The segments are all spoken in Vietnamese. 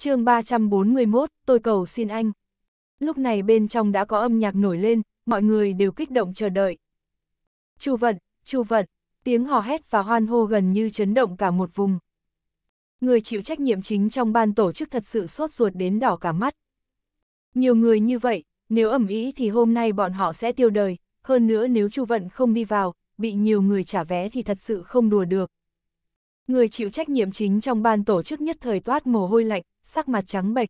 chương 341, tôi cầu xin anh. Lúc này bên trong đã có âm nhạc nổi lên, mọi người đều kích động chờ đợi. Chu vận, chu vận, tiếng hò hét và hoan hô gần như chấn động cả một vùng. Người chịu trách nhiệm chính trong ban tổ chức thật sự sốt ruột đến đỏ cả mắt. Nhiều người như vậy, nếu ẩm ý thì hôm nay bọn họ sẽ tiêu đời, hơn nữa nếu Chu Vận không đi vào, bị nhiều người trả vé thì thật sự không đùa được người chịu trách nhiệm chính trong ban tổ chức nhất thời toát mồ hôi lạnh, sắc mặt trắng bệch.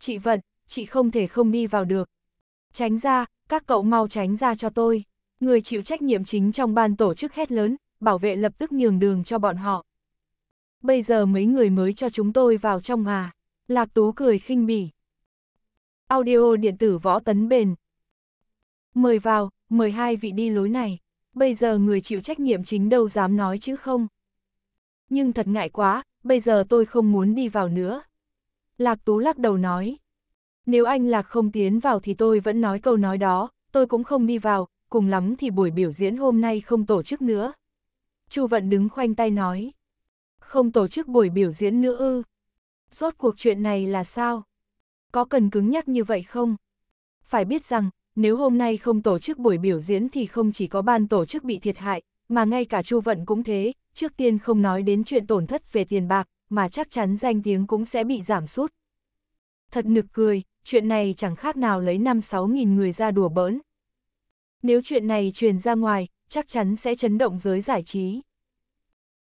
Chị Vận, chị không thể không đi vào được. Tránh ra, các cậu mau tránh ra cho tôi. Người chịu trách nhiệm chính trong ban tổ chức hét lớn, bảo vệ lập tức nhường đường cho bọn họ. Bây giờ mấy người mới cho chúng tôi vào trong à. Lạc Tú cười khinh bỉ. Audio điện tử võ tấn bền. Mời vào, mời hai vị đi lối này. Bây giờ người chịu trách nhiệm chính đâu dám nói chứ không nhưng thật ngại quá, bây giờ tôi không muốn đi vào nữa. Lạc Tú lắc đầu nói, nếu anh Lạc không tiến vào thì tôi vẫn nói câu nói đó, tôi cũng không đi vào, cùng lắm thì buổi biểu diễn hôm nay không tổ chức nữa. Chu Vận đứng khoanh tay nói, không tổ chức buổi biểu diễn nữa ư. Rốt cuộc chuyện này là sao? Có cần cứng nhắc như vậy không? Phải biết rằng, nếu hôm nay không tổ chức buổi biểu diễn thì không chỉ có ban tổ chức bị thiệt hại, mà ngay cả Chu Vận cũng thế, trước tiên không nói đến chuyện tổn thất về tiền bạc, mà chắc chắn danh tiếng cũng sẽ bị giảm sút. Thật nực cười, chuyện này chẳng khác nào lấy 5-6 nghìn người ra đùa bỡn. Nếu chuyện này truyền ra ngoài, chắc chắn sẽ chấn động giới giải trí.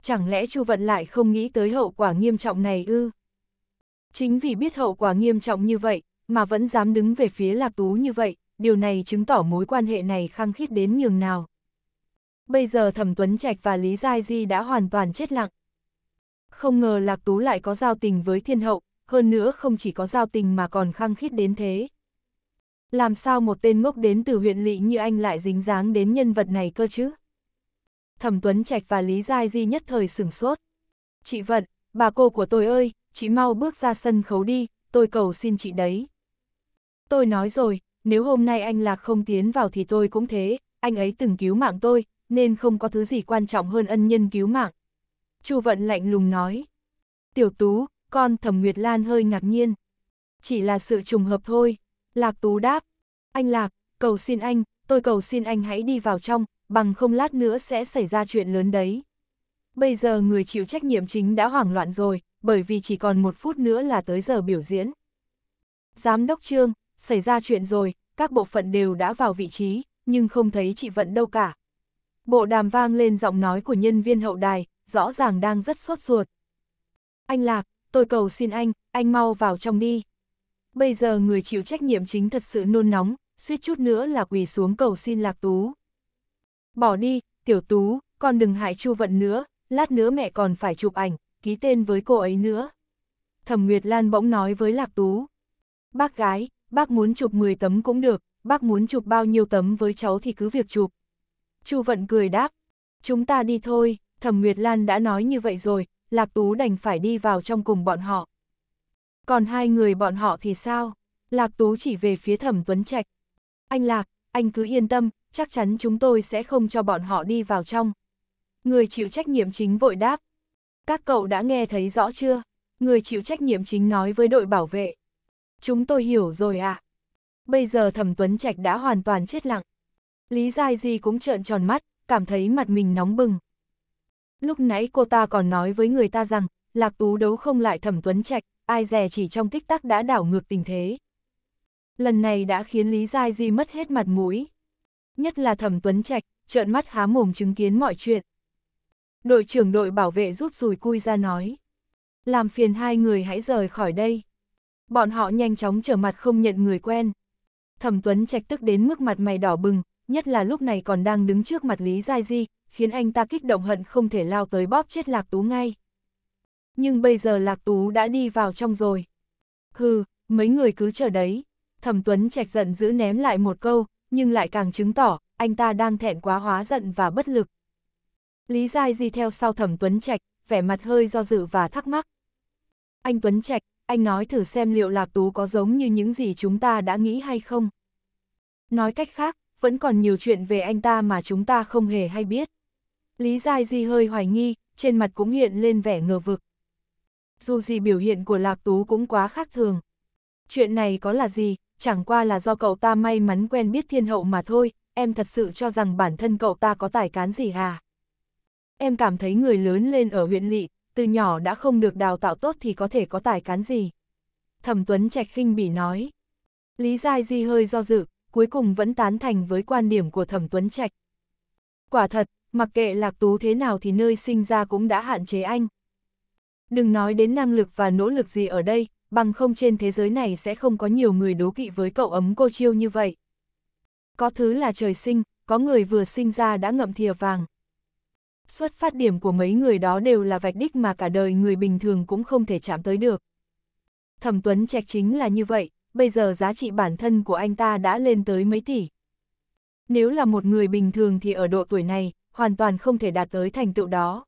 Chẳng lẽ Chu Vận lại không nghĩ tới hậu quả nghiêm trọng này ư? Chính vì biết hậu quả nghiêm trọng như vậy, mà vẫn dám đứng về phía Lạc Tú như vậy, điều này chứng tỏ mối quan hệ này khăng khít đến nhường nào bây giờ Thẩm Tuấn Trạch và Lý Giai Di đã hoàn toàn chết lặng. Không ngờ Lạc Tú lại có giao tình với thiên hậu, hơn nữa không chỉ có giao tình mà còn khăng khít đến thế. Làm sao một tên ngốc đến từ huyện lỵ như anh lại dính dáng đến nhân vật này cơ chứ? Thẩm Tuấn Trạch và Lý Giai Di nhất thời sửng sốt. Chị Vận, bà cô của tôi ơi, chị mau bước ra sân khấu đi, tôi cầu xin chị đấy. Tôi nói rồi, nếu hôm nay anh Lạc không tiến vào thì tôi cũng thế, anh ấy từng cứu mạng tôi, nên không có thứ gì quan trọng hơn ân nhân cứu mạng. Chu Vận lạnh lùng nói. Tiểu Tú, con Thẩm Nguyệt Lan hơi ngạc nhiên. Chỉ là sự trùng hợp thôi. Lạc Tú đáp. Anh Lạc, cầu xin anh, tôi cầu xin anh hãy đi vào trong, bằng không lát nữa sẽ xảy ra chuyện lớn đấy. Bây giờ người chịu trách nhiệm chính đã hoảng loạn rồi, bởi vì chỉ còn một phút nữa là tới giờ biểu diễn. Giám đốc Trương, xảy ra chuyện rồi, các bộ phận đều đã vào vị trí, nhưng không thấy chị Vận đâu cả. Bộ đàm vang lên giọng nói của nhân viên hậu đài, rõ ràng đang rất sốt ruột. Anh Lạc, tôi cầu xin anh, anh mau vào trong đi. Bây giờ người chịu trách nhiệm chính thật sự nôn nóng, suýt chút nữa là quỳ xuống cầu xin Lạc Tú. Bỏ đi, tiểu Tú, con đừng hại Chu Vận nữa, lát nữa mẹ còn phải chụp ảnh, ký tên với cô ấy nữa. Thẩm Nguyệt Lan bỗng nói với Lạc Tú. Bác gái, bác muốn chụp 10 tấm cũng được, bác muốn chụp bao nhiêu tấm với cháu thì cứ việc chụp. Chu Vận cười đáp, chúng ta đi thôi, Thẩm Nguyệt Lan đã nói như vậy rồi, Lạc Tú đành phải đi vào trong cùng bọn họ. Còn hai người bọn họ thì sao? Lạc Tú chỉ về phía Thẩm Tuấn Trạch. Anh Lạc, anh cứ yên tâm, chắc chắn chúng tôi sẽ không cho bọn họ đi vào trong. Người chịu trách nhiệm chính vội đáp. Các cậu đã nghe thấy rõ chưa? Người chịu trách nhiệm chính nói với đội bảo vệ. Chúng tôi hiểu rồi à? Bây giờ Thẩm Tuấn Trạch đã hoàn toàn chết lặng. Lý Giai Di cũng trợn tròn mắt, cảm thấy mặt mình nóng bừng. Lúc nãy cô ta còn nói với người ta rằng, Lạc Tú đấu không lại Thẩm Tuấn Trạch, ai dè chỉ trong tích tắc đã đảo ngược tình thế. Lần này đã khiến Lý Giai Di mất hết mặt mũi. Nhất là Thẩm Tuấn Trạch, trợn mắt há mồm chứng kiến mọi chuyện. Đội trưởng đội bảo vệ rút rùi cui ra nói. Làm phiền hai người hãy rời khỏi đây. Bọn họ nhanh chóng trở mặt không nhận người quen. Thẩm Tuấn Trạch tức đến mức mặt mày đỏ bừng, nhất là lúc này còn đang đứng trước mặt Lý Giai Di, khiến anh ta kích động hận không thể lao tới bóp chết Lạc Tú ngay. Nhưng bây giờ Lạc Tú đã đi vào trong rồi. Hừ, mấy người cứ chờ đấy. Thẩm Tuấn Trạch giận giữ ném lại một câu, nhưng lại càng chứng tỏ, anh ta đang thẹn quá hóa giận và bất lực. Lý Giai Di theo sau Thẩm Tuấn Trạch, vẻ mặt hơi do dự và thắc mắc. Anh Tuấn Trạch, anh nói thử xem liệu Lạc Tú có giống như những gì chúng ta đã nghĩ hay không? Nói cách khác, vẫn còn nhiều chuyện về anh ta mà chúng ta không hề hay biết. Lý Giai Di hơi hoài nghi, trên mặt cũng hiện lên vẻ ngờ vực. Dù gì biểu hiện của Lạc Tú cũng quá khác thường. Chuyện này có là gì, chẳng qua là do cậu ta may mắn quen biết thiên hậu mà thôi, em thật sự cho rằng bản thân cậu ta có tài cán gì hà Em cảm thấy người lớn lên ở huyện lỵ, từ nhỏ đã không được đào tạo tốt thì có thể có tài cán gì? Thẩm Tuấn Trạch khinh bỉ nói. Lý Giai Di hơi do dự, cuối cùng vẫn tán thành với quan điểm của Thẩm Tuấn Trạch. Quả thật, mặc kệ Lạc Tú thế nào thì nơi sinh ra cũng đã hạn chế anh. Đừng nói đến năng lực và nỗ lực gì ở đây, bằng không trên thế giới này sẽ không có nhiều người đố kỵ với cậu ấm cô chiêu như vậy. Có thứ là trời sinh, có người vừa sinh ra đã ngậm thìa vàng. Xuất phát điểm của mấy người đó đều là vạch đích mà cả đời người bình thường cũng không thể chạm tới được. Thẩm Tuấn Trạch chính là như vậy, bây giờ giá trị bản thân của anh ta đã lên tới mấy tỷ. Nếu là một người bình thường thì ở độ tuổi này, hoàn toàn không thể đạt tới thành tựu đó.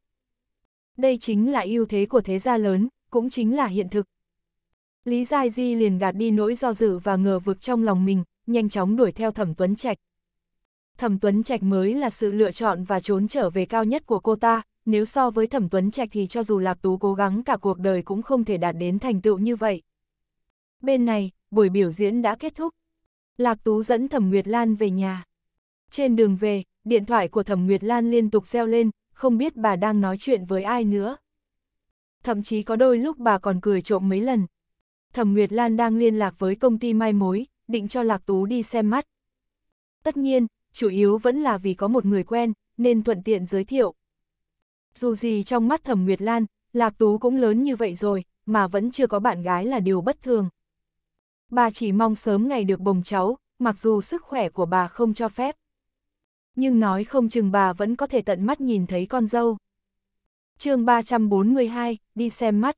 Đây chính là ưu thế của thế gia lớn, cũng chính là hiện thực. Lý Giai Di liền gạt đi nỗi do dự và ngờ vực trong lòng mình, nhanh chóng đuổi theo Thẩm Tuấn Trạch. Thẩm Tuấn Trạch mới là sự lựa chọn và trốn trở về cao nhất của cô ta, nếu so với Thẩm Tuấn Trạch thì cho dù Lạc Tú cố gắng cả cuộc đời cũng không thể đạt đến thành tựu như vậy. Bên này, buổi biểu diễn đã kết thúc. Lạc Tú dẫn Thẩm Nguyệt Lan về nhà. Trên đường về, điện thoại của Thẩm Nguyệt Lan liên tục reo lên, không biết bà đang nói chuyện với ai nữa. Thậm chí có đôi lúc bà còn cười trộm mấy lần. Thẩm Nguyệt Lan đang liên lạc với công ty mai mối, định cho Lạc Tú đi xem mắt. Tất nhiên, chủ yếu vẫn là vì có một người quen, nên thuận tiện giới thiệu. Dù gì trong mắt Thẩm Nguyệt Lan, Lạc Tú cũng lớn như vậy rồi, mà vẫn chưa có bạn gái là điều bất thường bà chỉ mong sớm ngày được bồng cháu, mặc dù sức khỏe của bà không cho phép. Nhưng nói không chừng bà vẫn có thể tận mắt nhìn thấy con dâu. chương 342, đi xem mắt.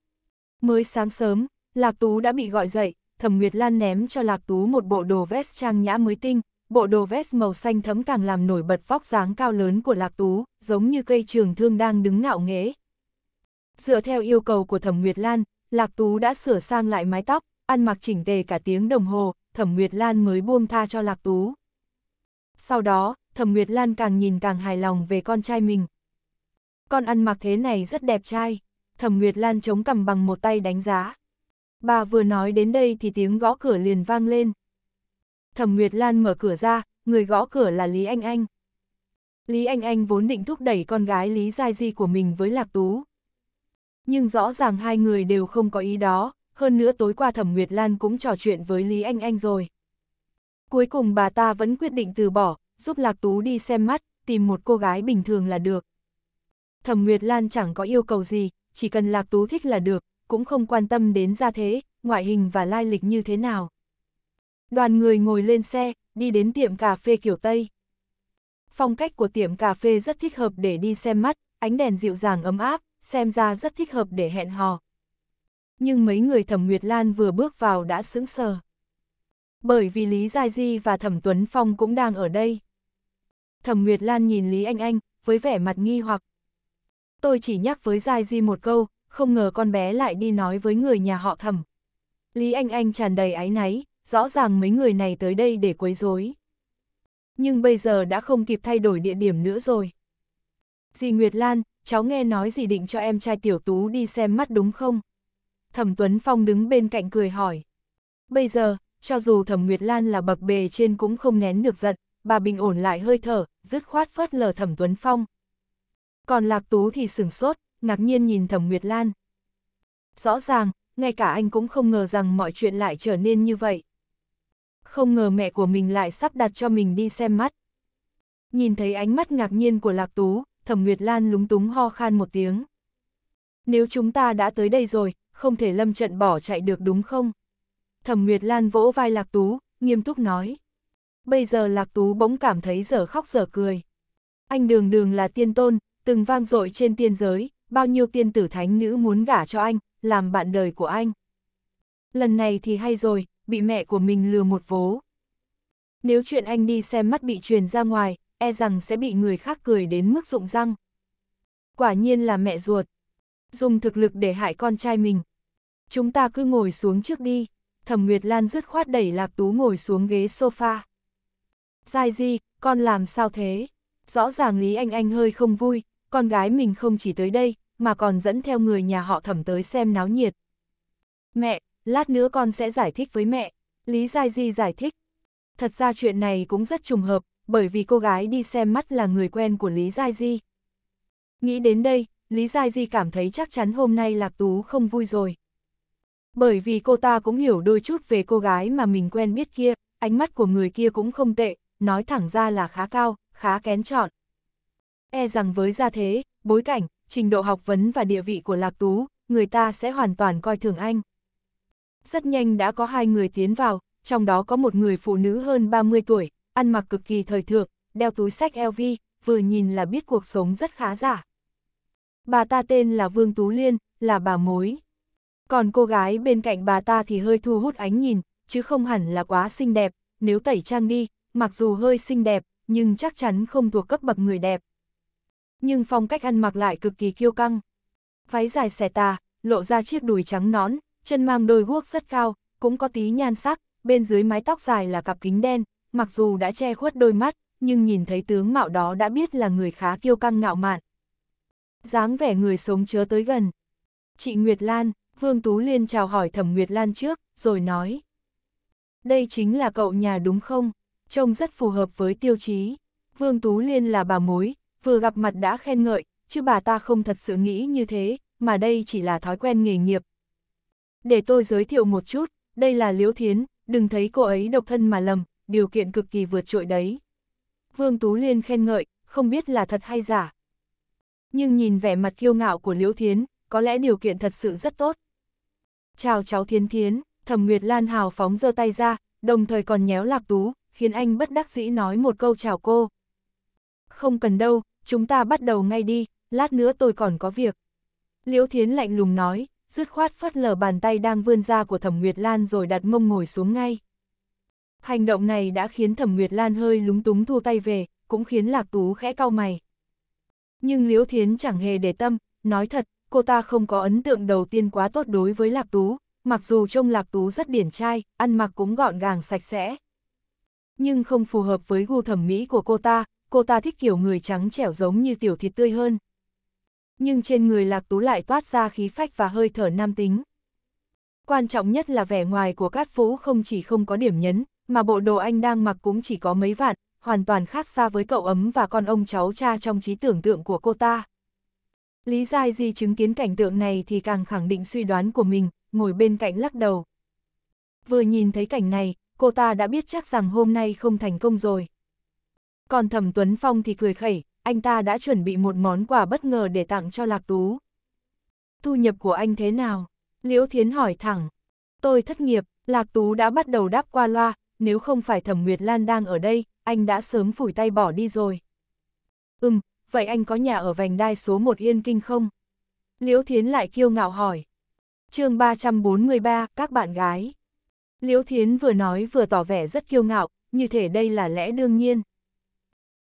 Mới sáng sớm, Lạc Tú đã bị gọi dậy, Thẩm Nguyệt Lan ném cho Lạc Tú một bộ đồ vest trang nhã mới tinh, bộ đồ vest màu xanh thấm càng làm nổi bật vóc dáng cao lớn của Lạc Tú, giống như cây trường thương đang đứng ngạo nghễ. Dựa theo yêu cầu của Thẩm Nguyệt Lan, Lạc Tú đã sửa sang lại mái tóc, ăn mặc chỉnh tề cả tiếng đồng hồ, Thẩm Nguyệt Lan mới buông tha cho Lạc Tú. Sau đó, Thẩm Nguyệt Lan càng nhìn càng hài lòng về con trai mình. Con ăn mặc thế này rất đẹp trai, Thẩm Nguyệt Lan chống cầm bằng một tay đánh giá. Bà vừa nói đến đây thì tiếng gõ cửa liền vang lên. Thẩm Nguyệt Lan mở cửa ra, người gõ cửa là Lý Anh Anh. Lý Anh Anh vốn định thúc đẩy con gái Lý Giai Di của mình với Lạc Tú. Nhưng rõ ràng hai người đều không có ý đó, hơn nữa tối qua Thẩm Nguyệt Lan cũng trò chuyện với Lý Anh Anh rồi. Cuối cùng bà ta vẫn quyết định từ bỏ, giúp Lạc Tú đi xem mắt, tìm một cô gái bình thường là được. Thẩm Nguyệt Lan chẳng có yêu cầu gì, chỉ cần Lạc Tú thích là được, cũng không quan tâm đến gia thế, ngoại hình và lai lịch như thế nào. Đoàn người ngồi lên xe, đi đến tiệm cà phê kiểu Tây. Phong cách của tiệm cà phê rất thích hợp để đi xem mắt, ánh đèn dịu dàng ấm áp, xem ra rất thích hợp để hẹn hò, nhưng mấy người Thẩm Nguyệt Lan vừa bước vào đã sững sờ. Bởi vì Lý Gia Di và Thẩm Tuấn Phong cũng đang ở đây. Thẩm Nguyệt Lan nhìn Lý Anh Anh, với vẻ mặt nghi hoặc. Tôi chỉ nhắc với Gia Di một câu, không ngờ con bé lại đi nói với người nhà họ Thẩm. Lý Anh Anh tràn đầy áy náy, rõ ràng mấy người này tới đây để quấy rối. Nhưng bây giờ đã không kịp thay đổi địa điểm nữa rồi. Dì Nguyệt Lan, cháu nghe nói dì định cho em trai Tiểu Tú đi xem mắt đúng không? Thẩm Tuấn Phong đứng bên cạnh cười hỏi. Bây giờ, cho dù Thẩm Nguyệt Lan là bậc bề trên cũng không nén được giận, bà bình ổn lại hơi thở, dứt khoát phớt lờ Thẩm Tuấn Phong. Còn Lạc Tú thì sửng sốt, ngạc nhiên nhìn Thẩm Nguyệt Lan. Rõ ràng, ngay cả anh cũng không ngờ rằng mọi chuyện lại trở nên như vậy. Không ngờ mẹ của mình lại sắp đặt cho mình đi xem mắt. Nhìn thấy ánh mắt ngạc nhiên của Lạc Tú, Thẩm Nguyệt Lan lúng túng ho khan một tiếng. Nếu chúng ta đã tới đây rồi, không thể lâm trận bỏ chạy được đúng không? Thẩm Nguyệt Lan vỗ vai Lạc Tú, nghiêm túc nói. Bây giờ Lạc Tú bỗng cảm thấy giờ khóc giờ cười. Anh đường đường là tiên tôn, từng vang dội trên tiên giới, bao nhiêu tiên tử thánh nữ muốn gả cho anh, làm bạn đời của anh. Lần này thì hay rồi, bị mẹ của mình lừa một vố. Nếu chuyện anh đi xem mắt bị truyền ra ngoài, e rằng sẽ bị người khác cười đến mức rụng răng. Quả nhiên là mẹ ruột, dùng thực lực để hại con trai mình. Chúng ta cứ ngồi xuống trước đi. Thẩm Nguyệt Lan dứt khoát đẩy Lạc Tú ngồi xuống ghế sofa. giai di con làm sao thế? Rõ ràng Lý Anh Anh hơi không vui, con gái mình không chỉ tới đây, mà còn dẫn theo người nhà họ thẩm tới xem náo nhiệt. Mẹ, lát nữa con sẽ giải thích với mẹ. Lý Giai Di giải thích. Thật ra chuyện này cũng rất trùng hợp, bởi vì cô gái đi xem mắt là người quen của Lý Giai Di. Nghĩ đến đây, Lý Giai Di cảm thấy chắc chắn hôm nay Lạc Tú không vui rồi. Bởi vì cô ta cũng hiểu đôi chút về cô gái mà mình quen biết kia, ánh mắt của người kia cũng không tệ, nói thẳng ra là khá cao, khá kén chọn. E rằng với gia thế, bối cảnh, trình độ học vấn và địa vị của Lạc Tú, người ta sẽ hoàn toàn coi thường anh. Rất nhanh đã có hai người tiến vào, trong đó có một người phụ nữ hơn 30 tuổi, ăn mặc cực kỳ thời thượng, đeo túi sách LV, vừa nhìn là biết cuộc sống rất khá giả. Bà ta tên là Vương Tú Liên, là bà mối. Còn cô gái bên cạnh bà ta thì hơi thu hút ánh nhìn, chứ không hẳn là quá xinh đẹp, nếu tẩy trang đi, mặc dù hơi xinh đẹp, nhưng chắc chắn không thuộc cấp bậc người đẹp. Nhưng phong cách ăn mặc lại cực kỳ kiêu căng. Váy dài xẻ tà, lộ ra chiếc đùi trắng nón, chân mang đôi guốc rất cao, cũng có tí nhan sắc, bên dưới mái tóc dài là cặp kính đen, mặc dù đã che khuất đôi mắt, nhưng nhìn thấy tướng mạo đó đã biết là người khá kiêu căng ngạo mạn dáng vẻ người sống chớ tới gần. Chị Nguyệt Lan, Vương Tú Liên chào hỏi Thẩm Nguyệt Lan trước, rồi nói. Đây chính là cậu nhà đúng không? Trông rất phù hợp với tiêu chí. Vương Tú Liên là bà mối, vừa gặp mặt đã khen ngợi, chứ bà ta không thật sự nghĩ như thế, mà đây chỉ là thói quen nghề nghiệp. Để tôi giới thiệu một chút, đây là Liễu Thiến, đừng thấy cô ấy độc thân mà lầm, điều kiện cực kỳ vượt trội đấy. Vương Tú Liên khen ngợi, không biết là thật hay giả, nhưng nhìn vẻ mặt kiêu ngạo của Liễu Thiến, có lẽ điều kiện thật sự rất tốt. Chào cháu Thiến Thiến, Thẩm Nguyệt Lan hào phóng giơ tay ra, đồng thời còn nhéo Lạc Tú, khiến anh bất đắc dĩ nói một câu chào cô. Không cần đâu, chúng ta bắt đầu ngay đi, lát nữa tôi còn có việc. Liễu Thiến lạnh lùng nói, dứt khoát phất lờ bàn tay đang vươn ra của Thẩm Nguyệt Lan rồi đặt mông ngồi xuống ngay. Hành động này đã khiến Thẩm Nguyệt Lan hơi lúng túng thu tay về, cũng khiến Lạc Tú khẽ cau mày nhưng Liễu Thiến chẳng hề để tâm, nói thật, cô ta không có ấn tượng đầu tiên quá tốt đối với Lạc Tú, mặc dù trông Lạc Tú rất điển trai, ăn mặc cũng gọn gàng sạch sẽ. Nhưng không phù hợp với gu thẩm mỹ của cô ta, cô ta thích kiểu người trắng trẻo giống như tiểu thịt tươi hơn. Nhưng trên người Lạc Tú lại toát ra khí phách và hơi thở nam tính. Quan trọng nhất là vẻ ngoài của Cát Phú không chỉ không có điểm nhấn, mà bộ đồ anh đang mặc cũng chỉ có mấy vạn, hoàn toàn khác xa với cậu ấm và con ông cháu cha trong trí tưởng tượng của cô ta. Lý Giai Di chứng kiến cảnh tượng này thì càng khẳng định suy đoán của mình, ngồi bên cạnh lắc đầu. Vừa nhìn thấy cảnh này, cô ta đã biết chắc rằng hôm nay không thành công rồi. Còn Thẩm Tuấn Phong thì cười khẩy, anh ta đã chuẩn bị một món quà bất ngờ để tặng cho Lạc Tú. Thu nhập của anh thế nào? Liễu Thiến hỏi thẳng. Tôi thất nghiệp, Lạc Tú đã bắt đầu đáp qua loa, nếu không phải Thẩm Nguyệt Lan đang ở đây, anh đã sớm phủi tay bỏ đi rồi. Ừm, vậy anh có nhà ở vành đai số 1 Yên Kinh không? Liễu Thiến lại kiêu ngạo hỏi. chương 343, các bạn gái. Liễu Thiến vừa nói vừa tỏ vẻ rất kiêu ngạo, như thể đây là lẽ đương nhiên.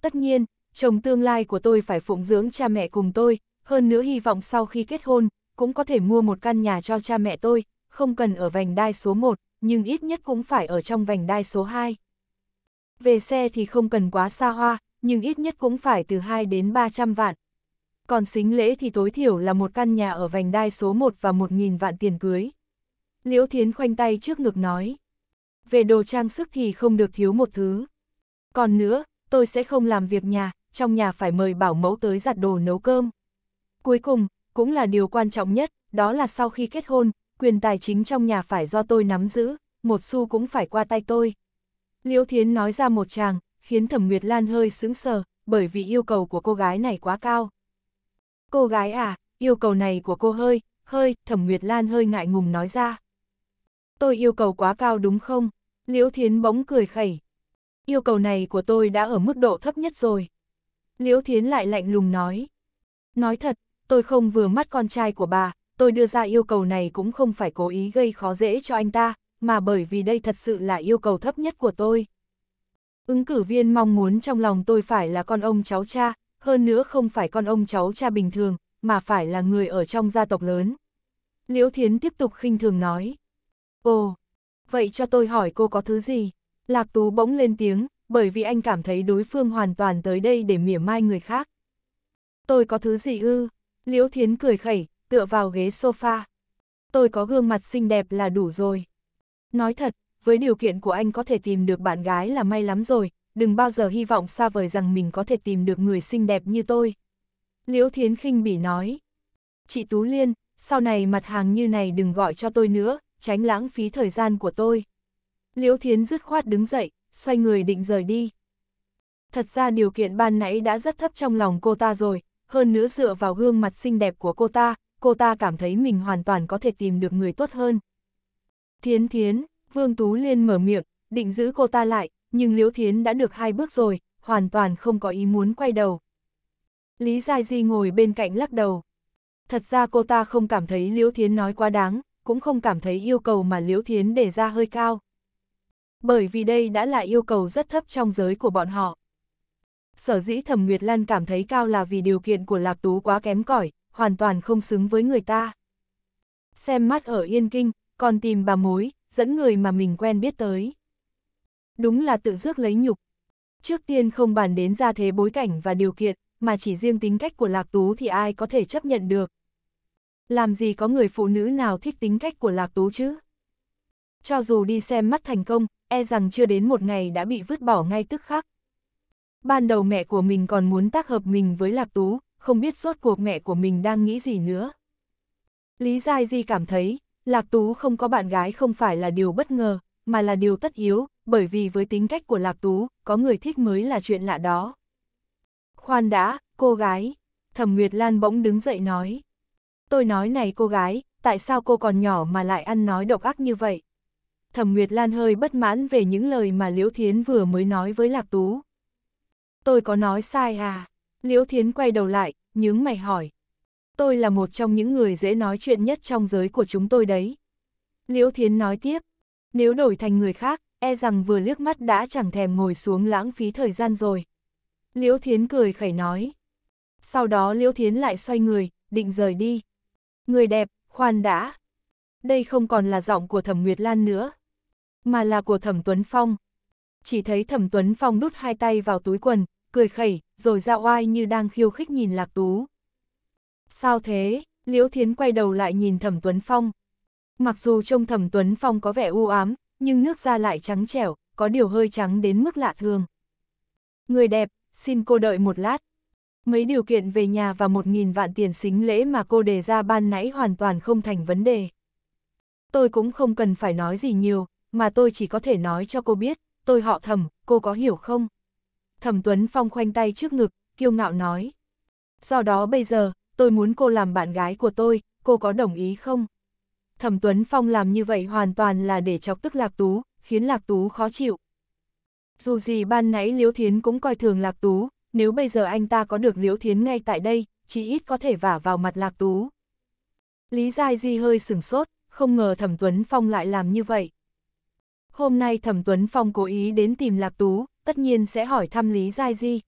Tất nhiên, chồng tương lai của tôi phải phụng dưỡng cha mẹ cùng tôi, hơn nữa hy vọng sau khi kết hôn, cũng có thể mua một căn nhà cho cha mẹ tôi, không cần ở vành đai số 1 nhưng ít nhất cũng phải ở trong vành đai số 2. Về xe thì không cần quá xa hoa, nhưng ít nhất cũng phải từ 2 đến 300 vạn. Còn xính lễ thì tối thiểu là một căn nhà ở vành đai số 1 và 1.000 vạn tiền cưới. Liễu Thiến khoanh tay trước ngực nói. Về đồ trang sức thì không được thiếu một thứ. Còn nữa, tôi sẽ không làm việc nhà, trong nhà phải mời bảo mẫu tới giặt đồ nấu cơm. Cuối cùng, cũng là điều quan trọng nhất, đó là sau khi kết hôn, quyền tài chính trong nhà phải do tôi nắm giữ, một xu cũng phải qua tay tôi. Liễu Thiến nói ra một chàng, khiến Thẩm Nguyệt Lan hơi sững sờ, bởi vì yêu cầu của cô gái này quá cao. Cô gái à, yêu cầu này của cô hơi, hơi, Thẩm Nguyệt Lan hơi ngại ngùng nói ra. Tôi yêu cầu quá cao đúng không? Liễu Thiến bỗng cười khẩy. Yêu cầu này của tôi đã ở mức độ thấp nhất rồi. Liễu Thiến lại lạnh lùng nói. Nói thật, tôi không vừa mắt con trai của bà, tôi đưa ra yêu cầu này cũng không phải cố ý gây khó dễ cho anh ta, mà bởi vì đây thật sự là yêu cầu thấp nhất của tôi. Ứng cử viên mong muốn trong lòng tôi phải là con ông cháu cha, hơn nữa không phải con ông cháu cha bình thường, mà phải là người ở trong gia tộc lớn. Liễu Thiến tiếp tục khinh thường nói. Ồ, vậy cho tôi hỏi cô có thứ gì? Lạc Tú bỗng lên tiếng, bởi vì anh cảm thấy đối phương hoàn toàn tới đây để mỉa mai người khác. Tôi có thứ gì ư? Liễu Thiến cười khẩy, tựa vào ghế sofa. Tôi có gương mặt xinh đẹp là đủ rồi. Nói thật, với điều kiện của anh có thể tìm được bạn gái là may lắm rồi, đừng bao giờ hy vọng xa vời rằng mình có thể tìm được người xinh đẹp như tôi. Liễu Thiến khinh bỉ nói. Chị Tú Liên, sau này mặt hàng như này đừng gọi cho tôi nữa, tránh lãng phí thời gian của tôi. Liễu Thiến dứt khoát đứng dậy, xoay người định rời đi. Thật ra điều kiện ban nãy đã rất thấp trong lòng cô ta rồi, hơn nữa dựa vào gương mặt xinh đẹp của cô ta, cô ta cảm thấy mình hoàn toàn có thể tìm được người tốt hơn. Thiến Thiến, Vương Tú Liên mở miệng, định giữ cô ta lại, nhưng Liễu Thiến đã được hai bước rồi, hoàn toàn không có ý muốn quay đầu. Lý Giai Di ngồi bên cạnh lắc đầu. Thật ra cô ta không cảm thấy Liễu Thiến nói quá đáng, cũng không cảm thấy yêu cầu mà Liễu Thiến đề ra hơi cao. Bởi vì đây đã là yêu cầu rất thấp trong giới của bọn họ. Sở dĩ Thẩm Nguyệt Lan cảm thấy cao là vì điều kiện của Lạc Tú quá kém cỏi, hoàn toàn không xứng với người ta. Xem mắt ở Yên Kinh, còn tìm bà mối, dẫn người mà mình quen biết tới. Đúng là tự rước lấy nhục. Trước tiên không bàn đến gia thế bối cảnh và điều kiện, mà chỉ riêng tính cách của Lạc Tú thì ai có thể chấp nhận được. Làm gì có người phụ nữ nào thích tính cách của Lạc Tú chứ? Cho dù đi xem mắt thành công, e rằng chưa đến một ngày đã bị vứt bỏ ngay tức khắc. Ban đầu mẹ của mình còn muốn tác hợp mình với Lạc Tú, không biết rốt cuộc mẹ của mình đang nghĩ gì nữa. Lý Giai Di cảm thấy, Lạc Tú không có bạn gái không phải là điều bất ngờ, mà là điều tất yếu, bởi vì với tính cách của Lạc Tú, có người thích mới là chuyện lạ đó. Khoan đã, cô gái. Thẩm Nguyệt Lan bỗng đứng dậy nói. Tôi nói này cô gái, tại sao cô còn nhỏ mà lại ăn nói độc ác như vậy? Thẩm Nguyệt Lan hơi bất mãn về những lời mà Liễu Thiến vừa mới nói với Lạc Tú. Tôi có nói sai à? Liễu Thiến quay đầu lại, nhướng mày hỏi. Tôi là một trong những người dễ nói chuyện nhất trong giới của chúng tôi đấy. Liễu Thiến nói tiếp, nếu đổi thành người khác, e rằng vừa liếc mắt đã chẳng thèm ngồi xuống lãng phí thời gian rồi. Liễu Thiến cười khẩy nói. Sau đó Liễu Thiến lại xoay người, định rời đi. Người đẹp, khoan đã. Đây không còn là giọng của Thẩm Nguyệt Lan nữa, mà là của Thẩm Tuấn Phong. Chỉ thấy Thẩm Tuấn Phong đút hai tay vào túi quần, cười khẩy, rồi ra oai như đang khiêu khích nhìn Lạc Tú. Sao thế? Liễu Thiến quay đầu lại nhìn Thẩm Tuấn Phong. Mặc dù trông Thẩm Tuấn Phong có vẻ u ám, nhưng nước da lại trắng trẻo, có điều hơi trắng đến mức lạ thường. Người đẹp, xin cô đợi một lát. Mấy điều kiện về nhà và một nghìn vạn tiền xính lễ mà cô đề ra ban nãy hoàn toàn không thành vấn đề. Tôi cũng không cần phải nói gì nhiều, mà tôi chỉ có thể nói cho cô biết, tôi họ thẩm, cô có hiểu không? Thẩm Tuấn Phong khoanh tay trước ngực, kiêu ngạo nói. Do đó bây giờ, tôi muốn cô làm bạn gái của tôi, cô có đồng ý không? Thẩm Tuấn Phong làm như vậy hoàn toàn là để chọc tức Lạc Tú, khiến Lạc Tú khó chịu. Dù gì ban nãy Liễu Thiến cũng coi thường Lạc Tú, nếu bây giờ anh ta có được Liễu Thiến ngay tại đây, chỉ ít có thể vả vào mặt Lạc Tú. Lý Giai Di hơi sửng sốt, không ngờ Thẩm Tuấn Phong lại làm như vậy. Hôm nay Thẩm Tuấn Phong cố ý đến tìm Lạc Tú, tất nhiên sẽ hỏi thăm Lý Giai Di.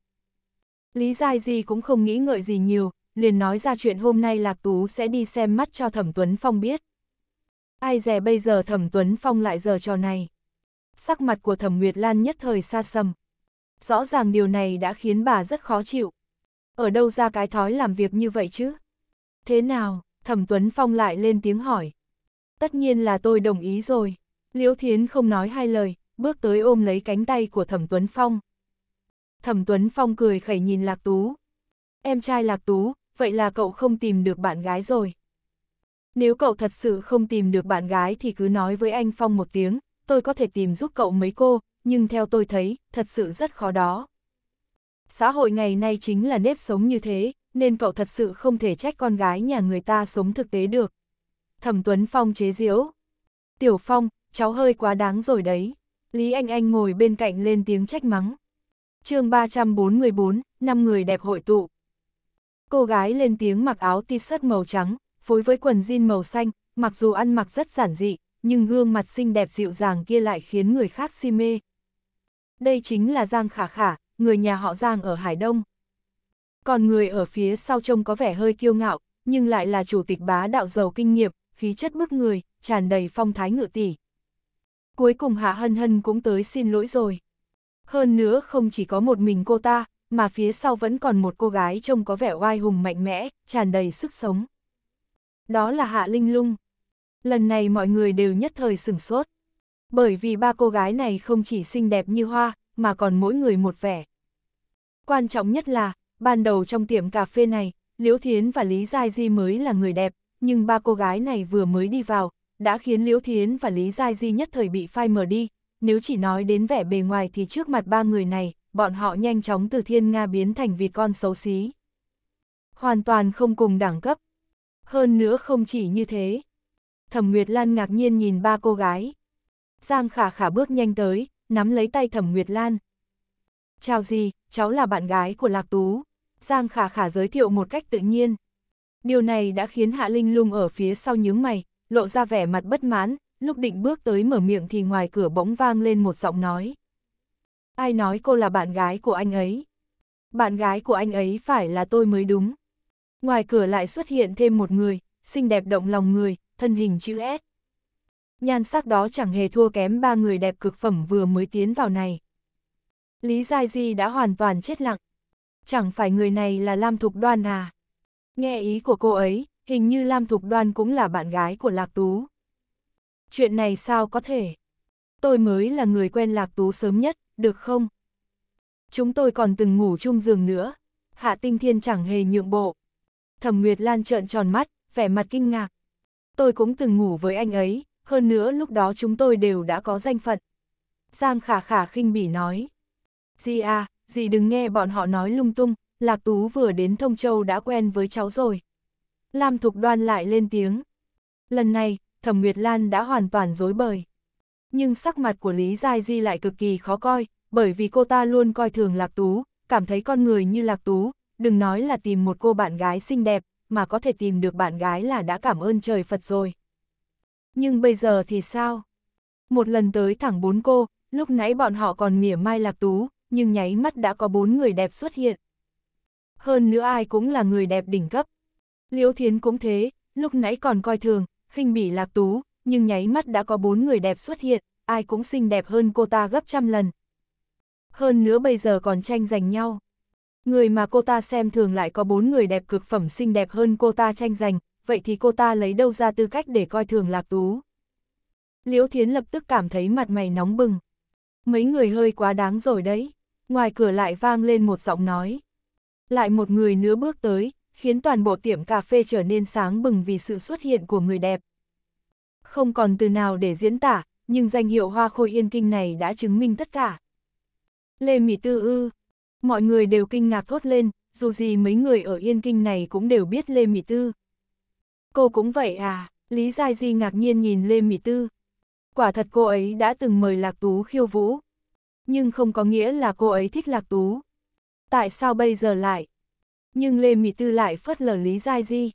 Lý Giai Di cũng không nghĩ ngợi gì nhiều, liền nói ra chuyện hôm nay Lạc Tú sẽ đi xem mắt cho Thẩm Tuấn Phong biết. Ai dè bây giờ Thẩm Tuấn Phong lại giờ trò này. Sắc mặt của Thẩm Nguyệt Lan nhất thời xa sầm. Rõ ràng điều này đã khiến bà rất khó chịu. Ở đâu ra cái thói làm việc như vậy chứ? Thế nào, Thẩm Tuấn Phong lại lên tiếng hỏi. Tất nhiên là tôi đồng ý rồi. Liễu Thiến không nói hai lời, bước tới ôm lấy cánh tay của Thẩm Tuấn Phong. Thẩm Tuấn Phong cười khẩy nhìn Lạc Tú. Em trai Lạc Tú, vậy là cậu không tìm được bạn gái rồi. Nếu cậu thật sự không tìm được bạn gái thì cứ nói với anh Phong một tiếng, tôi có thể tìm giúp cậu mấy cô, nhưng theo tôi thấy, thật sự rất khó đó. Xã hội ngày nay chính là nếp sống như thế, nên cậu thật sự không thể trách con gái nhà người ta sống thực tế được. Thẩm Tuấn Phong chế giễu. Tiểu Phong, cháu hơi quá đáng rồi đấy. Lý Anh Anh ngồi bên cạnh lên tiếng trách mắng. chương 344, năm người đẹp hội tụ. Cô gái lên tiếng mặc áo t-shirt màu trắng, phối với quần jean màu xanh, mặc dù ăn mặc rất giản dị, nhưng gương mặt xinh đẹp dịu dàng kia lại khiến người khác si mê. Đây chính là Giang Khả Khả, người nhà họ Giang ở Hải Đông. Còn người ở phía sau trông có vẻ hơi kiêu ngạo, nhưng lại là chủ tịch bá đạo giàu kinh nghiệm, khí chất bức người, tràn đầy phong thái ngự tỷ, cuối cùng Hạ Hân Hân cũng tới xin lỗi rồi. Hơn nữa không chỉ có một mình cô ta, mà phía sau vẫn còn một cô gái trông có vẻ oai hùng mạnh mẽ, tràn đầy sức sống. Đó là Hạ Linh Lung. Lần này mọi người đều nhất thời sửng sốt. Bởi vì ba cô gái này không chỉ xinh đẹp như hoa, mà còn mỗi người một vẻ. Quan trọng nhất là, ban đầu trong tiệm cà phê này, Liễu Thiến và Lý Giai Di mới là người đẹp, nhưng ba cô gái này vừa mới đi vào, đã khiến Liễu Thiến và Lý Giai Di nhất thời bị phai mờ đi, nếu chỉ nói đến vẻ bề ngoài thì trước mặt ba người này, bọn họ nhanh chóng từ thiên Nga biến thành vịt con xấu xí. Hoàn toàn không cùng đẳng cấp. Hơn nữa không chỉ như thế. Thẩm Nguyệt Lan ngạc nhiên nhìn ba cô gái. Giang khả khả bước nhanh tới, nắm lấy tay Thẩm Nguyệt Lan. Chào gì, cháu là bạn gái của Lạc Tú. Giang khả khả giới thiệu một cách tự nhiên. Điều này đã khiến Hạ Linh lung ở phía sau nhướng mày, lộ ra vẻ mặt bất mãn, lúc định bước tới mở miệng thì ngoài cửa bỗng vang lên một giọng nói. Ai nói cô là bạn gái của anh ấy? Bạn gái của anh ấy phải là tôi mới đúng. Ngoài cửa lại xuất hiện thêm một người, xinh đẹp động lòng người, thân hình chữ S. Nhan sắc đó chẳng hề thua kém ba người đẹp cực phẩm vừa mới tiến vào này. Lý Giai Di đã hoàn toàn chết lặng. Chẳng phải người này là Lam Thục Đoan à? Nghe ý của cô ấy, hình như Lam Thục Đoan cũng là bạn gái của Lạc Tú. Chuyện này sao có thể? Tôi mới là người quen Lạc Tú sớm nhất, được không? Chúng tôi còn từng ngủ chung giường nữa. Hạ Tinh Thiên chẳng hề nhượng bộ. Thẩm Nguyệt Lan trợn tròn mắt, vẻ mặt kinh ngạc. Tôi cũng từng ngủ với anh ấy, hơn nữa lúc đó chúng tôi đều đã có danh phận. Giang khả khả khinh bỉ nói. Dì à, dì đừng nghe bọn họ nói lung tung, Lạc Tú vừa đến Thông Châu đã quen với cháu rồi. Lam Thục Đoan lại lên tiếng. Lần này, Thẩm Nguyệt Lan đã hoàn toàn dối bời. Nhưng sắc mặt của Lý Giai Di lại cực kỳ khó coi, bởi vì cô ta luôn coi thường Lạc Tú, cảm thấy con người như Lạc Tú, đừng nói là tìm một cô bạn gái xinh đẹp, mà có thể tìm được bạn gái là đã cảm ơn trời Phật rồi. Nhưng bây giờ thì sao? Một lần tới thẳng bốn cô, lúc nãy bọn họ còn mỉa mai Lạc Tú, nhưng nháy mắt đã có bốn người đẹp xuất hiện. Hơn nữa ai cũng là người đẹp đỉnh cấp, Liễu Thiến cũng thế, lúc nãy còn coi thường, khinh bỉ lạc tú, nhưng nháy mắt đã có bốn người đẹp xuất hiện, ai cũng xinh đẹp hơn cô ta gấp trăm lần. Hơn nữa bây giờ còn tranh giành nhau. Người mà cô ta xem thường lại có bốn người đẹp cực phẩm xinh đẹp hơn cô ta tranh giành, vậy thì cô ta lấy đâu ra tư cách để coi thường lạc tú. Liễu Thiến lập tức cảm thấy mặt mày nóng bừng. Mấy người hơi quá đáng rồi đấy. Ngoài cửa lại vang lên một giọng nói. Lại một người nữa bước tới, khiến toàn bộ tiệm cà phê trở nên sáng bừng vì sự xuất hiện của người đẹp. Không còn từ nào để diễn tả, nhưng danh hiệu hoa khôi yên kinh này đã chứng minh tất cả. Lê Mỹ Tư ư, mọi người đều kinh ngạc thốt lên, dù gì mấy người ở yên kinh này cũng đều biết Lê Mỹ Tư. Cô cũng vậy à, Lý Giai Di ngạc nhiên nhìn Lê Mỹ Tư. Quả thật cô ấy đã từng mời Lạc Tú khiêu vũ. Nhưng không có nghĩa là cô ấy thích Lạc Tú. Tại sao bây giờ lại? nhưng Lê Mỹ Tư lại phớt lờ Lý Giai Di.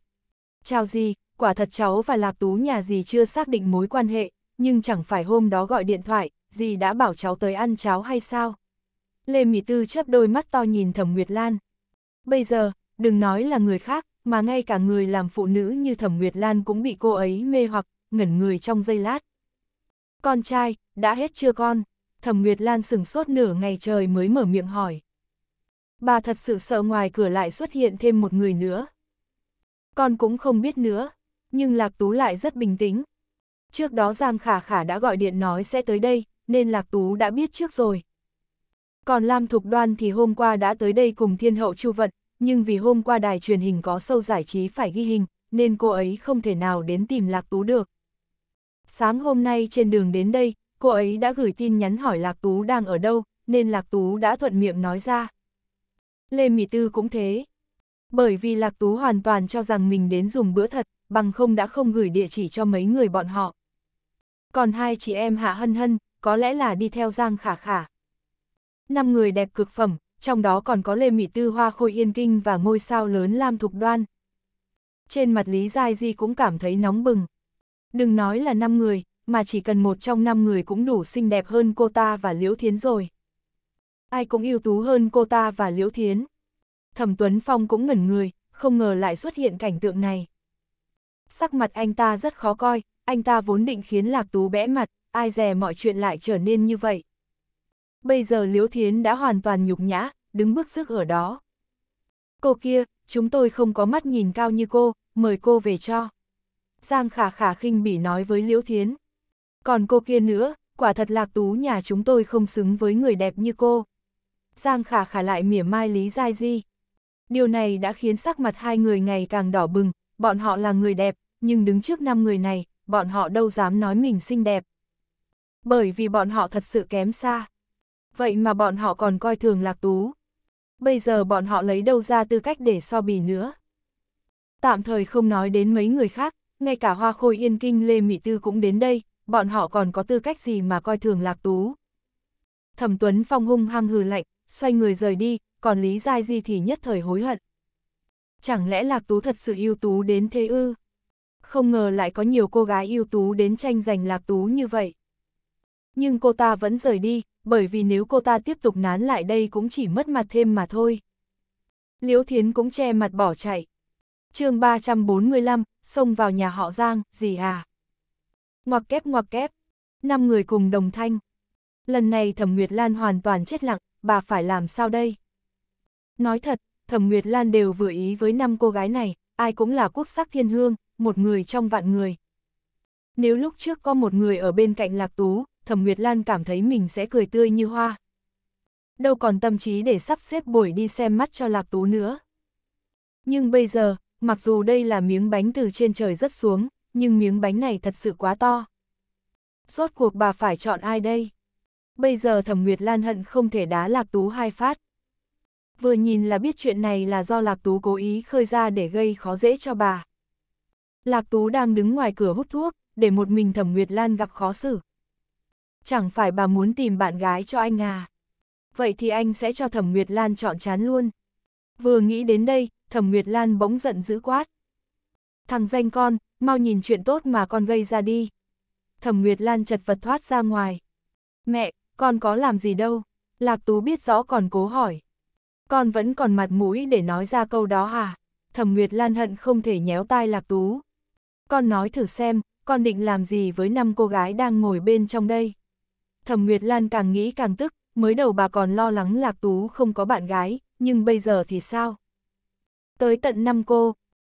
Chào gì, quả thật cháu và Lạc Tú nhà gì chưa xác định mối quan hệ, nhưng chẳng phải hôm đó gọi điện thoại, gì đã bảo cháu tới ăn cháo hay sao? Lê Mỹ Tư chớp đôi mắt to nhìn Thẩm Nguyệt Lan. Bây giờ, đừng nói là người khác, mà ngay cả người làm phụ nữ như Thẩm Nguyệt Lan cũng bị cô ấy mê hoặc, ngẩn người trong giây lát. Con trai, đã hết chưa con? Thẩm Nguyệt Lan sừng sốt nửa ngày trời mới mở miệng hỏi. Bà thật sự sợ ngoài cửa lại xuất hiện thêm một người nữa. Con cũng không biết nữa, nhưng Lạc Tú lại rất bình tĩnh. Trước đó Giang Khả Khả đã gọi điện nói sẽ tới đây, nên Lạc Tú đã biết trước rồi. Còn Lam Thục Đoan thì hôm qua đã tới đây cùng Thiên Hậu Chu Vận, nhưng vì hôm qua đài truyền hình có sâu giải trí phải ghi hình, nên cô ấy không thể nào đến tìm Lạc Tú được. Sáng hôm nay trên đường đến đây, cô ấy đã gửi tin nhắn hỏi Lạc Tú đang ở đâu, nên Lạc Tú đã thuận miệng nói ra. Lê Mị Tư cũng thế. Bởi vì Lạc Tú hoàn toàn cho rằng mình đến dùng bữa thật, bằng không đã không gửi địa chỉ cho mấy người bọn họ. Còn hai chị em Hạ Hân Hân, có lẽ là đi theo Giang Khả Khả. Năm người đẹp cực phẩm, trong đó còn có Lê Mị Tư Hoa Khôi Yên Kinh và ngôi sao lớn Lam Thục Đoan. Trên mặt Lý Giai Di cũng cảm thấy nóng bừng. Đừng nói là năm người, mà chỉ cần một trong năm người cũng đủ xinh đẹp hơn cô ta và Liễu Thiến rồi ai cũng ưu tú hơn cô ta và Liễu Thiến. Thẩm Tuấn Phong cũng ngẩn người, không ngờ lại xuất hiện cảnh tượng này. Sắc mặt anh ta rất khó coi, anh ta vốn định khiến Lạc Tú bẽ mặt, ai dè mọi chuyện lại trở nên như vậy. Bây giờ Liễu Thiến đã hoàn toàn nhục nhã, đứng bước rước ở đó. Cô kia, chúng tôi không có mắt nhìn cao như cô, mời cô về cho. Giang khả khả khinh bỉ nói với Liễu Thiến. Còn cô kia nữa, quả thật lạc tú nhà chúng tôi không xứng với người đẹp như cô. Giang Khả Khả lại mỉa mai Lý Giai Di. Điều này đã khiến sắc mặt hai người ngày càng đỏ bừng, bọn họ là người đẹp, nhưng đứng trước năm người này, bọn họ đâu dám nói mình xinh đẹp. Bởi vì bọn họ thật sự kém xa. Vậy mà bọn họ còn coi thường lạc tú. Bây giờ bọn họ lấy đâu ra tư cách để so bì nữa. Tạm thời không nói đến mấy người khác, ngay cả hoa khôi yên kinh Lê Mỹ Tư cũng đến đây, bọn họ còn có tư cách gì mà coi thường lạc tú. Thẩm Tuấn Phong hung hăng hừ lạnh, xoay người rời đi, còn Lý Giai Di thì nhất thời hối hận. Chẳng lẽ Lạc Tú thật sự ưu tú đến thế ư? Không ngờ lại có nhiều cô gái ưu tú đến tranh giành Lạc Tú như vậy. Nhưng cô ta vẫn rời đi, bởi vì nếu cô ta tiếp tục nán lại đây cũng chỉ mất mặt thêm mà thôi. Liễu Thiến cũng che mặt bỏ chạy. chương 345, xông vào nhà họ Giang, gì à? Ngoặc kép ngoặc kép, năm người cùng đồng thanh. Lần này Thẩm Nguyệt Lan hoàn toàn chết lặng, bà phải làm sao đây? Nói thật, Thẩm Nguyệt Lan đều vừa ý với năm cô gái này, ai cũng là quốc sắc thiên hương, một người trong vạn người. Nếu lúc trước có một người ở bên cạnh Lạc Tú, Thẩm Nguyệt Lan cảm thấy mình sẽ cười tươi như hoa. Đâu còn tâm trí để sắp xếp buổi đi xem mắt cho Lạc Tú nữa. Nhưng bây giờ, mặc dù đây là miếng bánh từ trên trời rất xuống, nhưng miếng bánh này thật sự quá to. Rốt cuộc bà phải chọn ai đây? bây giờ Thẩm Nguyệt Lan hận không thể đá Lạc Tú hai phát. Vừa nhìn là biết chuyện này là do Lạc Tú cố ý khơi ra để gây khó dễ cho bà. Lạc Tú đang đứng ngoài cửa hút thuốc, để một mình Thẩm Nguyệt Lan gặp khó xử. Chẳng phải bà muốn tìm bạn gái cho anh à? Vậy thì anh sẽ cho Thẩm Nguyệt Lan chọn chán luôn. Vừa nghĩ đến đây, Thẩm Nguyệt Lan bỗng giận dữ quát. Thằng danh con, mau nhìn chuyện tốt mà con gây ra đi. Thẩm Nguyệt Lan chật vật thoát ra ngoài. Mẹ, con có làm gì đâu? Lạc Tú biết rõ còn cố hỏi. Con vẫn còn mặt mũi để nói ra câu đó à? Thẩm Nguyệt Lan hận không thể nhéo tai Lạc Tú. Con nói thử xem, con định làm gì với năm cô gái đang ngồi bên trong đây? Thẩm Nguyệt Lan càng nghĩ càng tức, mới đầu bà còn lo lắng Lạc Tú không có bạn gái, nhưng bây giờ thì sao? Tới tận năm cô,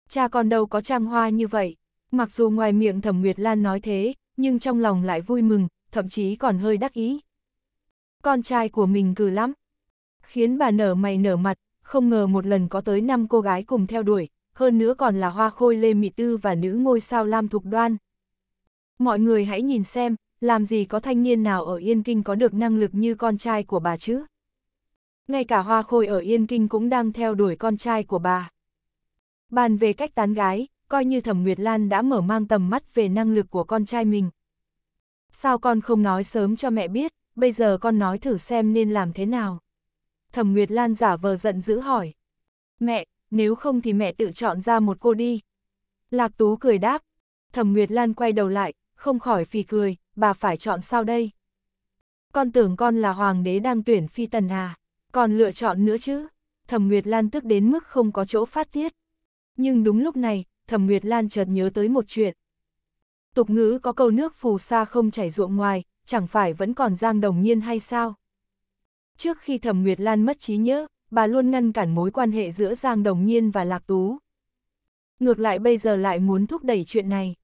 cha con đâu có trang hoa như vậy. Mặc dù ngoài miệng Thẩm Nguyệt Lan nói thế, nhưng trong lòng lại vui mừng, thậm chí còn hơi đắc ý con trai của mình cừ lắm. Khiến bà nở mày nở mặt, không ngờ một lần có tới 5 cô gái cùng theo đuổi, hơn nữa còn là hoa khôi Lê Mị Tư và nữ ngôi sao Lam Thục Đoan. Mọi người hãy nhìn xem, làm gì có thanh niên nào ở Yên Kinh có được năng lực như con trai của bà chứ? Ngay cả hoa khôi ở Yên Kinh cũng đang theo đuổi con trai của bà. Bàn về cách tán gái, coi như Thẩm Nguyệt Lan đã mở mang tầm mắt về năng lực của con trai mình. Sao con không nói sớm cho mẹ biết? bây giờ con nói thử xem nên làm thế nào. Thẩm Nguyệt Lan giả vờ giận dữ hỏi. Mẹ, nếu không thì mẹ tự chọn ra một cô đi. Lạc Tú cười đáp. Thẩm Nguyệt Lan quay đầu lại, không khỏi phì cười, bà phải chọn sao đây? Con tưởng con là hoàng đế đang tuyển phi tần à, còn lựa chọn nữa chứ? Thẩm Nguyệt Lan tức đến mức không có chỗ phát tiết. Nhưng đúng lúc này, Thẩm Nguyệt Lan chợt nhớ tới một chuyện. Tục ngữ có câu nước phù sa không chảy ruộng ngoài, chẳng phải vẫn còn Giang Đồng Nhiên hay sao? Trước khi Thẩm Nguyệt Lan mất trí nhớ, bà luôn ngăn cản mối quan hệ giữa Giang Đồng Nhiên và Lạc Tú. Ngược lại bây giờ lại muốn thúc đẩy chuyện này.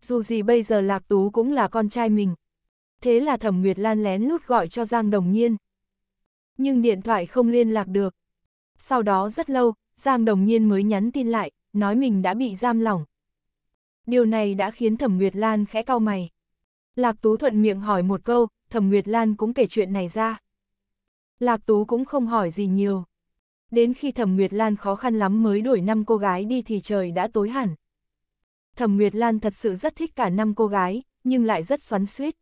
Dù gì bây giờ Lạc Tú cũng là con trai mình. Thế là Thẩm Nguyệt Lan lén lút gọi cho Giang Đồng Nhiên. Nhưng điện thoại không liên lạc được. Sau đó rất lâu, Giang Đồng Nhiên mới nhắn tin lại, nói mình đã bị giam lỏng. Điều này đã khiến Thẩm Nguyệt Lan khẽ cau mày. Lạc Tú thuận miệng hỏi một câu, Thẩm Nguyệt Lan cũng kể chuyện này ra. Lạc Tú cũng không hỏi gì nhiều. Đến khi Thẩm Nguyệt Lan khó khăn lắm mới đuổi năm cô gái đi thì trời đã tối hẳn. Thẩm Nguyệt Lan thật sự rất thích cả năm cô gái, nhưng lại rất xoắn xuýt.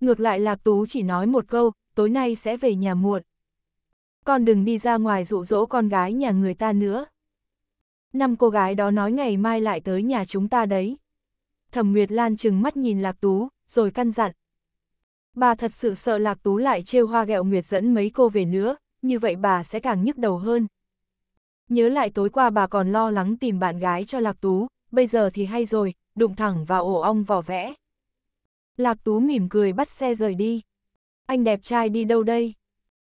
Ngược lại Lạc Tú chỉ nói một câu, tối nay sẽ về nhà muộn. Con đừng đi ra ngoài dụ dỗ con gái nhà người ta nữa. Năm cô gái đó nói ngày mai lại tới nhà chúng ta đấy. Thẩm Nguyệt Lan chừng mắt nhìn Lạc Tú, rồi căn dặn. Bà thật sự sợ Lạc Tú lại trêu hoa ghẹo Nguyệt dẫn mấy cô về nữa, như vậy bà sẽ càng nhức đầu hơn. Nhớ lại tối qua bà còn lo lắng tìm bạn gái cho Lạc Tú, bây giờ thì hay rồi, đụng thẳng vào ổ ong vỏ vẽ. Lạc Tú mỉm cười bắt xe rời đi. Anh đẹp trai đi đâu đây?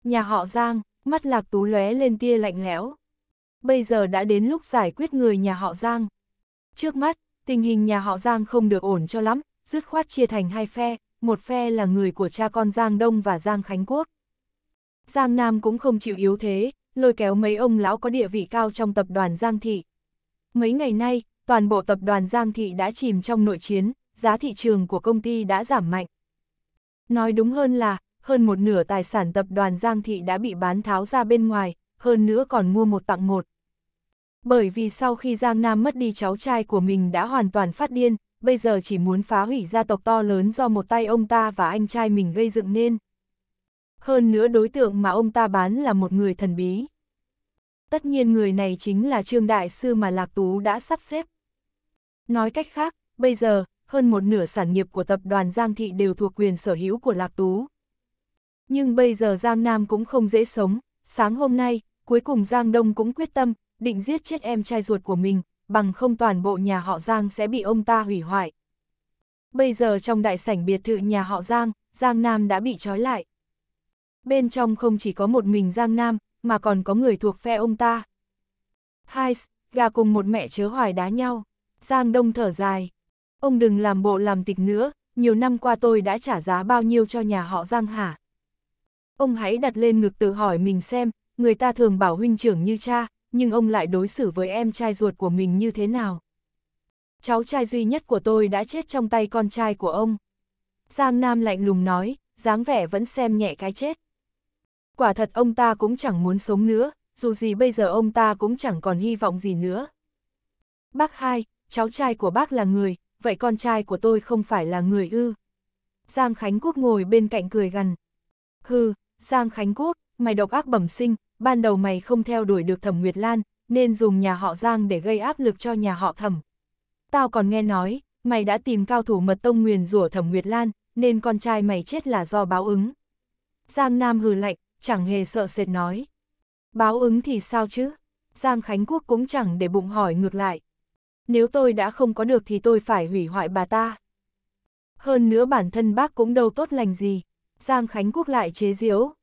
Nhà họ Giang, mắt Lạc Tú lóe lên tia lạnh lẽo. Bây giờ đã đến lúc giải quyết người nhà họ Giang. Trước mắt, tình hình nhà họ Giang không được ổn cho lắm, dứt khoát chia thành hai phe, một phe là người của cha con Giang Đông và Giang Khánh Quốc. Giang Nam cũng không chịu yếu thế, lôi kéo mấy ông lão có địa vị cao trong tập đoàn Giang Thị. Mấy ngày nay, toàn bộ tập đoàn Giang Thị đã chìm trong nội chiến, giá thị trường của công ty đã giảm mạnh. Nói đúng hơn là, hơn một nửa tài sản tập đoàn Giang Thị đã bị bán tháo ra bên ngoài, hơn nữa còn mua một tặng một, bởi vì sau khi Giang Nam mất đi cháu trai của mình đã hoàn toàn phát điên, bây giờ chỉ muốn phá hủy gia tộc to lớn do một tay ông ta và anh trai mình gây dựng nên. Hơn nữa đối tượng mà ông ta bán là một người thần bí. Tất nhiên người này chính là Trương Đại Sư mà Lạc Tú đã sắp xếp. Nói cách khác, bây giờ, hơn một nửa sản nghiệp của tập đoàn Giang Thị đều thuộc quyền sở hữu của Lạc Tú. Nhưng bây giờ Giang Nam cũng không dễ sống, sáng hôm nay, cuối cùng Giang Đông cũng quyết tâm, định giết chết em trai ruột của mình, bằng không toàn bộ nhà họ Giang sẽ bị ông ta hủy hoại. Bây giờ trong đại sảnh biệt thự nhà họ Giang, Giang Nam đã bị trói lại. Bên trong không chỉ có một mình Giang Nam, mà còn có người thuộc phe ông ta. Hai, gà cùng một mẹ chớ hoài đá nhau. Giang Đông thở dài. Ông đừng làm bộ làm tịch nữa, nhiều năm qua tôi đã trả giá bao nhiêu cho nhà họ Giang hả? Ông hãy đặt lên ngực tự hỏi mình xem, người ta thường bảo huynh trưởng như cha, nhưng ông lại đối xử với em trai ruột của mình như thế nào? Cháu trai duy nhất của tôi đã chết trong tay con trai của ông. Giang Nam lạnh lùng nói, dáng vẻ vẫn xem nhẹ cái chết. Quả thật ông ta cũng chẳng muốn sống nữa, dù gì bây giờ ông ta cũng chẳng còn hy vọng gì nữa. Bác hai, cháu trai của bác là người, vậy con trai của tôi không phải là người ư. Giang Khánh Quốc ngồi bên cạnh cười gằn. Hừ, Giang Khánh Quốc, mày độc ác bẩm sinh, ban đầu mày không theo đuổi được Thẩm Nguyệt Lan, nên dùng nhà họ Giang để gây áp lực cho nhà họ Thẩm. Tao còn nghe nói, mày đã tìm cao thủ mật tông nguyền rủa Thẩm Nguyệt Lan, nên con trai mày chết là do báo ứng. Giang Nam hừ lạnh, chẳng hề sợ sệt nói. Báo ứng thì sao chứ? Giang Khánh Quốc cũng chẳng để bụng hỏi ngược lại. Nếu tôi đã không có được thì tôi phải hủy hoại bà ta. Hơn nữa bản thân bác cũng đâu tốt lành gì. Giang Khánh Quốc lại chế diếu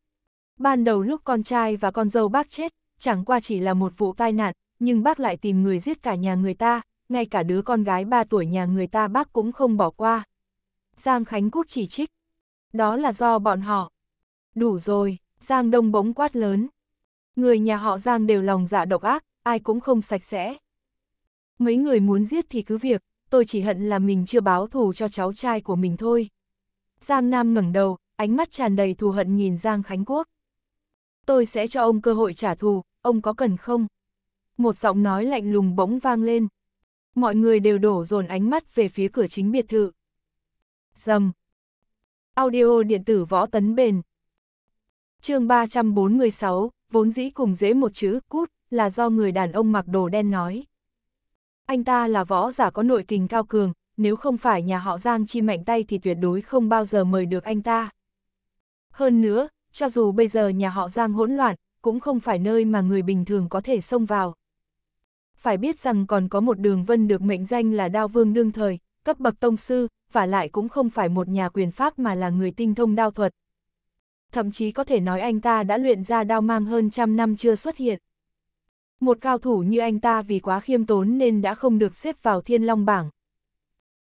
Ban đầu lúc con trai và con dâu bác chết, chẳng qua chỉ là một vụ tai nạn, nhưng bác lại tìm người giết cả nhà người ta, ngay cả đứa con gái 3 tuổi nhà người ta bác cũng không bỏ qua. Giang Khánh Quốc chỉ trích. Đó là do bọn họ. Đủ rồi, Giang Đông bỗng quát lớn. Người nhà họ Giang đều lòng dạ độc ác, ai cũng không sạch sẽ. Mấy người muốn giết thì cứ việc, tôi chỉ hận là mình chưa báo thù cho cháu trai của mình thôi. Giang Nam ngẩng đầu, ánh mắt tràn đầy thù hận nhìn Giang Khánh Quốc tôi sẽ cho ông cơ hội trả thù, ông có cần không? Một giọng nói lạnh lùng bỗng vang lên. Mọi người đều đổ dồn ánh mắt về phía cửa chính biệt thự. Dầm. Audio điện tử võ tấn bền. chương 346, vốn dĩ cùng dễ một chữ, cút, là do người đàn ông mặc đồ đen nói. Anh ta là võ giả có nội tình cao cường, nếu không phải nhà họ Giang chi mạnh tay thì tuyệt đối không bao giờ mời được anh ta. Hơn nữa, cho dù bây giờ nhà họ Giang hỗn loạn, cũng không phải nơi mà người bình thường có thể xông vào. Phải biết rằng còn có một đường vân được mệnh danh là đao vương đương thời, cấp bậc tông sư, và lại cũng không phải một nhà quyền pháp mà là người tinh thông đao thuật. Thậm chí có thể nói anh ta đã luyện ra đao mang hơn trăm năm chưa xuất hiện. Một cao thủ như anh ta vì quá khiêm tốn nên đã không được xếp vào thiên long bảng.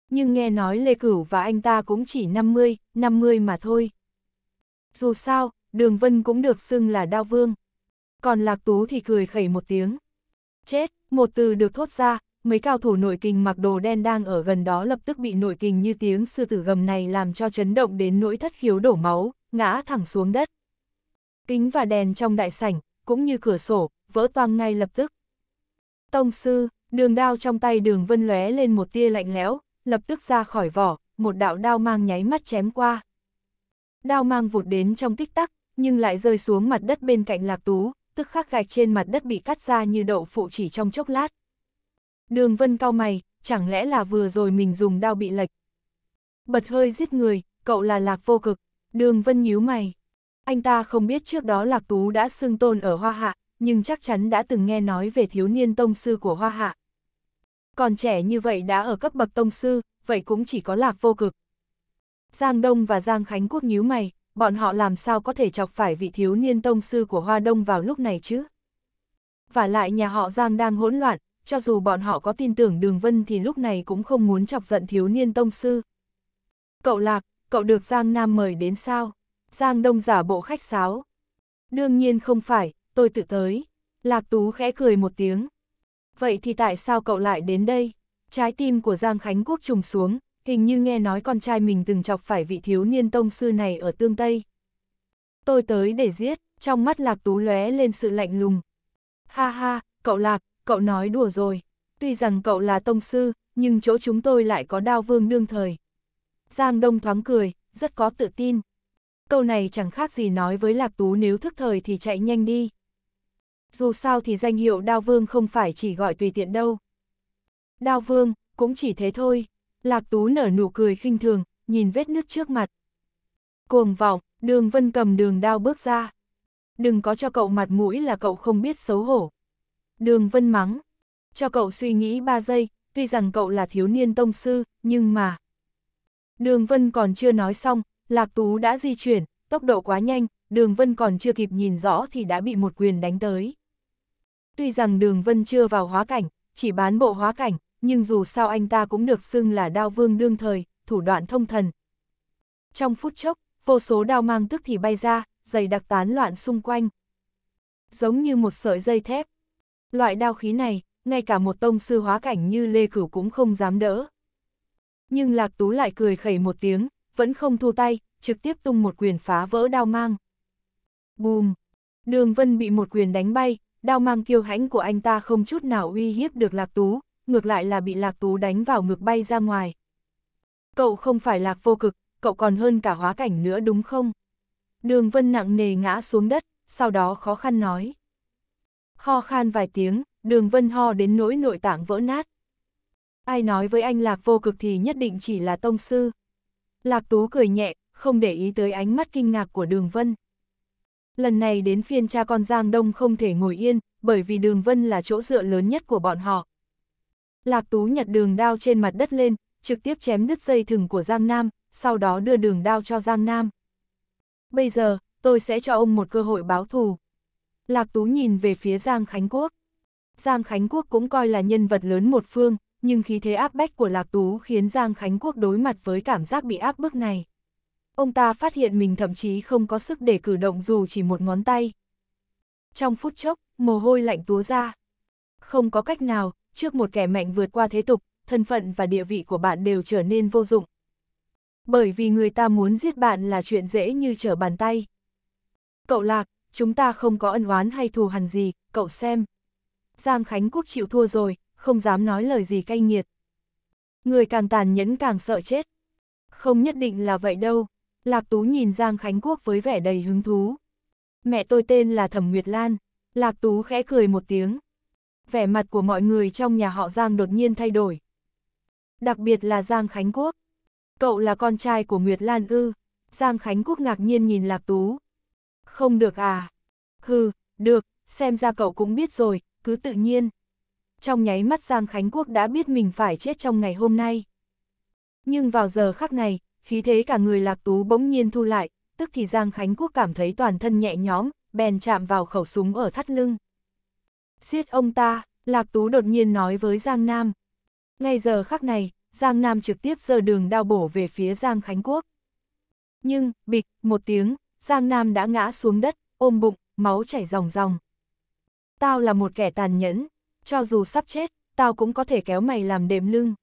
Nhưng nghe nói Lê Cửu và anh ta cũng chỉ 50, 50 mà thôi. Dù sao, đường vân cũng được xưng là đao vương. Còn lạc tú thì cười khẩy một tiếng. Chết, một từ được thốt ra, mấy cao thủ nội kình mặc đồ đen đang ở gần đó lập tức bị nội kình như tiếng sư tử gầm này làm cho chấn động đến nỗi thất khiếu đổ máu, ngã thẳng xuống đất. Kính và đèn trong đại sảnh, cũng như cửa sổ, vỡ toang ngay lập tức. Tông sư, đường đao trong tay đường vân lóe lên một tia lạnh lẽo, lập tức ra khỏi vỏ, một đạo đao mang nháy mắt chém qua. Đao mang vụt đến trong tích tắc, nhưng lại rơi xuống mặt đất bên cạnh lạc tú, tức khắc gạch trên mặt đất bị cắt ra như đậu phụ chỉ trong chốc lát. Đường vân cau mày, chẳng lẽ là vừa rồi mình dùng đao bị lệch. Bật hơi giết người, cậu là lạc vô cực, đường vân nhíu mày. Anh ta không biết trước đó lạc tú đã xưng tôn ở Hoa Hạ, nhưng chắc chắn đã từng nghe nói về thiếu niên tông sư của Hoa Hạ. Còn trẻ như vậy đã ở cấp bậc tông sư, vậy cũng chỉ có lạc vô cực. Giang Đông và Giang Khánh Quốc nhíu mày, bọn họ làm sao có thể chọc phải vị thiếu niên tông sư của Hoa Đông vào lúc này chứ? Và lại nhà họ Giang đang hỗn loạn, cho dù bọn họ có tin tưởng Đường Vân thì lúc này cũng không muốn chọc giận thiếu niên tông sư. Cậu Lạc, cậu được Giang Nam mời đến sao? Giang Đông giả bộ khách sáo. Đương nhiên không phải, tôi tự tới. Lạc Tú khẽ cười một tiếng. Vậy thì tại sao cậu lại đến đây? Trái tim của Giang Khánh Quốc trùng xuống, hình như nghe nói con trai mình từng chọc phải vị thiếu niên tông sư này ở tương Tây. Tôi tới để giết, trong mắt Lạc Tú lóe lên sự lạnh lùng. Ha ha, cậu Lạc, cậu nói đùa rồi. Tuy rằng cậu là tông sư, nhưng chỗ chúng tôi lại có đao vương đương thời. Giang Đông thoáng cười, rất có tự tin. Câu này chẳng khác gì nói với Lạc Tú nếu thức thời thì chạy nhanh đi. Dù sao thì danh hiệu đao vương không phải chỉ gọi tùy tiện đâu. Đao vương, cũng chỉ thế thôi, Lạc Tú nở nụ cười khinh thường, nhìn vết nứt trước mặt. Cuồng vọng, đường vân cầm đường đao bước ra. Đừng có cho cậu mặt mũi là cậu không biết xấu hổ. Đường vân mắng. Cho cậu suy nghĩ ba giây, tuy rằng cậu là thiếu niên tông sư, nhưng mà... Đường vân còn chưa nói xong, Lạc Tú đã di chuyển, tốc độ quá nhanh, đường vân còn chưa kịp nhìn rõ thì đã bị một quyền đánh tới. Tuy rằng đường vân chưa vào hóa cảnh, chỉ bán bộ hóa cảnh, nhưng dù sao anh ta cũng được xưng là đao vương đương thời, thủ đoạn thông thần. Trong phút chốc, vô số đao mang tức thì bay ra, dày đặc tán loạn xung quanh. Giống như một sợi dây thép. Loại đao khí này, ngay cả một tông sư hóa cảnh như Lê Cửu cũng không dám đỡ. Nhưng Lạc Tú lại cười khẩy một tiếng, vẫn không thu tay, trực tiếp tung một quyền phá vỡ đao mang. Bùm! Đường Vân bị một quyền đánh bay, đao mang kiêu hãnh của anh ta không chút nào uy hiếp được Lạc Tú, ngược lại là bị lạc tú đánh vào ngược bay ra ngoài. Cậu không phải lạc vô cực, cậu còn hơn cả hóa cảnh nữa đúng không? Đường vân nặng nề ngã xuống đất, sau đó khó khăn nói. Ho khan vài tiếng, đường vân ho đến nỗi nội tạng vỡ nát. Ai nói với anh lạc vô cực thì nhất định chỉ là tông sư. Lạc tú cười nhẹ, không để ý tới ánh mắt kinh ngạc của đường vân. Lần này đến phiên cha con Giang Đông không thể ngồi yên, bởi vì đường vân là chỗ dựa lớn nhất của bọn họ. Lạc Tú nhặt đường đao trên mặt đất lên, trực tiếp chém đứt dây thừng của Giang Nam, sau đó đưa đường đao cho Giang Nam. Bây giờ, tôi sẽ cho ông một cơ hội báo thù. Lạc Tú nhìn về phía Giang Khánh Quốc. Giang Khánh Quốc cũng coi là nhân vật lớn một phương, nhưng khí thế áp bách của Lạc Tú khiến Giang Khánh Quốc đối mặt với cảm giác bị áp bức này. Ông ta phát hiện mình thậm chí không có sức để cử động dù chỉ một ngón tay. Trong phút chốc, mồ hôi lạnh túa ra. Không có cách nào, trước một kẻ mạnh vượt qua thế tục, thân phận và địa vị của bạn đều trở nên vô dụng. Bởi vì người ta muốn giết bạn là chuyện dễ như trở bàn tay. Cậu Lạc, chúng ta không có ân oán hay thù hằn gì, cậu xem. Giang Khánh Quốc chịu thua rồi, không dám nói lời gì cay nghiệt. Người càng tàn nhẫn càng sợ chết. Không nhất định là vậy đâu. Lạc Tú nhìn Giang Khánh Quốc với vẻ đầy hứng thú. Mẹ tôi tên là Thẩm Nguyệt Lan. Lạc Tú khẽ cười một tiếng, vẻ mặt của mọi người trong nhà họ Giang đột nhiên thay đổi. Đặc biệt là Giang Khánh Quốc. Cậu là con trai của Nguyệt Lan ư. Giang Khánh Quốc ngạc nhiên nhìn Lạc Tú. Không được à? Hừ, được, xem ra cậu cũng biết rồi, cứ tự nhiên. Trong nháy mắt Giang Khánh Quốc đã biết mình phải chết trong ngày hôm nay. Nhưng vào giờ khắc này, khí thế cả người Lạc Tú bỗng nhiên thu lại, tức thì Giang Khánh Quốc cảm thấy toàn thân nhẹ nhõm, bèn chạm vào khẩu súng ở thắt lưng. Giết ông ta, Lạc Tú đột nhiên nói với Giang Nam. Ngay giờ khắc này, Giang Nam trực tiếp giơ đường đao bổ về phía Giang Khánh Quốc. Nhưng, bịch, một tiếng, Giang Nam đã ngã xuống đất, ôm bụng, máu chảy ròng ròng. Tao là một kẻ tàn nhẫn, cho dù sắp chết, tao cũng có thể kéo mày làm đệm lưng.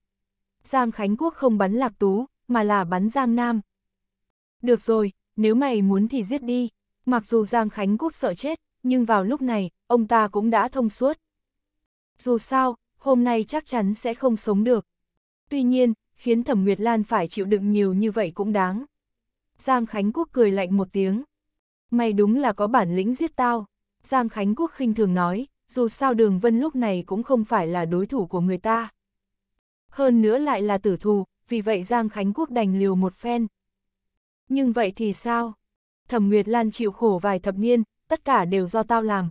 Giang Khánh Quốc không bắn Lạc Tú, mà là bắn Giang Nam. Được rồi, nếu mày muốn thì giết đi. Mặc dù Giang Khánh Quốc sợ chết, nhưng vào lúc này, ông ta cũng đã thông suốt. Dù sao, hôm nay chắc chắn sẽ không sống được. Tuy nhiên, khiến Thẩm Nguyệt Lan phải chịu đựng nhiều như vậy cũng đáng. Giang Khánh Quốc cười lạnh một tiếng. Mày đúng là có bản lĩnh giết tao. Giang Khánh Quốc khinh thường nói, dù sao đường vân lúc này cũng không phải là đối thủ của người ta. Hơn nữa lại là tử thù, vì vậy Giang Khánh Quốc đành liều một phen. Nhưng vậy thì sao? Thẩm Nguyệt Lan chịu khổ vài thập niên, tất cả đều do tao làm,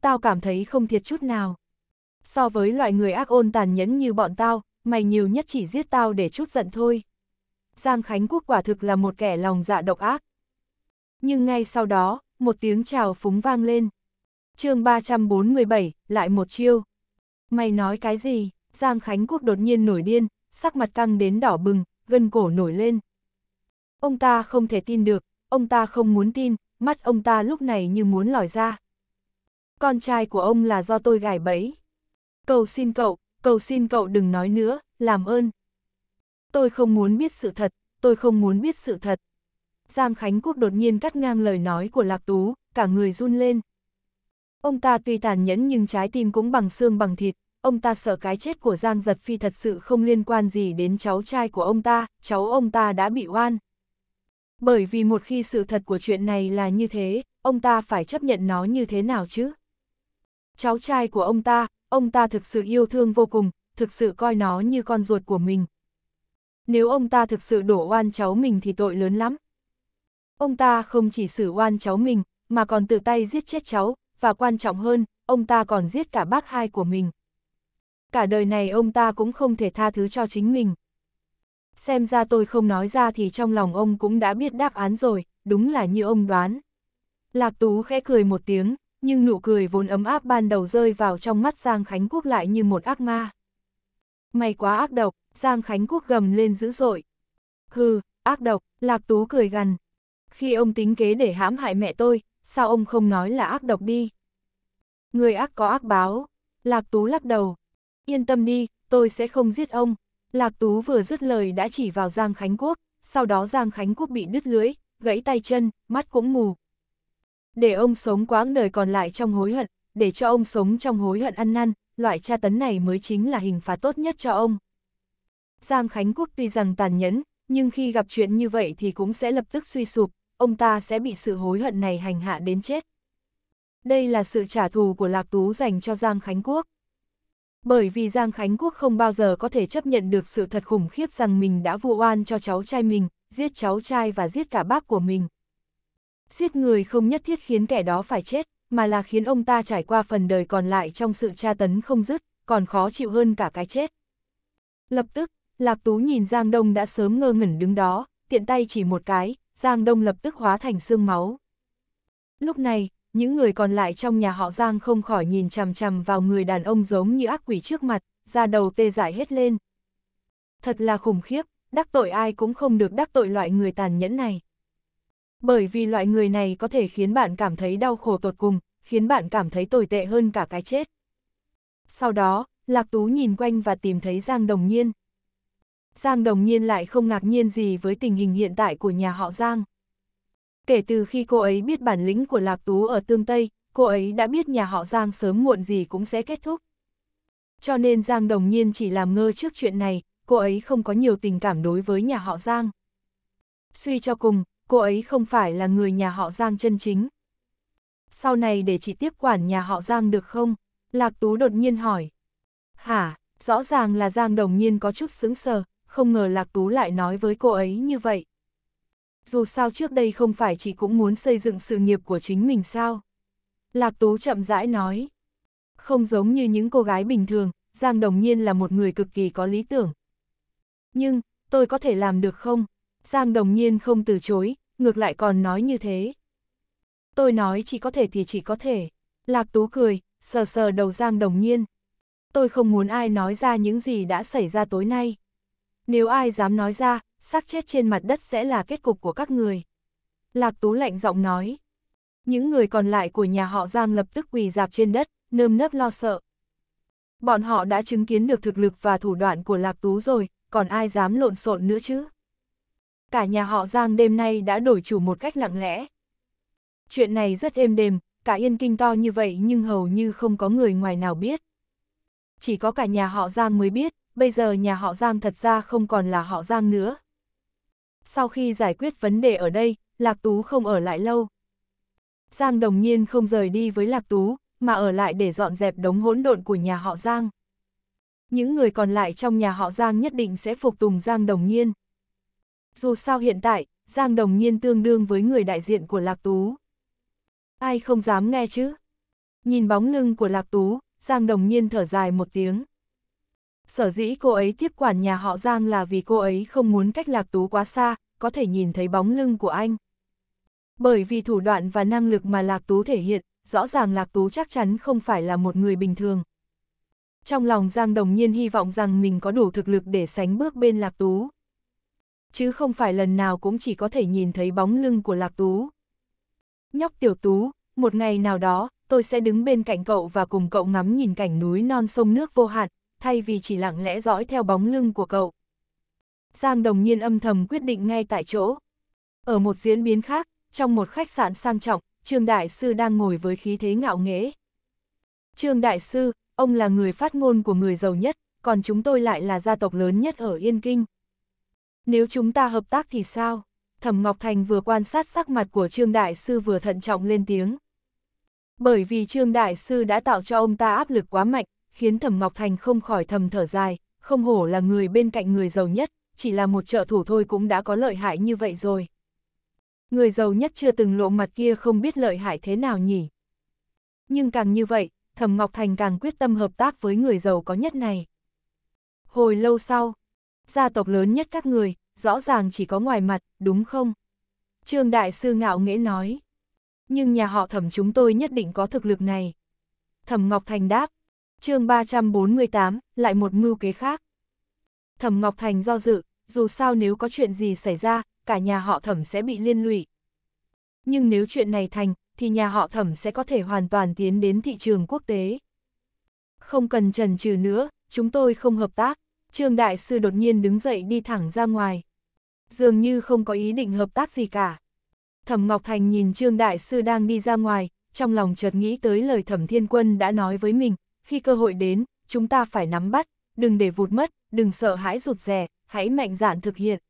tao cảm thấy không thiệt chút nào. So với loại người ác ôn tàn nhẫn như bọn tao, mày nhiều nhất chỉ giết tao để chút giận thôi. Giang Khánh Quốc quả thực là một kẻ lòng dạ độc ác. Nhưng ngay sau đó, một tiếng chào phúng vang lên. chương 347, lại một chiêu. Mày nói cái gì? Giang Khánh Quốc đột nhiên nổi điên, sắc mặt căng đến đỏ bừng, gân cổ nổi lên. Ông ta không thể tin được, ông ta không muốn tin, mắt ông ta lúc này như muốn lòi ra con trai của ông là do tôi gài bẫy. Cầu xin cậu, cầu xin cậu đừng nói nữa, làm ơn. Tôi không muốn biết sự thật, tôi không muốn biết sự thật. Giang Khánh Quốc đột nhiên cắt ngang lời nói của Lạc Tú, cả người run lên. Ông ta tuy tàn nhẫn nhưng trái tim cũng bằng xương bằng thịt, ông ta sợ cái chết của Giang Giật Phi thật sự không liên quan gì đến cháu trai của ông ta, cháu ông ta đã bị oan. Bởi vì một khi sự thật của chuyện này là như thế, ông ta phải chấp nhận nó như thế nào chứ? cháu trai của ông ta, ông ta thực sự yêu thương vô cùng, thực sự coi nó như con ruột của mình. Nếu ông ta thực sự đổ oan cháu mình thì tội lớn lắm. Ông ta không chỉ xử oan cháu mình, mà còn tự tay giết chết cháu, và quan trọng hơn, ông ta còn giết cả bác hai của mình. Cả đời này ông ta cũng không thể tha thứ cho chính mình. Xem ra tôi không nói ra thì trong lòng ông cũng đã biết đáp án rồi, đúng là như ông đoán. Lạc Tú khẽ cười một tiếng, nhưng nụ cười vốn ấm áp ban đầu rơi vào trong mắt Giang Khánh Quốc lại như một ác ma. Mày quá ác độc, Giang Khánh Quốc gầm lên dữ dội. Hừ, ác độc, Lạc Tú cười gằn. Khi ông tính kế để hãm hại mẹ tôi, sao ông không nói là ác độc đi? Người ác có ác báo. Lạc Tú lắc đầu. Yên tâm đi, tôi sẽ không giết ông. Lạc Tú vừa dứt lời đã chỉ vào Giang Khánh Quốc, sau đó Giang Khánh Quốc bị đứt lưới, gãy tay chân, mắt cũng mù, để ông sống quãng đời còn lại trong hối hận, để cho ông sống trong hối hận ăn năn, loại tra tấn này mới chính là hình phạt tốt nhất cho ông. Giang Khánh Quốc tuy rằng tàn nhẫn, nhưng khi gặp chuyện như vậy thì cũng sẽ lập tức suy sụp, ông ta sẽ bị sự hối hận này hành hạ đến chết. Đây là sự trả thù của Lạc Tú dành cho Giang Khánh Quốc. Bởi vì Giang Khánh Quốc không bao giờ có thể chấp nhận được sự thật khủng khiếp rằng mình đã vụ oan cho cháu trai mình, giết cháu trai và giết cả bác của mình. Giết người không nhất thiết khiến kẻ đó phải chết, mà là khiến ông ta trải qua phần đời còn lại trong sự tra tấn không dứt, còn khó chịu hơn cả cái chết. Lập tức, Lạc Tú nhìn Giang Đông đã sớm ngơ ngẩn đứng đó, tiện tay chỉ một cái, Giang Đông lập tức hóa thành xương máu. Lúc này, những người còn lại trong nhà họ Giang không khỏi nhìn chằm chằm vào người đàn ông giống như ác quỷ trước mặt, da đầu tê dại hết lên. Thật là khủng khiếp, đắc tội ai cũng không được đắc tội loại người tàn nhẫn này. Bởi vì loại người này có thể khiến bạn cảm thấy đau khổ tột cùng, khiến bạn cảm thấy tồi tệ hơn cả cái chết. Sau đó, Lạc Tú nhìn quanh và tìm thấy Giang Đồng Nhiên. Giang Đồng Nhiên lại không ngạc nhiên gì với tình hình hiện tại của nhà họ Giang. Kể từ khi cô ấy biết bản lĩnh của Lạc Tú ở Tương Tây, cô ấy đã biết nhà họ Giang sớm muộn gì cũng sẽ kết thúc. Cho nên Giang Đồng Nhiên chỉ làm ngơ trước chuyện này, cô ấy không có nhiều tình cảm đối với nhà họ Giang. Suy cho cùng, cô ấy không phải là người nhà họ Giang chân chính. Sau này để chị tiếp quản nhà họ Giang được không? Lạc Tú đột nhiên hỏi. Hả, rõ ràng là Giang đồng nhiên có chút sững sờ, không ngờ Lạc Tú lại nói với cô ấy như vậy. Dù sao trước đây không phải chị cũng muốn xây dựng sự nghiệp của chính mình sao? Lạc Tú chậm rãi nói. Không giống như những cô gái bình thường, Giang Đồng Nhiên là một người cực kỳ có lý tưởng. Nhưng, tôi có thể làm được không? Giang Đồng Nhiên không từ chối, ngược lại còn nói như thế. Tôi nói chỉ có thể thì chỉ có thể. Lạc Tú cười, sờ sờ đầu Giang Đồng Nhiên. Tôi không muốn ai nói ra những gì đã xảy ra tối nay. Nếu ai dám nói ra, xác chết trên mặt đất sẽ là kết cục của các người. Lạc Tú lạnh giọng nói. Những người còn lại của nhà họ Giang lập tức quỳ dạp trên đất, nơm nớp lo sợ. Bọn họ đã chứng kiến được thực lực và thủ đoạn của Lạc Tú rồi, còn ai dám lộn xộn nữa chứ? cả nhà họ Giang đêm nay đã đổi chủ một cách lặng lẽ. Chuyện này rất êm đềm, cả yên kinh to như vậy nhưng hầu như không có người ngoài nào biết. Chỉ có cả nhà họ Giang mới biết, bây giờ nhà họ Giang thật ra không còn là họ Giang nữa. Sau khi giải quyết vấn đề ở đây, Lạc Tú không ở lại lâu. Giang đồng nhiên không rời đi với Lạc Tú, mà ở lại để dọn dẹp đống hỗn độn của nhà họ Giang. Những người còn lại trong nhà họ Giang nhất định sẽ phục tùng Giang đồng nhiên. Dù sao hiện tại, Giang Đồng Nhiên tương đương với người đại diện của Lạc Tú. Ai không dám nghe chứ? Nhìn bóng lưng của Lạc Tú, Giang Đồng Nhiên thở dài một tiếng. Sở dĩ cô ấy tiếp quản nhà họ Giang là vì cô ấy không muốn cách Lạc Tú quá xa, có thể nhìn thấy bóng lưng của anh. Bởi vì thủ đoạn và năng lực mà Lạc Tú thể hiện, rõ ràng Lạc Tú chắc chắn không phải là một người bình thường. Trong lòng Giang Đồng Nhiên hy vọng rằng mình có đủ thực lực để sánh bước bên Lạc Tú chứ không phải lần nào cũng chỉ có thể nhìn thấy bóng lưng của Lạc Tú. Nhóc Tiểu Tú, một ngày nào đó, tôi sẽ đứng bên cạnh cậu và cùng cậu ngắm nhìn cảnh núi non sông nước vô hạn, thay vì chỉ lặng lẽ dõi theo bóng lưng của cậu. Giang đồng nhiên âm thầm quyết định ngay tại chỗ. Ở một diễn biến khác, trong một khách sạn sang trọng, Trương Đại Sư đang ngồi với khí thế ngạo nghễ. Trương Đại Sư, ông là người phát ngôn của người giàu nhất, còn chúng tôi lại là gia tộc lớn nhất ở Yên Kinh. Nếu chúng ta hợp tác thì sao? Thẩm Ngọc Thành vừa quan sát sắc mặt của Trương Đại Sư vừa thận trọng lên tiếng. Bởi vì Trương Đại Sư đã tạo cho ông ta áp lực quá mạnh, khiến Thẩm Ngọc Thành không khỏi thầm thở dài, không hổ là người bên cạnh người giàu nhất, chỉ là một trợ thủ thôi cũng đã có lợi hại như vậy rồi. Người giàu nhất chưa từng lộ mặt kia không biết lợi hại thế nào nhỉ. Nhưng càng như vậy, Thẩm Ngọc Thành càng quyết tâm hợp tác với người giàu có nhất này. Hồi lâu sau, gia tộc lớn nhất các người, rõ ràng chỉ có ngoài mặt, đúng không? Trương Đại Sư ngạo nghễ nói. Nhưng nhà họ thẩm chúng tôi nhất định có thực lực này. Thẩm Ngọc Thành đáp. chương 348, lại một mưu kế khác. Thẩm Ngọc Thành do dự, dù sao nếu có chuyện gì xảy ra, cả nhà họ thẩm sẽ bị liên lụy. Nhưng nếu chuyện này thành, thì nhà họ thẩm sẽ có thể hoàn toàn tiến đến thị trường quốc tế. Không cần trần trừ nữa, chúng tôi không hợp tác. Trương Đại Sư đột nhiên đứng dậy đi thẳng ra ngoài. Dường như không có ý định hợp tác gì cả. Thẩm Ngọc Thành nhìn Trương Đại Sư đang đi ra ngoài, trong lòng chợt nghĩ tới lời Thẩm Thiên Quân đã nói với mình, khi cơ hội đến, chúng ta phải nắm bắt, đừng để vụt mất, đừng sợ hãi rụt rè, hãy mạnh dạn thực hiện.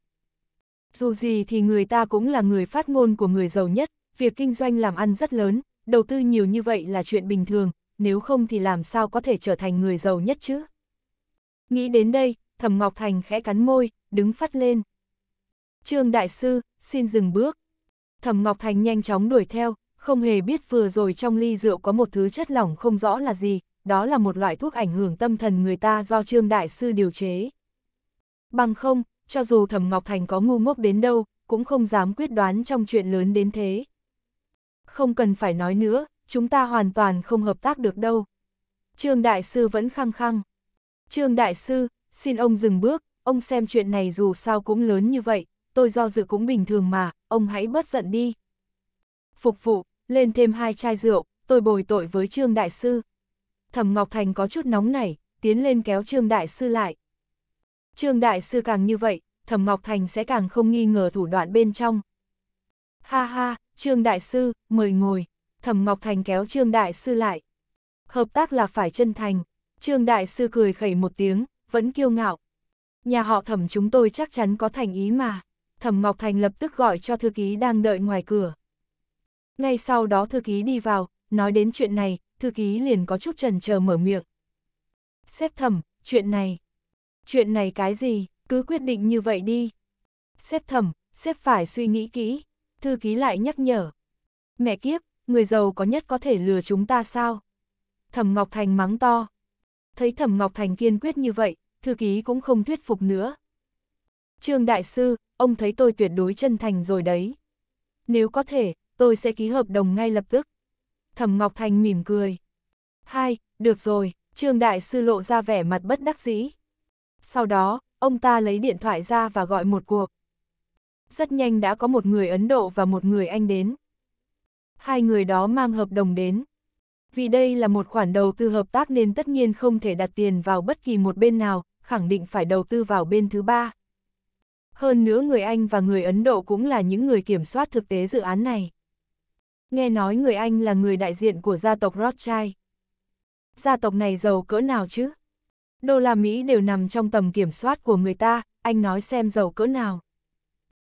Dù gì thì người ta cũng là người phát ngôn của người giàu nhất, việc kinh doanh làm ăn rất lớn, đầu tư nhiều như vậy là chuyện bình thường, nếu không thì làm sao có thể trở thành người giàu nhất chứ? Nghĩ đến đây, Thẩm Ngọc Thành khẽ cắn môi, đứng phát lên. Trương Đại Sư, xin dừng bước. Thẩm Ngọc Thành nhanh chóng đuổi theo, không hề biết vừa rồi trong ly rượu có một thứ chất lỏng không rõ là gì, đó là một loại thuốc ảnh hưởng tâm thần người ta do Trương Đại Sư điều chế. Bằng không, cho dù Thẩm Ngọc Thành có ngu ngốc đến đâu, cũng không dám quyết đoán trong chuyện lớn đến thế. Không cần phải nói nữa, chúng ta hoàn toàn không hợp tác được đâu. Trương Đại Sư vẫn khăng khăng. Trương Đại Sư, xin ông dừng bước, ông xem chuyện này dù sao cũng lớn như vậy, tôi do dự cũng bình thường mà, ông hãy bớt giận đi. Phục vụ, lên thêm hai chai rượu, tôi bồi tội với Trương Đại Sư. Thẩm Ngọc Thành có chút nóng nảy, tiến lên kéo Trương Đại Sư lại. Trương Đại Sư càng như vậy, Thẩm Ngọc Thành sẽ càng không nghi ngờ thủ đoạn bên trong. Ha ha, Trương Đại Sư, mời ngồi. Thẩm Ngọc Thành kéo Trương Đại Sư lại. Hợp tác là phải chân thành, Trương Đại Sư cười khẩy một tiếng, vẫn kiêu ngạo. Nhà họ thẩm chúng tôi chắc chắn có thành ý mà. Thẩm Ngọc Thành lập tức gọi cho thư ký đang đợi ngoài cửa. Ngay sau đó thư ký đi vào, nói đến chuyện này, thư ký liền có chút trần chờ mở miệng. Xếp thẩm, chuyện này. Chuyện này cái gì, cứ quyết định như vậy đi. Xếp thẩm, xếp phải suy nghĩ kỹ. Thư ký lại nhắc nhở. Mẹ kiếp, người giàu có nhất có thể lừa chúng ta sao? Thẩm Ngọc Thành mắng to, Thấy Thẩm Ngọc Thành kiên quyết như vậy, thư ký cũng không thuyết phục nữa. Trương Đại Sư, ông thấy tôi tuyệt đối chân thành rồi đấy. Nếu có thể, tôi sẽ ký hợp đồng ngay lập tức. Thẩm Ngọc Thành mỉm cười. Hai, được rồi, Trương Đại Sư lộ ra vẻ mặt bất đắc dĩ. Sau đó, ông ta lấy điện thoại ra và gọi một cuộc. Rất nhanh đã có một người Ấn Độ và một người Anh đến. Hai người đó mang hợp đồng đến vì đây là một khoản đầu tư hợp tác nên tất nhiên không thể đặt tiền vào bất kỳ một bên nào, khẳng định phải đầu tư vào bên thứ ba. Hơn nữa người Anh và người Ấn Độ cũng là những người kiểm soát thực tế dự án này. Nghe nói người Anh là người đại diện của gia tộc Rothschild. Gia tộc này giàu cỡ nào chứ? Đô la Mỹ đều nằm trong tầm kiểm soát của người ta, anh nói xem giàu cỡ nào.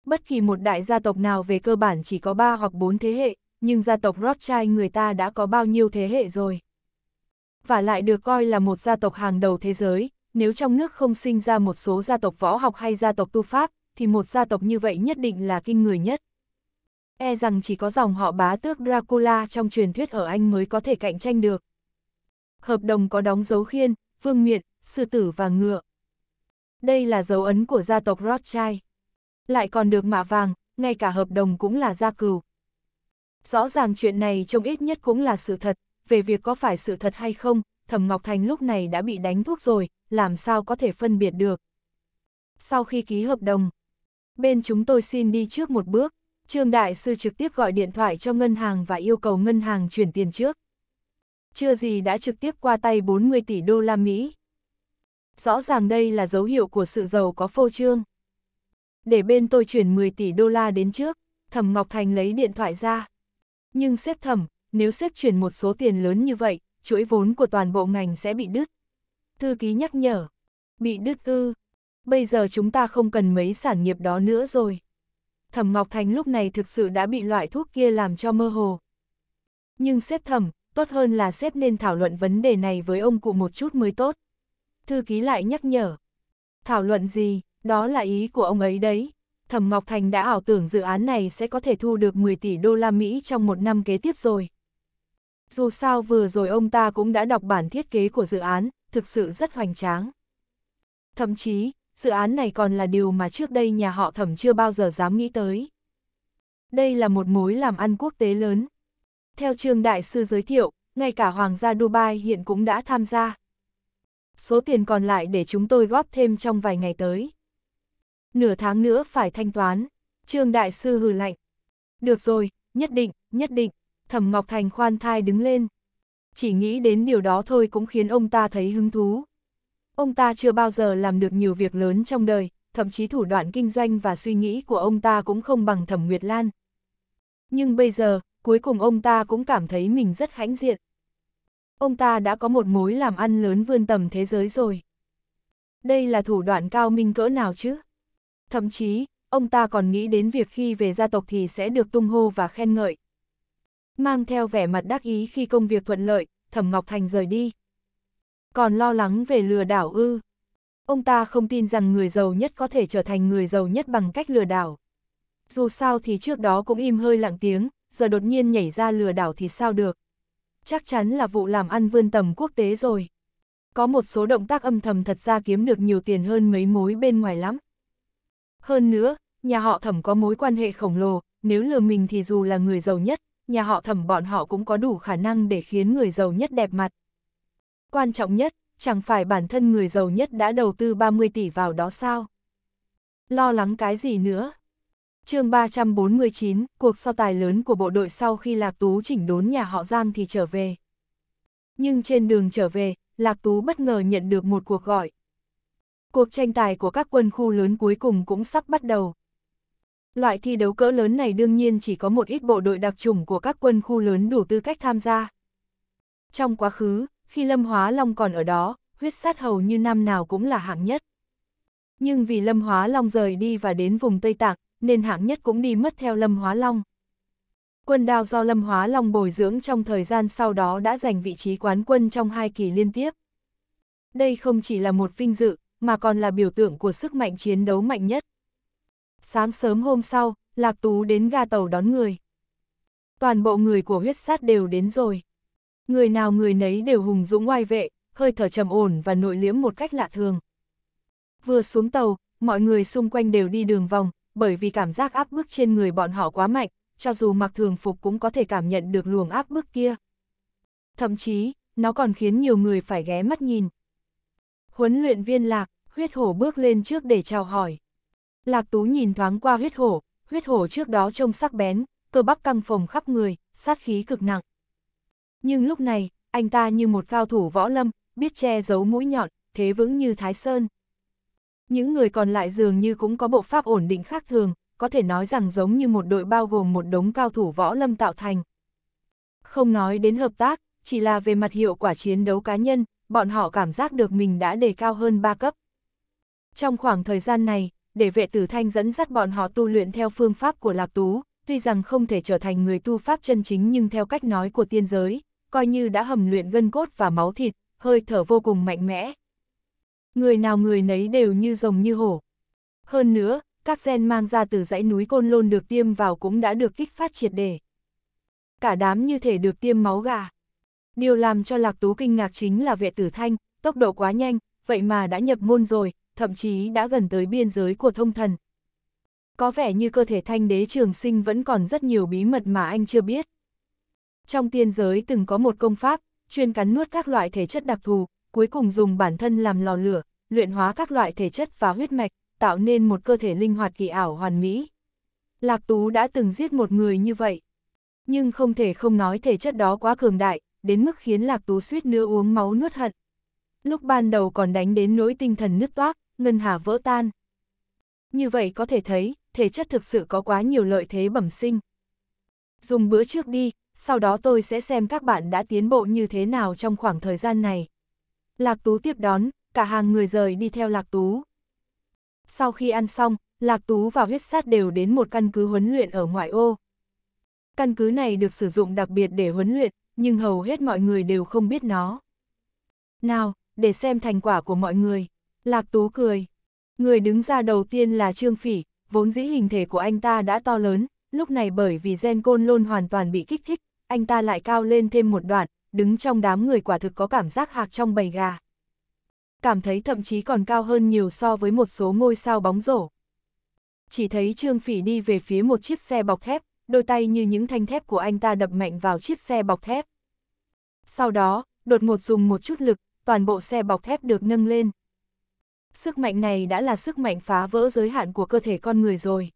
Bất kỳ một đại gia tộc nào về cơ bản chỉ có 3 hoặc 4 thế hệ, nhưng gia tộc Rothschild người ta đã có bao nhiêu thế hệ rồi. Và lại được coi là một gia tộc hàng đầu thế giới, nếu trong nước không sinh ra một số gia tộc võ học hay gia tộc tu pháp, thì một gia tộc như vậy nhất định là kinh người nhất. E rằng chỉ có dòng họ bá tước Dracula trong truyền thuyết ở Anh mới có thể cạnh tranh được. Hợp đồng có đóng dấu khiên, vương miện, sư tử và ngựa. Đây là dấu ấn của gia tộc Rothschild. Lại còn được mạ vàng, ngay cả hợp đồng cũng là gia cừu, Rõ ràng chuyện này trông ít nhất cũng là sự thật, về việc có phải sự thật hay không, Thẩm Ngọc Thành lúc này đã bị đánh thuốc rồi, làm sao có thể phân biệt được. Sau khi ký hợp đồng, bên chúng tôi xin đi trước một bước, Trương Đại Sư trực tiếp gọi điện thoại cho ngân hàng và yêu cầu ngân hàng chuyển tiền trước. Chưa gì đã trực tiếp qua tay 40 tỷ đô la Mỹ. Rõ ràng đây là dấu hiệu của sự giàu có phô trương. Để bên tôi chuyển 10 tỷ đô la đến trước, Thẩm Ngọc Thành lấy điện thoại ra, nhưng xếp thẩm, nếu xếp chuyển một số tiền lớn như vậy, chuỗi vốn của toàn bộ ngành sẽ bị đứt. Thư ký nhắc nhở, bị đứt ư, bây giờ chúng ta không cần mấy sản nghiệp đó nữa rồi. Thẩm Ngọc Thành lúc này thực sự đã bị loại thuốc kia làm cho mơ hồ. Nhưng xếp thẩm, tốt hơn là xếp nên thảo luận vấn đề này với ông cụ một chút mới tốt. Thư ký lại nhắc nhở. Thảo luận gì, đó là ý của ông ấy đấy. Thẩm Ngọc Thành đã ảo tưởng dự án này sẽ có thể thu được 10 tỷ đô la Mỹ trong một năm kế tiếp rồi. Dù sao vừa rồi ông ta cũng đã đọc bản thiết kế của dự án, thực sự rất hoành tráng. Thậm chí, dự án này còn là điều mà trước đây nhà họ thẩm chưa bao giờ dám nghĩ tới. Đây là một mối làm ăn quốc tế lớn. Theo trường đại sư giới thiệu, ngay cả Hoàng gia Dubai hiện cũng đã tham gia. Số tiền còn lại để chúng tôi góp thêm trong vài ngày tới nửa tháng nữa phải thanh toán. Trương Đại Sư hừ lạnh. Được rồi, nhất định, nhất định. Thẩm Ngọc Thành khoan thai đứng lên. Chỉ nghĩ đến điều đó thôi cũng khiến ông ta thấy hứng thú. Ông ta chưa bao giờ làm được nhiều việc lớn trong đời, thậm chí thủ đoạn kinh doanh và suy nghĩ của ông ta cũng không bằng Thẩm Nguyệt Lan. Nhưng bây giờ, cuối cùng ông ta cũng cảm thấy mình rất hãnh diện. Ông ta đã có một mối làm ăn lớn vươn tầm thế giới rồi. Đây là thủ đoạn cao minh cỡ nào chứ? Thậm chí, ông ta còn nghĩ đến việc khi về gia tộc thì sẽ được tung hô và khen ngợi. Mang theo vẻ mặt đắc ý khi công việc thuận lợi, Thẩm Ngọc Thành rời đi. Còn lo lắng về lừa đảo ư. Ông ta không tin rằng người giàu nhất có thể trở thành người giàu nhất bằng cách lừa đảo. Dù sao thì trước đó cũng im hơi lặng tiếng, giờ đột nhiên nhảy ra lừa đảo thì sao được. Chắc chắn là vụ làm ăn vươn tầm quốc tế rồi. Có một số động tác âm thầm thật ra kiếm được nhiều tiền hơn mấy mối bên ngoài lắm. Hơn nữa, nhà họ thẩm có mối quan hệ khổng lồ, nếu lừa mình thì dù là người giàu nhất, nhà họ thẩm bọn họ cũng có đủ khả năng để khiến người giàu nhất đẹp mặt. Quan trọng nhất, chẳng phải bản thân người giàu nhất đã đầu tư 30 tỷ vào đó sao? Lo lắng cái gì nữa? chương 349, cuộc so tài lớn của bộ đội sau khi Lạc Tú chỉnh đốn nhà họ Giang thì trở về. Nhưng trên đường trở về, Lạc Tú bất ngờ nhận được một cuộc gọi, cuộc tranh tài của các quân khu lớn cuối cùng cũng sắp bắt đầu. Loại thi đấu cỡ lớn này đương nhiên chỉ có một ít bộ đội đặc chủng của các quân khu lớn đủ tư cách tham gia. Trong quá khứ, khi Lâm Hóa Long còn ở đó, huyết sát hầu như năm nào cũng là hạng nhất. Nhưng vì Lâm Hóa Long rời đi và đến vùng Tây Tạng, nên hạng nhất cũng đi mất theo Lâm Hóa Long. Quân đao do Lâm Hóa Long bồi dưỡng trong thời gian sau đó đã giành vị trí quán quân trong hai kỳ liên tiếp. Đây không chỉ là một vinh dự, mà còn là biểu tượng của sức mạnh chiến đấu mạnh nhất. Sáng sớm hôm sau, Lạc Tú đến ga tàu đón người. Toàn bộ người của huyết sát đều đến rồi. Người nào người nấy đều hùng dũng oai vệ, hơi thở trầm ổn và nội liễm một cách lạ thường. Vừa xuống tàu, mọi người xung quanh đều đi đường vòng, bởi vì cảm giác áp bức trên người bọn họ quá mạnh, cho dù mặc thường phục cũng có thể cảm nhận được luồng áp bức kia. Thậm chí, nó còn khiến nhiều người phải ghé mắt nhìn, Huấn luyện viên Lạc, huyết hổ bước lên trước để chào hỏi. Lạc Tú nhìn thoáng qua huyết hổ, huyết hổ trước đó trông sắc bén, cơ bắp căng phồng khắp người, sát khí cực nặng. Nhưng lúc này, anh ta như một cao thủ võ lâm, biết che giấu mũi nhọn, thế vững như Thái Sơn. Những người còn lại dường như cũng có bộ pháp ổn định khác thường, có thể nói rằng giống như một đội bao gồm một đống cao thủ võ lâm tạo thành. Không nói đến hợp tác, chỉ là về mặt hiệu quả chiến đấu cá nhân, bọn họ cảm giác được mình đã đề cao hơn 3 cấp. Trong khoảng thời gian này, để vệ tử thanh dẫn dắt bọn họ tu luyện theo phương pháp của Lạc Tú, tuy rằng không thể trở thành người tu pháp chân chính nhưng theo cách nói của tiên giới, coi như đã hầm luyện gân cốt và máu thịt, hơi thở vô cùng mạnh mẽ. Người nào người nấy đều như rồng như hổ. Hơn nữa, các gen mang ra từ dãy núi Côn Lôn được tiêm vào cũng đã được kích phát triệt để. Cả đám như thể được tiêm máu gà. Điều làm cho Lạc Tú kinh ngạc chính là vệ tử thanh, tốc độ quá nhanh, vậy mà đã nhập môn rồi, thậm chí đã gần tới biên giới của thông thần. Có vẻ như cơ thể thanh đế trường sinh vẫn còn rất nhiều bí mật mà anh chưa biết. Trong tiên giới từng có một công pháp, chuyên cắn nuốt các loại thể chất đặc thù, cuối cùng dùng bản thân làm lò lửa, luyện hóa các loại thể chất và huyết mạch, tạo nên một cơ thể linh hoạt kỳ ảo hoàn mỹ. Lạc Tú đã từng giết một người như vậy. Nhưng không thể không nói thể chất đó quá cường đại, đến mức khiến Lạc Tú suýt nữa uống máu nuốt hận. Lúc ban đầu còn đánh đến nỗi tinh thần nứt toác, ngân hà vỡ tan. Như vậy có thể thấy, thể chất thực sự có quá nhiều lợi thế bẩm sinh. Dùng bữa trước đi, sau đó tôi sẽ xem các bạn đã tiến bộ như thế nào trong khoảng thời gian này. Lạc Tú tiếp đón, cả hàng người rời đi theo Lạc Tú. Sau khi ăn xong, Lạc Tú và huyết sát đều đến một căn cứ huấn luyện ở ngoại ô. Căn cứ này được sử dụng đặc biệt để huấn luyện, nhưng hầu hết mọi người đều không biết nó. Nào, để xem thành quả của mọi người. Lạc Tú cười. Người đứng ra đầu tiên là Trương Phỉ, vốn dĩ hình thể của anh ta đã to lớn, lúc này bởi vì gen côn lôn hoàn toàn bị kích thích, anh ta lại cao lên thêm một đoạn, đứng trong đám người quả thực có cảm giác hạc trong bầy gà. Cảm thấy thậm chí còn cao hơn nhiều so với một số ngôi sao bóng rổ. Chỉ thấy Trương Phỉ đi về phía một chiếc xe bọc thép, đôi tay như những thanh thép của anh ta đập mạnh vào chiếc xe bọc thép. Sau đó, đột ngột dùng một chút lực, toàn bộ xe bọc thép được nâng lên. Sức mạnh này đã là sức mạnh phá vỡ giới hạn của cơ thể con người rồi.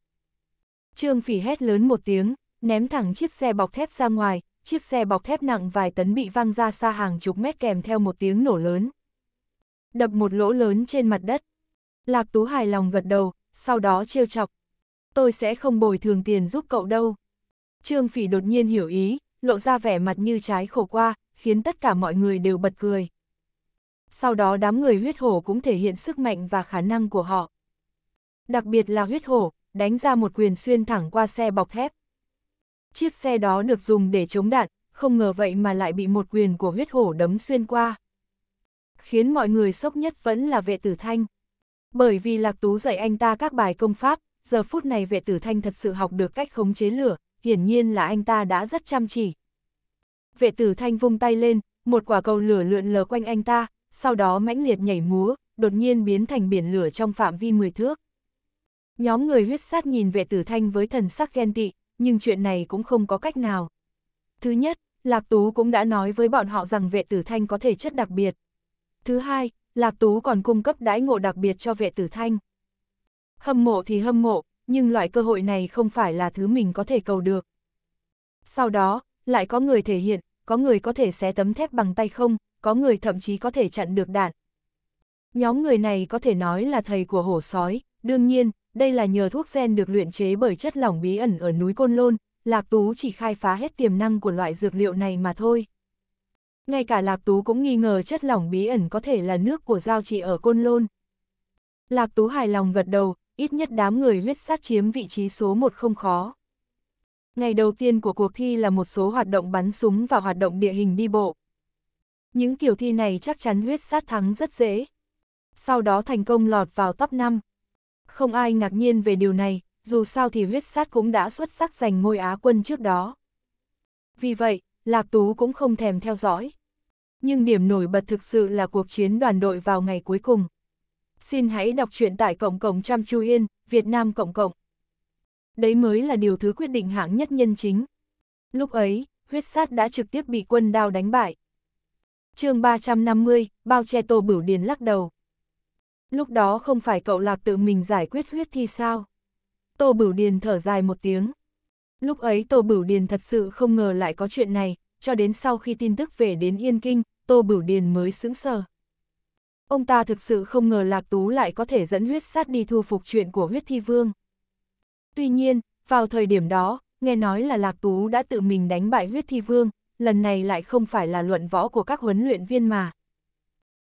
Trương Phỉ hét lớn một tiếng, ném thẳng chiếc xe bọc thép ra ngoài, chiếc xe bọc thép nặng vài tấn bị văng ra xa hàng chục mét kèm theo một tiếng nổ lớn. Đập một lỗ lớn trên mặt đất. Lạc Tú hài lòng gật đầu, sau đó trêu chọc, tôi sẽ không bồi thường tiền giúp cậu đâu. Trương Phỉ đột nhiên hiểu ý, lộ ra vẻ mặt như trái khổ qua, khiến tất cả mọi người đều bật cười. Sau đó đám người huyết hổ cũng thể hiện sức mạnh và khả năng của họ. Đặc biệt là huyết hổ, đánh ra một quyền xuyên thẳng qua xe bọc thép. Chiếc xe đó được dùng để chống đạn, không ngờ vậy mà lại bị một quyền của huyết hổ đấm xuyên qua. Khiến mọi người sốc nhất vẫn là vệ tử thanh. Bởi vì Lạc Tú dạy anh ta các bài công pháp, giờ phút này vệ tử thanh thật sự học được cách khống chế lửa, hiển nhiên là anh ta đã rất chăm chỉ. Vệ tử thanh vung tay lên, một quả cầu lửa lượn lờ quanh anh ta, sau đó mãnh liệt nhảy múa, đột nhiên biến thành biển lửa trong phạm vi 10 thước. Nhóm người huyết sát nhìn vệ tử thanh với thần sắc ghen tị, nhưng chuyện này cũng không có cách nào. Thứ nhất, Lạc Tú cũng đã nói với bọn họ rằng vệ tử thanh có thể chất đặc biệt. Thứ hai, Lạc Tú còn cung cấp đãi ngộ đặc biệt cho vệ tử thanh. Hâm mộ thì hâm mộ, nhưng loại cơ hội này không phải là thứ mình có thể cầu được. Sau đó, lại có người thể hiện, có người có thể xé tấm thép bằng tay không, có người thậm chí có thể chặn được đạn. Nhóm người này có thể nói là thầy của hổ sói, đương nhiên, đây là nhờ thuốc gen được luyện chế bởi chất lỏng bí ẩn ở núi Côn Lôn, Lạc Tú chỉ khai phá hết tiềm năng của loại dược liệu này mà thôi. Ngay cả Lạc Tú cũng nghi ngờ chất lỏng bí ẩn có thể là nước của giao trị ở Côn Lôn. Lạc Tú hài lòng gật đầu, ít nhất đám người huyết sát chiếm vị trí số 1 không khó. Ngày đầu tiên của cuộc thi là một số hoạt động bắn súng và hoạt động địa hình đi bộ. Những kiểu thi này chắc chắn huyết sát thắng rất dễ. Sau đó thành công lọt vào top 5. Không ai ngạc nhiên về điều này, dù sao thì huyết sát cũng đã xuất sắc giành ngôi Á quân trước đó. Vì vậy, Lạc Tú cũng không thèm theo dõi. Nhưng điểm nổi bật thực sự là cuộc chiến đoàn đội vào ngày cuối cùng. Xin hãy đọc truyện tại cộng cộng trăm chu yên, Việt Nam cộng cộng. Đấy mới là điều thứ quyết định hạng nhất nhân chính. Lúc ấy, huyết sát đã trực tiếp bị quân đao đánh bại. chương 350, bao che tô bửu điền lắc đầu. Lúc đó không phải cậu lạc tự mình giải quyết huyết thi sao? Tô Bửu Điền thở dài một tiếng. Lúc ấy Tô Bửu Điền thật sự không ngờ lại có chuyện này, cho đến sau khi tin tức về đến Yên Kinh, Tô Bửu Điền mới sững sờ. Ông ta thực sự không ngờ Lạc Tú lại có thể dẫn huyết sát đi thu phục chuyện của huyết thi vương. Tuy nhiên, vào thời điểm đó, nghe nói là Lạc Tú đã tự mình đánh bại huyết thi vương, lần này lại không phải là luận võ của các huấn luyện viên mà.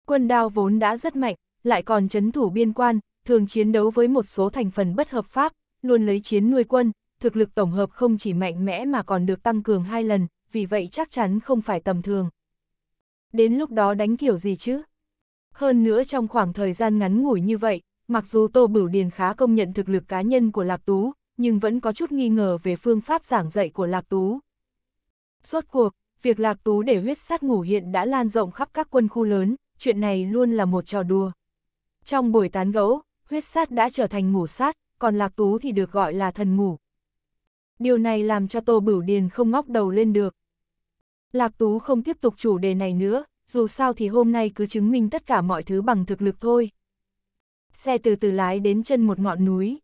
Quân đao vốn đã rất mạnh, lại còn chấn thủ biên quan, thường chiến đấu với một số thành phần bất hợp pháp, luôn lấy chiến nuôi quân, thực lực tổng hợp không chỉ mạnh mẽ mà còn được tăng cường hai lần, vì vậy chắc chắn không phải tầm thường. Đến lúc đó đánh kiểu gì chứ? Hơn nữa trong khoảng thời gian ngắn ngủi như vậy, mặc dù Tô Bửu Điền khá công nhận thực lực cá nhân của Lạc Tú, nhưng vẫn có chút nghi ngờ về phương pháp giảng dạy của Lạc Tú. Suốt cuộc, việc Lạc Tú để huyết sát ngủ hiện đã lan rộng khắp các quân khu lớn, chuyện này luôn là một trò đùa. Trong buổi tán gẫu, huyết sát đã trở thành ngủ sát, còn Lạc Tú thì được gọi là thần ngủ. Điều này làm cho Tô Bửu Điền không ngóc đầu lên được. Lạc Tú không tiếp tục chủ đề này nữa, dù sao thì hôm nay cứ chứng minh tất cả mọi thứ bằng thực lực thôi. Xe từ từ lái đến chân một ngọn núi.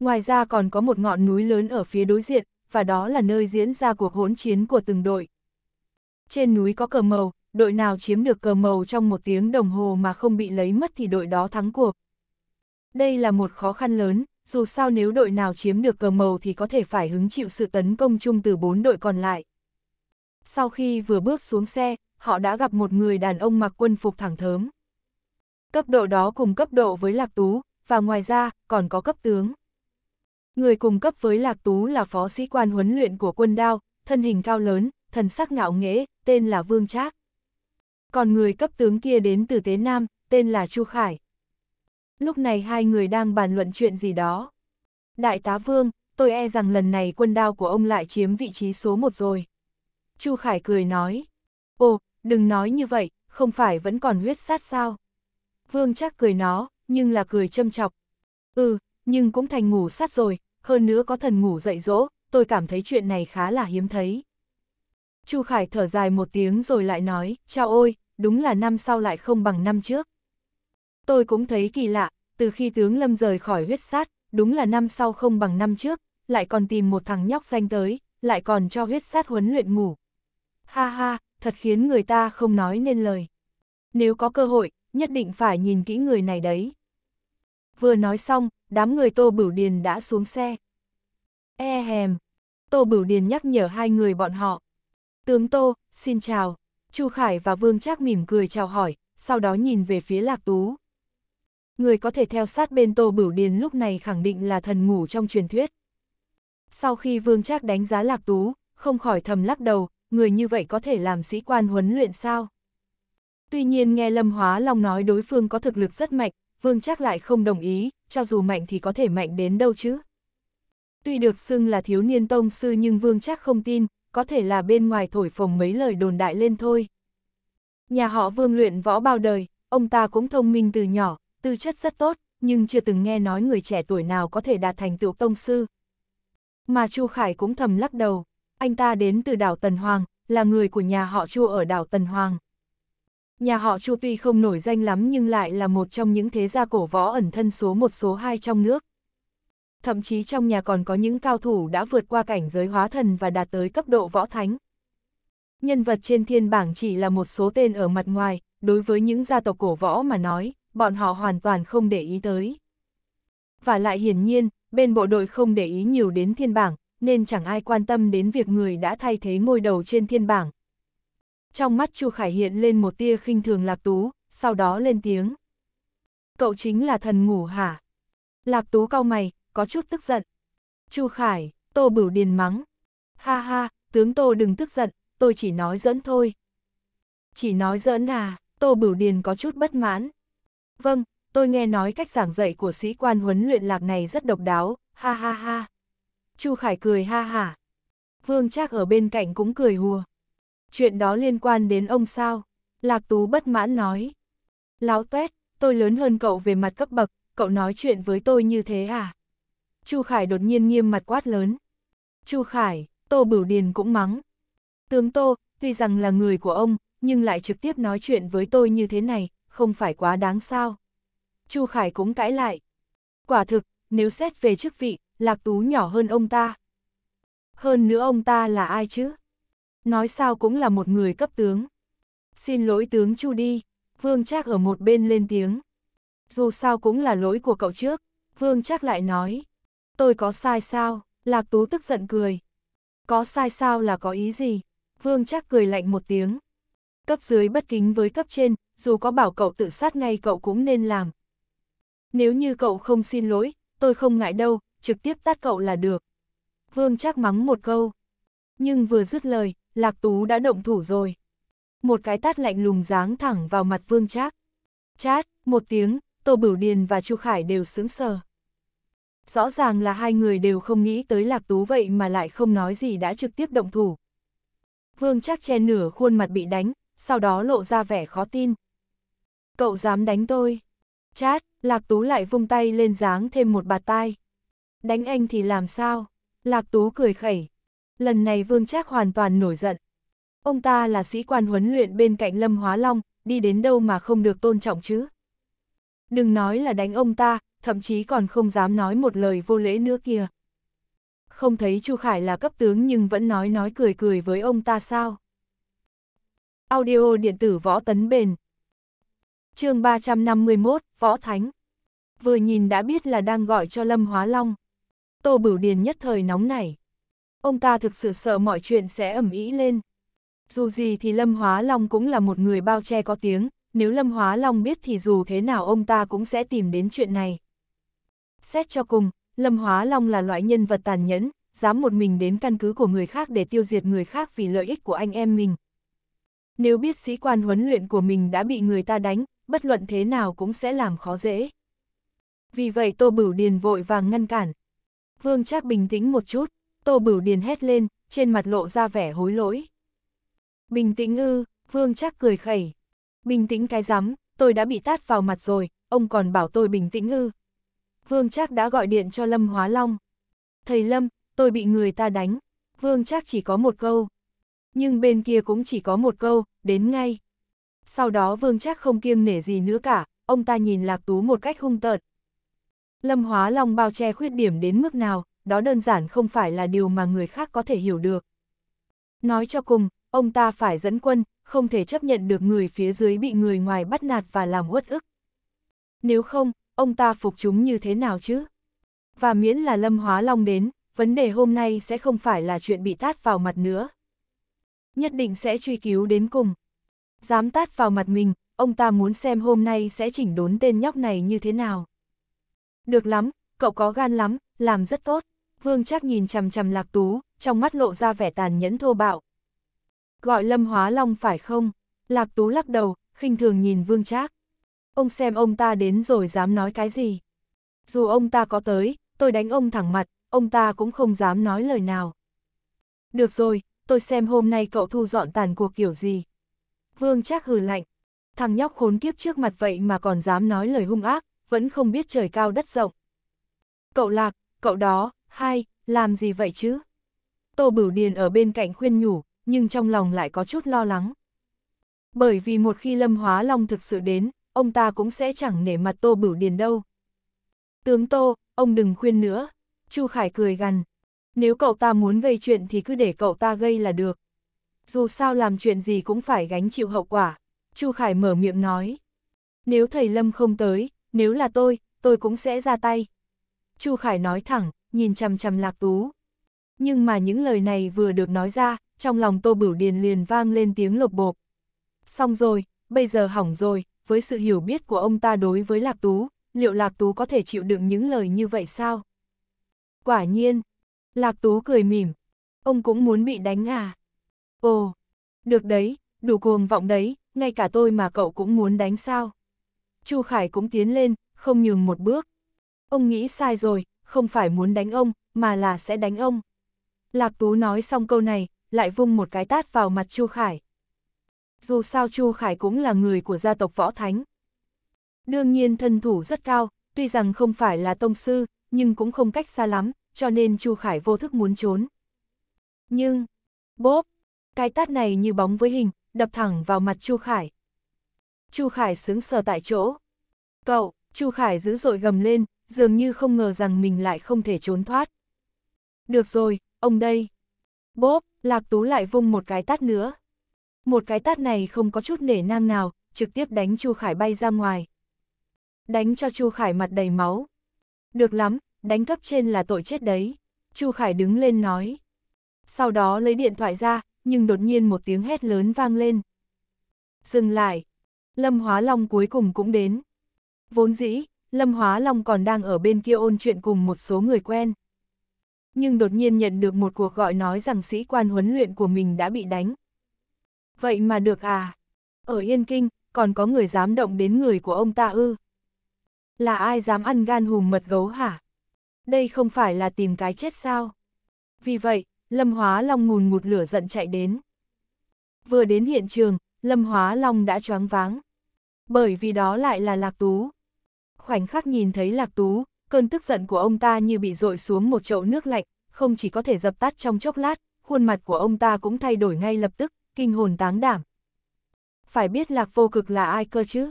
Ngoài ra còn có một ngọn núi lớn ở phía đối diện, và đó là nơi diễn ra cuộc hỗn chiến của từng đội. Trên núi có cờ màu, đội nào chiếm được cờ màu trong một tiếng đồng hồ mà không bị lấy mất thì đội đó thắng cuộc. Đây là một khó khăn lớn, dù sao nếu đội nào chiếm được cờ màu thì có thể phải hứng chịu sự tấn công chung từ bốn đội còn lại. Sau khi vừa bước xuống xe, họ đã gặp một người đàn ông mặc quân phục thẳng thớm. Cấp độ đó cùng cấp độ với Lạc Tú, và ngoài ra, còn có cấp tướng. Người cùng cấp với Lạc Tú là phó sĩ quan huấn luyện của quân đao, thân hình cao lớn, thần sắc ngạo nghễ, tên là Vương Trác. Còn người cấp tướng kia đến từ Tế Nam, tên là Chu Khải. Lúc này hai người đang bàn luận chuyện gì đó. Đại tá Vương, tôi e rằng lần này quân đao của ông lại chiếm vị trí số một rồi. Chu Khải cười nói. Ồ, đừng nói như vậy, không phải vẫn còn huyết sát sao. Vương chắc cười nó, nhưng là cười châm chọc. Ừ, nhưng cũng thành ngủ sát rồi, hơn nữa có thần ngủ dậy dỗ, tôi cảm thấy chuyện này khá là hiếm thấy. Chu Khải thở dài một tiếng rồi lại nói, chao ôi, đúng là năm sau lại không bằng năm trước. Tôi cũng thấy kỳ lạ, từ khi tướng Lâm rời khỏi huyết sát, đúng là năm sau không bằng năm trước, lại còn tìm một thằng nhóc danh tới, lại còn cho huyết sát huấn luyện ngủ, Ha ha, thật khiến người ta không nói nên lời. Nếu có cơ hội, nhất định phải nhìn kỹ người này đấy. Vừa nói xong, đám người Tô Bửu Điền đã xuống xe. E hèm, Tô Bửu Điền nhắc nhở hai người bọn họ. Tướng Tô, xin chào. Chu Khải và Vương Trác mỉm cười chào hỏi, sau đó nhìn về phía Lạc Tú. Người có thể theo sát bên Tô Bửu Điền lúc này khẳng định là thần ngủ trong truyền thuyết. Sau khi Vương Trác đánh giá Lạc Tú, không khỏi thầm lắc đầu, người như vậy có thể làm sĩ quan huấn luyện sao? Tuy nhiên nghe Lâm Hóa Long nói đối phương có thực lực rất mạnh, Vương chắc lại không đồng ý, cho dù mạnh thì có thể mạnh đến đâu chứ. Tuy được xưng là thiếu niên tông sư nhưng Vương chắc không tin, có thể là bên ngoài thổi phồng mấy lời đồn đại lên thôi. Nhà họ Vương luyện võ bao đời, ông ta cũng thông minh từ nhỏ, tư chất rất tốt, nhưng chưa từng nghe nói người trẻ tuổi nào có thể đạt thành tựu tông sư. Mà Chu Khải cũng thầm lắc đầu, anh ta đến từ đảo Tần Hoàng, là người của nhà họ Chu ở đảo Tần Hoàng. Nhà họ Chu tuy không nổi danh lắm nhưng lại là một trong những thế gia cổ võ ẩn thân số một số hai trong nước. Thậm chí trong nhà còn có những cao thủ đã vượt qua cảnh giới hóa thần và đạt tới cấp độ võ thánh. Nhân vật trên thiên bảng chỉ là một số tên ở mặt ngoài, đối với những gia tộc cổ võ mà nói, bọn họ hoàn toàn không để ý tới. Và lại hiển nhiên, bên bộ đội không để ý nhiều đến thiên bảng, nên chẳng ai quan tâm đến việc người đã thay thế ngôi đầu trên thiên bảng. Trong mắt Chu Khải hiện lên một tia khinh thường Lạc Tú, sau đó lên tiếng. Cậu chính là thần ngủ hả? Lạc Tú cau mày, có chút tức giận. Chu Khải, Tô Bửu Điền mắng. Ha ha, tướng Tô đừng tức giận, tôi chỉ nói dẫn thôi. Chỉ nói giỡn à, Tô Bửu Điền có chút bất mãn. Vâng, tôi nghe nói cách giảng dạy của sĩ quan huấn luyện lạc này rất độc đáo, ha ha ha. Chu Khải cười ha hả. Vương Trác ở bên cạnh cũng cười hùa. Chuyện đó liên quan đến ông sao? Lạc Tú bất mãn nói. Láo tuét, tôi lớn hơn cậu về mặt cấp bậc, cậu nói chuyện với tôi như thế à? Chu Khải đột nhiên nghiêm mặt quát lớn. Chu Khải, Tô Bửu Điền cũng mắng. Tướng Tô, tuy rằng là người của ông, nhưng lại trực tiếp nói chuyện với tôi như thế này, không phải quá đáng sao. Chu Khải cũng cãi lại. Quả thực, nếu xét về chức vị, Lạc Tú nhỏ hơn ông ta. Hơn nữa ông ta là ai chứ? Nói sao cũng là một người cấp tướng. Xin lỗi tướng Chu đi, Vương Trác ở một bên lên tiếng. Dù sao cũng là lỗi của cậu trước, Vương Trác lại nói. Tôi có sai sao? Lạc Tú tức giận cười. Có sai sao là có ý gì? Vương Trác cười lạnh một tiếng. Cấp dưới bất kính với cấp trên, dù có bảo cậu tự sát ngay cậu cũng nên làm. Nếu như cậu không xin lỗi, tôi không ngại đâu, trực tiếp tát cậu là được. Vương chắc mắng một câu. Nhưng vừa dứt lời, Lạc Tú đã động thủ rồi. Một cái tát lạnh lùng giáng thẳng vào mặt Vương Trác. Chát, một tiếng, Tô Bửu Điền và Chu Khải đều sững sờ. Rõ ràng là hai người đều không nghĩ tới Lạc Tú vậy mà lại không nói gì đã trực tiếp động thủ. Vương Trác che nửa khuôn mặt bị đánh, sau đó lộ ra vẻ khó tin. Cậu dám đánh tôi? Chát, Lạc Tú lại vung tay lên giáng thêm một bạt tai đánh anh thì làm sao? Lạc Tú cười khẩy. Lần này Vương Trác hoàn toàn nổi giận. Ông ta là sĩ quan huấn luyện bên cạnh Lâm Hóa Long, đi đến đâu mà không được tôn trọng chứ? Đừng nói là đánh ông ta, thậm chí còn không dám nói một lời vô lễ nữa kìa. Không thấy Chu Khải là cấp tướng nhưng vẫn nói nói cười cười với ông ta sao? Audio điện tử võ tấn bền. chương 351, Võ Thánh. Vừa nhìn đã biết là đang gọi cho Lâm Hóa Long. Tô Bửu Điền nhất thời nóng nảy. Ông ta thực sự sợ mọi chuyện sẽ ẩm ý lên. Dù gì thì Lâm Hóa Long cũng là một người bao che có tiếng, nếu Lâm Hóa Long biết thì dù thế nào ông ta cũng sẽ tìm đến chuyện này. Xét cho cùng, Lâm Hóa Long là loại nhân vật tàn nhẫn, dám một mình đến căn cứ của người khác để tiêu diệt người khác vì lợi ích của anh em mình. Nếu biết sĩ quan huấn luyện của mình đã bị người ta đánh, bất luận thế nào cũng sẽ làm khó dễ. Vì vậy Tô Bửu Điền vội vàng ngăn cản, Vương Trác bình tĩnh một chút, Tô Bửu Điền hét lên, trên mặt lộ ra vẻ hối lỗi. Bình tĩnh ư, Vương Trác cười khẩy. Bình tĩnh cái rắm, tôi đã bị tát vào mặt rồi, ông còn bảo tôi bình tĩnh ư. Vương Trác đã gọi điện cho Lâm Hóa Long. Thầy Lâm, tôi bị người ta đánh. Vương Trác chỉ có một câu. Nhưng bên kia cũng chỉ có một câu, đến ngay. Sau đó Vương Trác không kiêng nể gì nữa cả, ông ta nhìn Lạc Tú một cách hung tợn, Lâm Hóa Long bao che khuyết điểm đến mức nào, đó đơn giản không phải là điều mà người khác có thể hiểu được. Nói cho cùng, ông ta phải dẫn quân, không thể chấp nhận được người phía dưới bị người ngoài bắt nạt và làm uất ức. Nếu không, ông ta phục chúng như thế nào chứ? Và miễn là Lâm Hóa Long đến, vấn đề hôm nay sẽ không phải là chuyện bị tát vào mặt nữa. Nhất định sẽ truy cứu đến cùng. Dám tát vào mặt mình, ông ta muốn xem hôm nay sẽ chỉnh đốn tên nhóc này như thế nào. Được lắm, cậu có gan lắm, làm rất tốt. Vương Trác nhìn chằm chằm Lạc Tú, trong mắt lộ ra vẻ tàn nhẫn thô bạo. Gọi Lâm Hóa Long phải không? Lạc Tú lắc đầu, khinh thường nhìn Vương Trác. Ông xem ông ta đến rồi dám nói cái gì? Dù ông ta có tới, tôi đánh ông thẳng mặt, ông ta cũng không dám nói lời nào. Được rồi, tôi xem hôm nay cậu thu dọn tàn cuộc kiểu gì. Vương Trác hừ lạnh. Thằng nhóc khốn kiếp trước mặt vậy mà còn dám nói lời hung ác, vẫn không biết trời cao đất rộng. Cậu lạc, cậu đó, hai, làm gì vậy chứ? Tô Bửu Điền ở bên cạnh khuyên nhủ, nhưng trong lòng lại có chút lo lắng. Bởi vì một khi Lâm Hóa Long thực sự đến, ông ta cũng sẽ chẳng nể mặt Tô Bửu Điền đâu. Tướng Tô, ông đừng khuyên nữa. Chu Khải cười gằn. Nếu cậu ta muốn gây chuyện thì cứ để cậu ta gây là được. Dù sao làm chuyện gì cũng phải gánh chịu hậu quả. Chu Khải mở miệng nói. Nếu thầy Lâm không tới, nếu là tôi, tôi cũng sẽ ra tay. Chu Khải nói thẳng, nhìn chằm chằm Lạc Tú. Nhưng mà những lời này vừa được nói ra, trong lòng Tô Bửu Điền liền vang lên tiếng lột bộp. Xong rồi, bây giờ hỏng rồi, với sự hiểu biết của ông ta đối với Lạc Tú, liệu Lạc Tú có thể chịu đựng những lời như vậy sao? Quả nhiên, Lạc Tú cười mỉm, ông cũng muốn bị đánh à? Ồ, được đấy, đủ cuồng vọng đấy, ngay cả tôi mà cậu cũng muốn đánh sao? Chu Khải cũng tiến lên, không nhường một bước. Ông nghĩ sai rồi, không phải muốn đánh ông, mà là sẽ đánh ông. Lạc Tú nói xong câu này, lại vung một cái tát vào mặt Chu Khải. Dù sao Chu Khải cũng là người của gia tộc Võ Thánh. Đương nhiên thân thủ rất cao, tuy rằng không phải là tông sư, nhưng cũng không cách xa lắm, cho nên Chu Khải vô thức muốn trốn. Nhưng, bốp, cái tát này như bóng với hình, đập thẳng vào mặt Chu Khải. Chu Khải sướng sờ tại chỗ. Cậu, Chu Khải dữ dội gầm lên, dường như không ngờ rằng mình lại không thể trốn thoát. Được rồi, ông đây. Bốp, Lạc Tú lại vung một cái tát nữa. Một cái tát này không có chút nể nang nào, trực tiếp đánh Chu Khải bay ra ngoài. Đánh cho Chu Khải mặt đầy máu. Được lắm, đánh cấp trên là tội chết đấy. Chu Khải đứng lên nói. Sau đó lấy điện thoại ra, nhưng đột nhiên một tiếng hét lớn vang lên. Dừng lại. Lâm Hóa Long cuối cùng cũng đến. Vốn dĩ, Lâm Hóa Long còn đang ở bên kia ôn chuyện cùng một số người quen. Nhưng đột nhiên nhận được một cuộc gọi nói rằng sĩ quan huấn luyện của mình đã bị đánh. Vậy mà được à? Ở Yên Kinh, còn có người dám động đến người của ông ta ư? Là ai dám ăn gan hùm mật gấu hả? Đây không phải là tìm cái chết sao? Vì vậy, Lâm Hóa Long ngùn ngụt lửa giận chạy đến. Vừa đến hiện trường, Lâm Hóa Long đã choáng váng. Bởi vì đó lại là Lạc Tú khoảnh khắc nhìn thấy Lạc Tú, cơn tức giận của ông ta như bị dội xuống một chậu nước lạnh, không chỉ có thể dập tắt trong chốc lát, khuôn mặt của ông ta cũng thay đổi ngay lập tức, kinh hồn táng đảm. Phải biết Lạc Vô Cực là ai cơ chứ?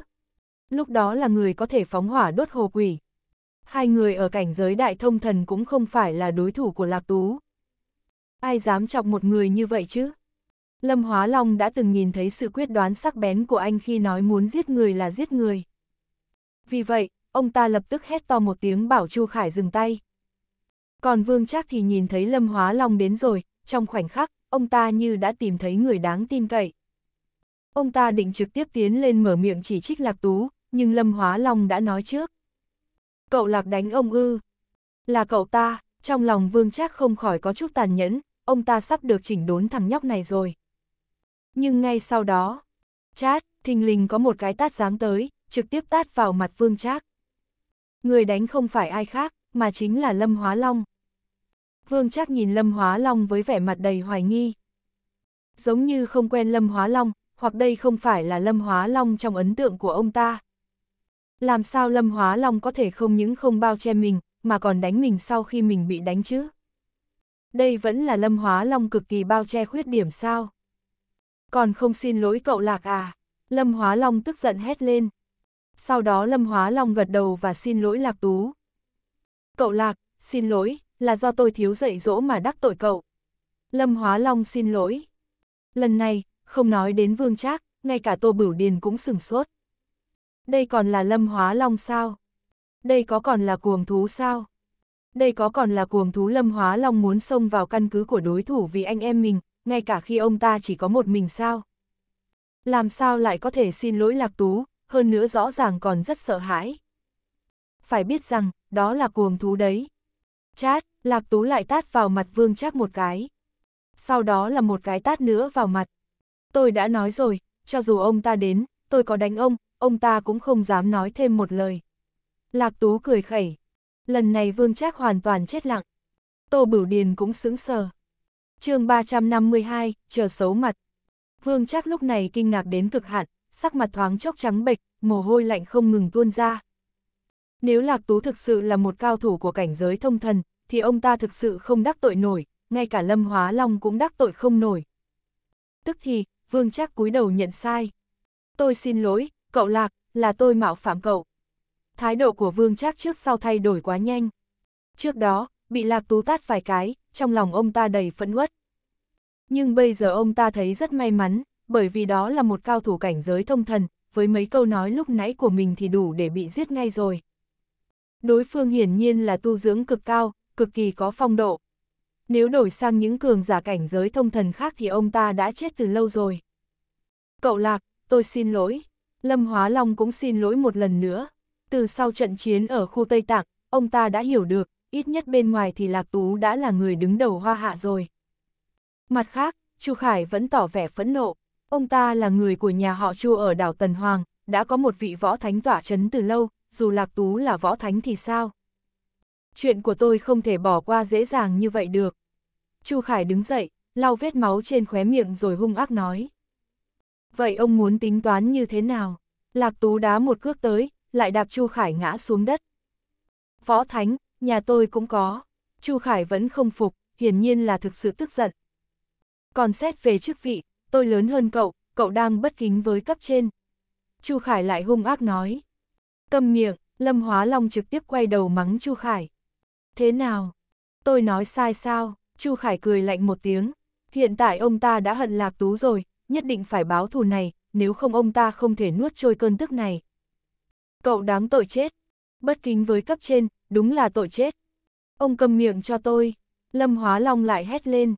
Lúc đó là người có thể phóng hỏa đốt hồ quỷ. Hai người ở cảnh giới đại thông thần cũng không phải là đối thủ của Lạc Tú. Ai dám chọc một người như vậy chứ? Lâm Hóa Long đã từng nhìn thấy sự quyết đoán sắc bén của anh khi nói muốn giết người là giết người. Vì vậy, ông ta lập tức hét to một tiếng bảo Chu Khải dừng tay. Còn Vương Trác thì nhìn thấy Lâm Hóa Long đến rồi, trong khoảnh khắc, ông ta như đã tìm thấy người đáng tin cậy. Ông ta định trực tiếp tiến lên mở miệng chỉ trích Lạc Tú, nhưng Lâm Hóa Long đã nói trước. Cậu Lạc đánh ông ư. Là cậu ta, trong lòng Vương Trác không khỏi có chút tàn nhẫn, ông ta sắp được chỉnh đốn thằng nhóc này rồi. Nhưng ngay sau đó, chát, thình lình có một cái tát giáng tới, trực tiếp tát vào mặt Vương Trác. Người đánh không phải ai khác, mà chính là Lâm Hóa Long. Vương Trác nhìn Lâm Hóa Long với vẻ mặt đầy hoài nghi. Giống như không quen Lâm Hóa Long, hoặc đây không phải là Lâm Hóa Long trong ấn tượng của ông ta. Làm sao Lâm Hóa Long có thể không những không bao che mình, mà còn đánh mình sau khi mình bị đánh chứ? Đây vẫn là Lâm Hóa Long cực kỳ bao che khuyết điểm sao? Còn không xin lỗi cậu lạc à? Lâm Hóa Long tức giận hét lên sau đó Lâm Hóa Long gật đầu và xin lỗi Lạc Tú. Cậu Lạc, xin lỗi, là do tôi thiếu dạy dỗ mà đắc tội cậu. Lâm Hóa Long xin lỗi. Lần này, không nói đến Vương Trác, ngay cả Tô Bửu Điền cũng sừng sốt. Đây còn là Lâm Hóa Long sao? Đây có còn là cuồng thú sao? Đây có còn là cuồng thú Lâm Hóa Long muốn xông vào căn cứ của đối thủ vì anh em mình, ngay cả khi ông ta chỉ có một mình sao? Làm sao lại có thể xin lỗi Lạc Tú, hơn nữa rõ ràng còn rất sợ hãi. Phải biết rằng, đó là cuồng thú đấy. Chát, Lạc Tú lại tát vào mặt Vương Trác một cái. Sau đó là một cái tát nữa vào mặt. Tôi đã nói rồi, cho dù ông ta đến, tôi có đánh ông, ông ta cũng không dám nói thêm một lời. Lạc Tú cười khẩy. Lần này Vương Trác hoàn toàn chết lặng. Tô Bửu Điền cũng sững sờ. chương 352, chờ xấu mặt. Vương Trác lúc này kinh ngạc đến cực hạn, sắc mặt thoáng chốc trắng bệch, mồ hôi lạnh không ngừng tuôn ra. Nếu Lạc Tú thực sự là một cao thủ của cảnh giới thông thần, thì ông ta thực sự không đắc tội nổi, ngay cả Lâm Hóa Long cũng đắc tội không nổi. Tức thì, Vương Trác cúi đầu nhận sai. Tôi xin lỗi, cậu Lạc, là tôi mạo phạm cậu. Thái độ của Vương Trác trước sau thay đổi quá nhanh. Trước đó, bị Lạc Tú tát vài cái, trong lòng ông ta đầy phẫn uất. Nhưng bây giờ ông ta thấy rất may mắn, bởi vì đó là một cao thủ cảnh giới thông thần, với mấy câu nói lúc nãy của mình thì đủ để bị giết ngay rồi. Đối phương hiển nhiên là tu dưỡng cực cao, cực kỳ có phong độ. Nếu đổi sang những cường giả cảnh giới thông thần khác thì ông ta đã chết từ lâu rồi. Cậu Lạc, tôi xin lỗi. Lâm Hóa Long cũng xin lỗi một lần nữa. Từ sau trận chiến ở khu Tây Tạng, ông ta đã hiểu được, ít nhất bên ngoài thì Lạc Tú đã là người đứng đầu hoa hạ rồi. Mặt khác, Chu Khải vẫn tỏ vẻ phẫn nộ, Ông ta là người của nhà họ Chu ở đảo Tần Hoàng, đã có một vị võ thánh tỏa chấn từ lâu, dù Lạc Tú là võ thánh thì sao? Chuyện của tôi không thể bỏ qua dễ dàng như vậy được. Chu Khải đứng dậy, lau vết máu trên khóe miệng rồi hung ác nói. Vậy ông muốn tính toán như thế nào? Lạc Tú đá một cước tới, lại đạp Chu Khải ngã xuống đất. Võ Thánh, nhà tôi cũng có. Chu Khải vẫn không phục, hiển nhiên là thực sự tức giận. Còn xét về chức vị, tôi lớn hơn cậu, cậu đang bất kính với cấp trên. Chu Khải lại hung ác nói. cầm miệng, Lâm Hóa Long trực tiếp quay đầu mắng Chu Khải. Thế nào? Tôi nói sai sao? Chu Khải cười lạnh một tiếng. Hiện tại ông ta đã hận Lạc Tú rồi, nhất định phải báo thù này, nếu không ông ta không thể nuốt trôi cơn tức này. Cậu đáng tội chết. Bất kính với cấp trên, đúng là tội chết. Ông cầm miệng cho tôi. Lâm Hóa Long lại hét lên.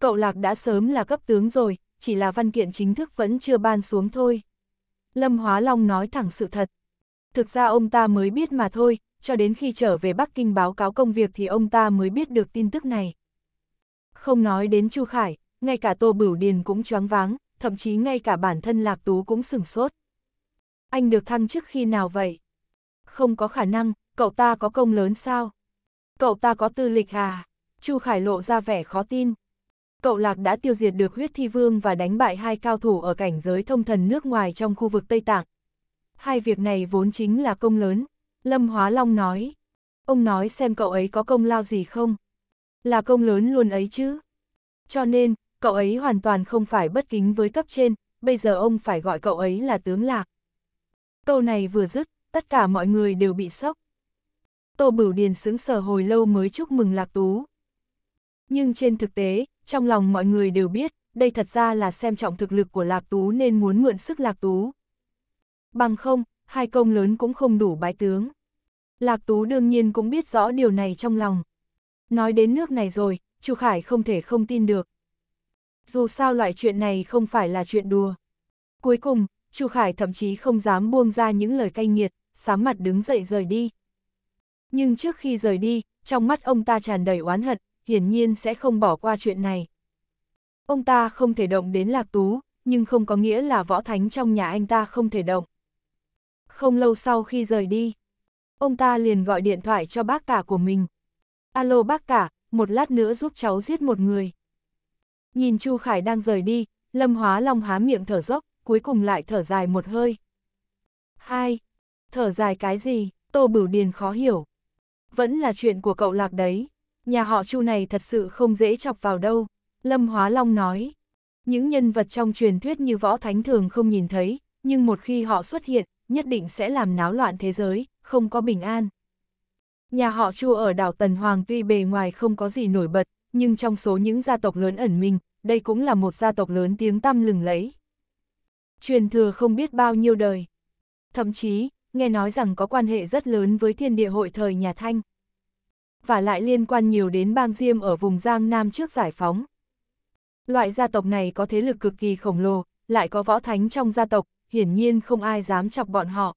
Cậu Lạc đã sớm là cấp tướng rồi, chỉ là văn kiện chính thức vẫn chưa ban xuống thôi. Lâm Hóa Long nói thẳng sự thật. Thực ra ông ta mới biết mà thôi, cho đến khi trở về Bắc Kinh báo cáo công việc thì ông ta mới biết được tin tức này. Không nói đến Chu Khải, ngay cả Tô Bửu Điền cũng choáng váng, thậm chí ngay cả bản thân Lạc Tú cũng sửng sốt. Anh được thăng chức khi nào vậy? Không có khả năng, cậu ta có công lớn sao? Cậu ta có tư lịch à? Chu Khải lộ ra vẻ khó tin. Cậu Lạc đã tiêu diệt được huyết thi vương và đánh bại hai cao thủ ở cảnh giới thông thần nước ngoài trong khu vực Tây Tạng. Hai việc này vốn chính là công lớn, Lâm Hóa Long nói. Ông nói xem cậu ấy có công lao gì không? Là công lớn luôn ấy chứ. Cho nên, cậu ấy hoàn toàn không phải bất kính với cấp trên, bây giờ ông phải gọi cậu ấy là tướng Lạc. Câu này vừa dứt, tất cả mọi người đều bị sốc. Tô Bửu Điền sững sờ hồi lâu mới chúc mừng Lạc Tú. Nhưng trên thực tế, trong lòng mọi người đều biết, đây thật ra là xem trọng thực lực của Lạc Tú nên muốn mượn sức Lạc Tú. Bằng không, hai công lớn cũng không đủ bái tướng. Lạc Tú đương nhiên cũng biết rõ điều này trong lòng. Nói đến nước này rồi, Chu Khải không thể không tin được. Dù sao loại chuyện này không phải là chuyện đùa. Cuối cùng, Chu Khải thậm chí không dám buông ra những lời cay nghiệt, sám mặt đứng dậy rời đi. Nhưng trước khi rời đi, trong mắt ông ta tràn đầy oán hận, hiển nhiên sẽ không bỏ qua chuyện này. Ông ta không thể động đến Lạc Tú, nhưng không có nghĩa là võ thánh trong nhà anh ta không thể động. Không lâu sau khi rời đi, ông ta liền gọi điện thoại cho bác cả của mình. Alo bác cả, một lát nữa giúp cháu giết một người. Nhìn Chu Khải đang rời đi, Lâm Hóa Long há miệng thở dốc, cuối cùng lại thở dài một hơi. Hai, thở dài cái gì, Tô Bửu Điền khó hiểu. Vẫn là chuyện của cậu Lạc đấy nhà họ Chu này thật sự không dễ chọc vào đâu, Lâm Hóa Long nói. Những nhân vật trong truyền thuyết như võ thánh thường không nhìn thấy, nhưng một khi họ xuất hiện, nhất định sẽ làm náo loạn thế giới, không có bình an. Nhà họ Chu ở đảo Tần Hoàng tuy bề ngoài không có gì nổi bật, nhưng trong số những gia tộc lớn ẩn mình, đây cũng là một gia tộc lớn tiếng tăm lừng lẫy. Truyền thừa không biết bao nhiêu đời. Thậm chí, nghe nói rằng có quan hệ rất lớn với thiên địa hội thời nhà Thanh, và lại liên quan nhiều đến bang Diêm ở vùng Giang Nam trước giải phóng. Loại gia tộc này có thế lực cực kỳ khổng lồ, lại có võ thánh trong gia tộc, hiển nhiên không ai dám chọc bọn họ.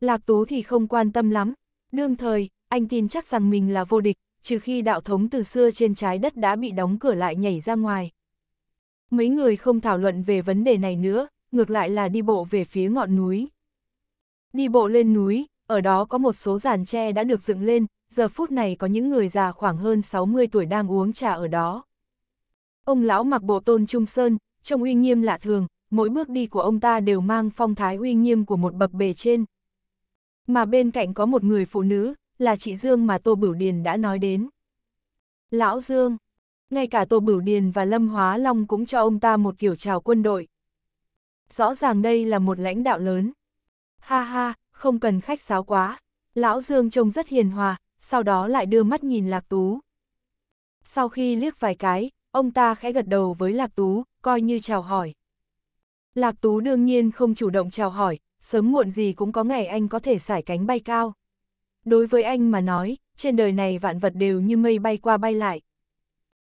Lạc Tú thì không quan tâm lắm, đương thời, anh tin chắc rằng mình là vô địch, trừ khi đạo thống từ xưa trên trái đất đã bị đóng cửa lại nhảy ra ngoài. Mấy người không thảo luận về vấn đề này nữa, ngược lại là đi bộ về phía ngọn núi. Đi bộ lên núi, ở đó có một số giàn tre đã được dựng lên, giờ phút này có những người già khoảng hơn 60 tuổi đang uống trà ở đó. Ông lão mặc bộ tôn trung sơn, trông uy nghiêm lạ thường, mỗi bước đi của ông ta đều mang phong thái uy nghiêm của một bậc bề trên. Mà bên cạnh có một người phụ nữ, là chị Dương mà Tô Bửu Điền đã nói đến. Lão Dương, ngay cả Tô Bửu Điền và Lâm Hóa Long cũng cho ông ta một kiểu chào quân đội. Rõ ràng đây là một lãnh đạo lớn. Ha ha, không cần khách sáo quá. Lão Dương trông rất hiền hòa, sau đó lại đưa mắt nhìn Lạc Tú. Sau khi liếc vài cái, ông ta khẽ gật đầu với Lạc Tú, coi như chào hỏi. Lạc Tú đương nhiên không chủ động chào hỏi, sớm muộn gì cũng có ngày anh có thể sải cánh bay cao. Đối với anh mà nói, trên đời này vạn vật đều như mây bay qua bay lại.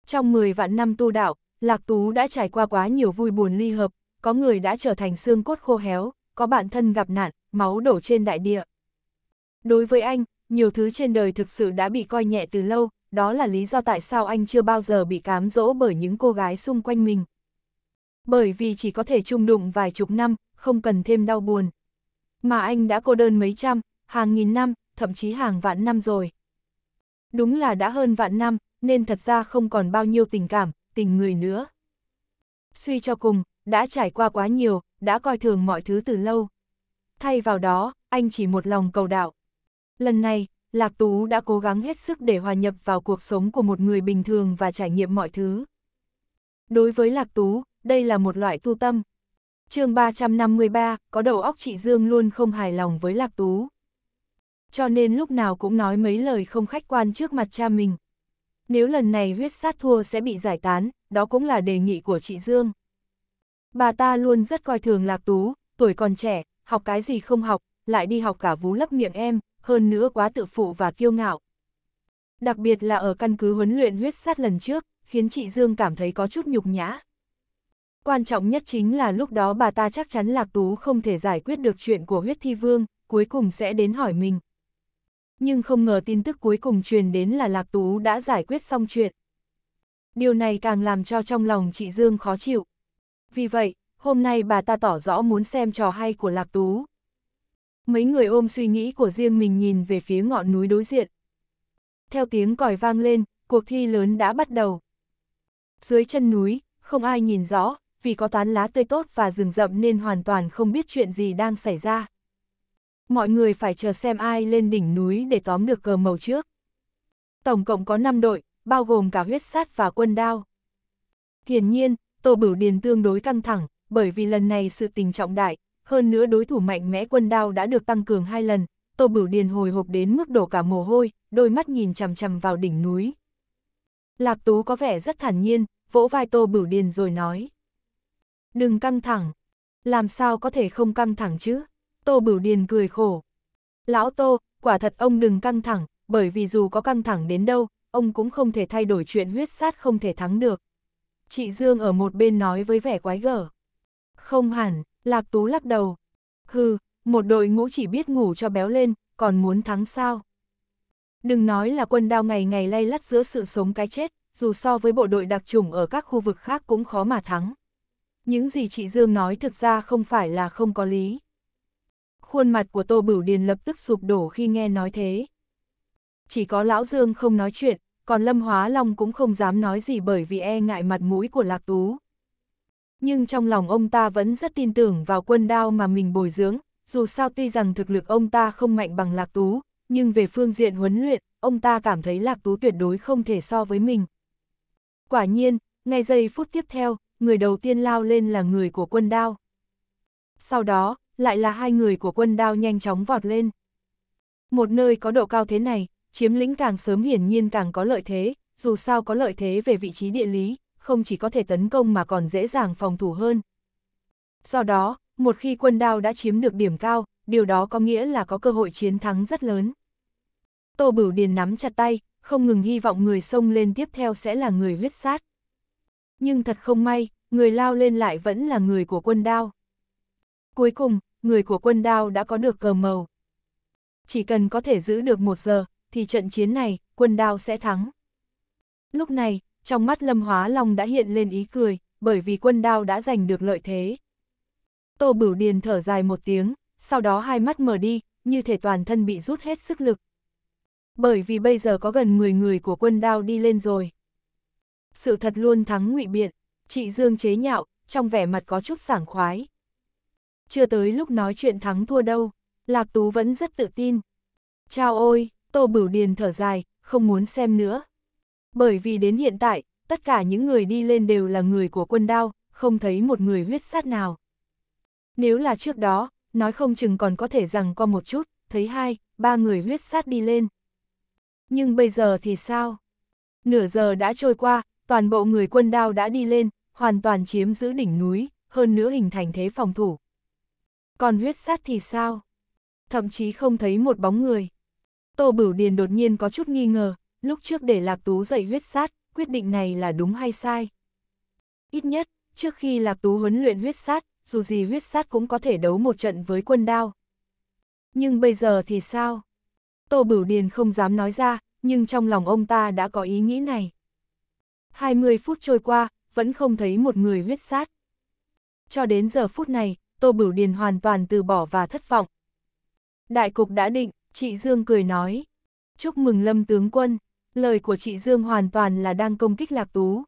Trong 10 vạn năm tu đạo, Lạc Tú đã trải qua quá nhiều vui buồn ly hợp, có người đã trở thành xương cốt khô héo, có bạn thân gặp nạn, máu đổ trên đại địa. Đối với anh, nhiều thứ trên đời thực sự đã bị coi nhẹ từ lâu, đó là lý do tại sao anh chưa bao giờ bị cám dỗ bởi những cô gái xung quanh mình. Bởi vì chỉ có thể chung đụng vài chục năm, không cần thêm đau buồn. Mà anh đã cô đơn mấy trăm, hàng nghìn năm, thậm chí hàng vạn năm rồi. Đúng là đã hơn vạn năm, nên thật ra không còn bao nhiêu tình cảm, tình người nữa. Suy cho cùng, đã trải qua quá nhiều, đã coi thường mọi thứ từ lâu. Thay vào đó, anh chỉ một lòng cầu đạo. Lần này, Lạc Tú đã cố gắng hết sức để hòa nhập vào cuộc sống của một người bình thường và trải nghiệm mọi thứ. Đối với Lạc Tú, đây là một loại tu tâm. chương 353, có đầu óc chị Dương luôn không hài lòng với Lạc Tú. Cho nên lúc nào cũng nói mấy lời không khách quan trước mặt cha mình. Nếu lần này huyết sát thua sẽ bị giải tán, đó cũng là đề nghị của chị Dương. Bà ta luôn rất coi thường Lạc Tú, tuổi còn trẻ, học cái gì không học, lại đi học cả vú lấp miệng em, hơn nữa quá tự phụ và kiêu ngạo. Đặc biệt là ở căn cứ huấn luyện huyết sát lần trước, khiến chị Dương cảm thấy có chút nhục nhã. Quan trọng nhất chính là lúc đó bà ta chắc chắn Lạc Tú không thể giải quyết được chuyện của huyết thi vương, cuối cùng sẽ đến hỏi mình. Nhưng không ngờ tin tức cuối cùng truyền đến là Lạc Tú đã giải quyết xong chuyện. Điều này càng làm cho trong lòng chị Dương khó chịu. Vì vậy, hôm nay bà ta tỏ rõ muốn xem trò hay của Lạc Tú. Mấy người ôm suy nghĩ của riêng mình nhìn về phía ngọn núi đối diện. Theo tiếng còi vang lên, cuộc thi lớn đã bắt đầu. Dưới chân núi, không ai nhìn rõ, vì có tán lá tươi tốt và rừng rậm nên hoàn toàn không biết chuyện gì đang xảy ra. Mọi người phải chờ xem ai lên đỉnh núi để tóm được cờ màu trước. Tổng cộng có 5 đội, bao gồm cả huyết sát và quân đao. Hiển nhiên, Tô Bửu Điền tương đối căng thẳng, bởi vì lần này sự tình trọng đại, hơn nữa đối thủ mạnh mẽ quân đao đã được tăng cường hai lần, Tô Bửu Điền hồi hộp đến mức đổ cả mồ hôi, đôi mắt nhìn chằm chằm vào đỉnh núi. Lạc Tú có vẻ rất thản nhiên, vỗ vai Tô Bửu Điền rồi nói. Đừng căng thẳng, làm sao có thể không căng thẳng chứ? Tô Bửu Điền cười khổ. Lão Tô, quả thật ông đừng căng thẳng, bởi vì dù có căng thẳng đến đâu, ông cũng không thể thay đổi chuyện huyết sát không thể thắng được chị Dương ở một bên nói với vẻ quái gở. Không hẳn, Lạc Tú lắc đầu. Hừ, một đội ngũ chỉ biết ngủ cho béo lên, còn muốn thắng sao? Đừng nói là quân đao ngày ngày lay lắt giữa sự sống cái chết, dù so với bộ đội đặc trùng ở các khu vực khác cũng khó mà thắng. Những gì chị Dương nói thực ra không phải là không có lý. Khuôn mặt của Tô Bửu Điền lập tức sụp đổ khi nghe nói thế. Chỉ có Lão Dương không nói chuyện, còn Lâm Hóa Long cũng không dám nói gì bởi vì e ngại mặt mũi của Lạc Tú. Nhưng trong lòng ông ta vẫn rất tin tưởng vào quân đao mà mình bồi dưỡng, dù sao tuy rằng thực lực ông ta không mạnh bằng Lạc Tú, nhưng về phương diện huấn luyện, ông ta cảm thấy Lạc Tú tuyệt đối không thể so với mình. Quả nhiên, ngay giây phút tiếp theo, người đầu tiên lao lên là người của quân đao. Sau đó, lại là hai người của quân đao nhanh chóng vọt lên. Một nơi có độ cao thế này, chiếm lĩnh càng sớm hiển nhiên càng có lợi thế, dù sao có lợi thế về vị trí địa lý, không chỉ có thể tấn công mà còn dễ dàng phòng thủ hơn. Do đó, một khi quân đao đã chiếm được điểm cao, điều đó có nghĩa là có cơ hội chiến thắng rất lớn. Tô Bửu Điền nắm chặt tay, không ngừng hy vọng người sông lên tiếp theo sẽ là người huyết sát. Nhưng thật không may, người lao lên lại vẫn là người của quân đao. Cuối cùng, người của quân đao đã có được cờ màu. Chỉ cần có thể giữ được một giờ, thì trận chiến này, quân đao sẽ thắng. Lúc này, trong mắt Lâm Hóa Long đã hiện lên ý cười, bởi vì quân đao đã giành được lợi thế. Tô Bửu Điền thở dài một tiếng, sau đó hai mắt mở đi, như thể toàn thân bị rút hết sức lực. Bởi vì bây giờ có gần 10 người của quân đao đi lên rồi. Sự thật luôn thắng ngụy biện, chị Dương chế nhạo, trong vẻ mặt có chút sảng khoái. Chưa tới lúc nói chuyện thắng thua đâu, Lạc Tú vẫn rất tự tin. Chào ôi! Tô Bửu Điền thở dài, không muốn xem nữa. Bởi vì đến hiện tại, tất cả những người đi lên đều là người của quân đao, không thấy một người huyết sát nào. Nếu là trước đó, nói không chừng còn có thể rằng qua một chút, thấy hai, ba người huyết sát đi lên. Nhưng bây giờ thì sao? Nửa giờ đã trôi qua, toàn bộ người quân đao đã đi lên, hoàn toàn chiếm giữ đỉnh núi, hơn nữa hình thành thế phòng thủ. Còn huyết sát thì sao? Thậm chí không thấy một bóng người. Tô Bửu Điền đột nhiên có chút nghi ngờ, lúc trước để Lạc Tú dạy huyết sát, quyết định này là đúng hay sai. Ít nhất, trước khi Lạc Tú huấn luyện huyết sát, dù gì huyết sát cũng có thể đấu một trận với quân đao. Nhưng bây giờ thì sao? Tô Bửu Điền không dám nói ra, nhưng trong lòng ông ta đã có ý nghĩ này. 20 phút trôi qua, vẫn không thấy một người huyết sát. Cho đến giờ phút này, Tô Bửu Điền hoàn toàn từ bỏ và thất vọng. Đại cục đã định, Chị Dương cười nói. Chúc mừng Lâm tướng quân, lời của chị Dương hoàn toàn là đang công kích Lạc Tú.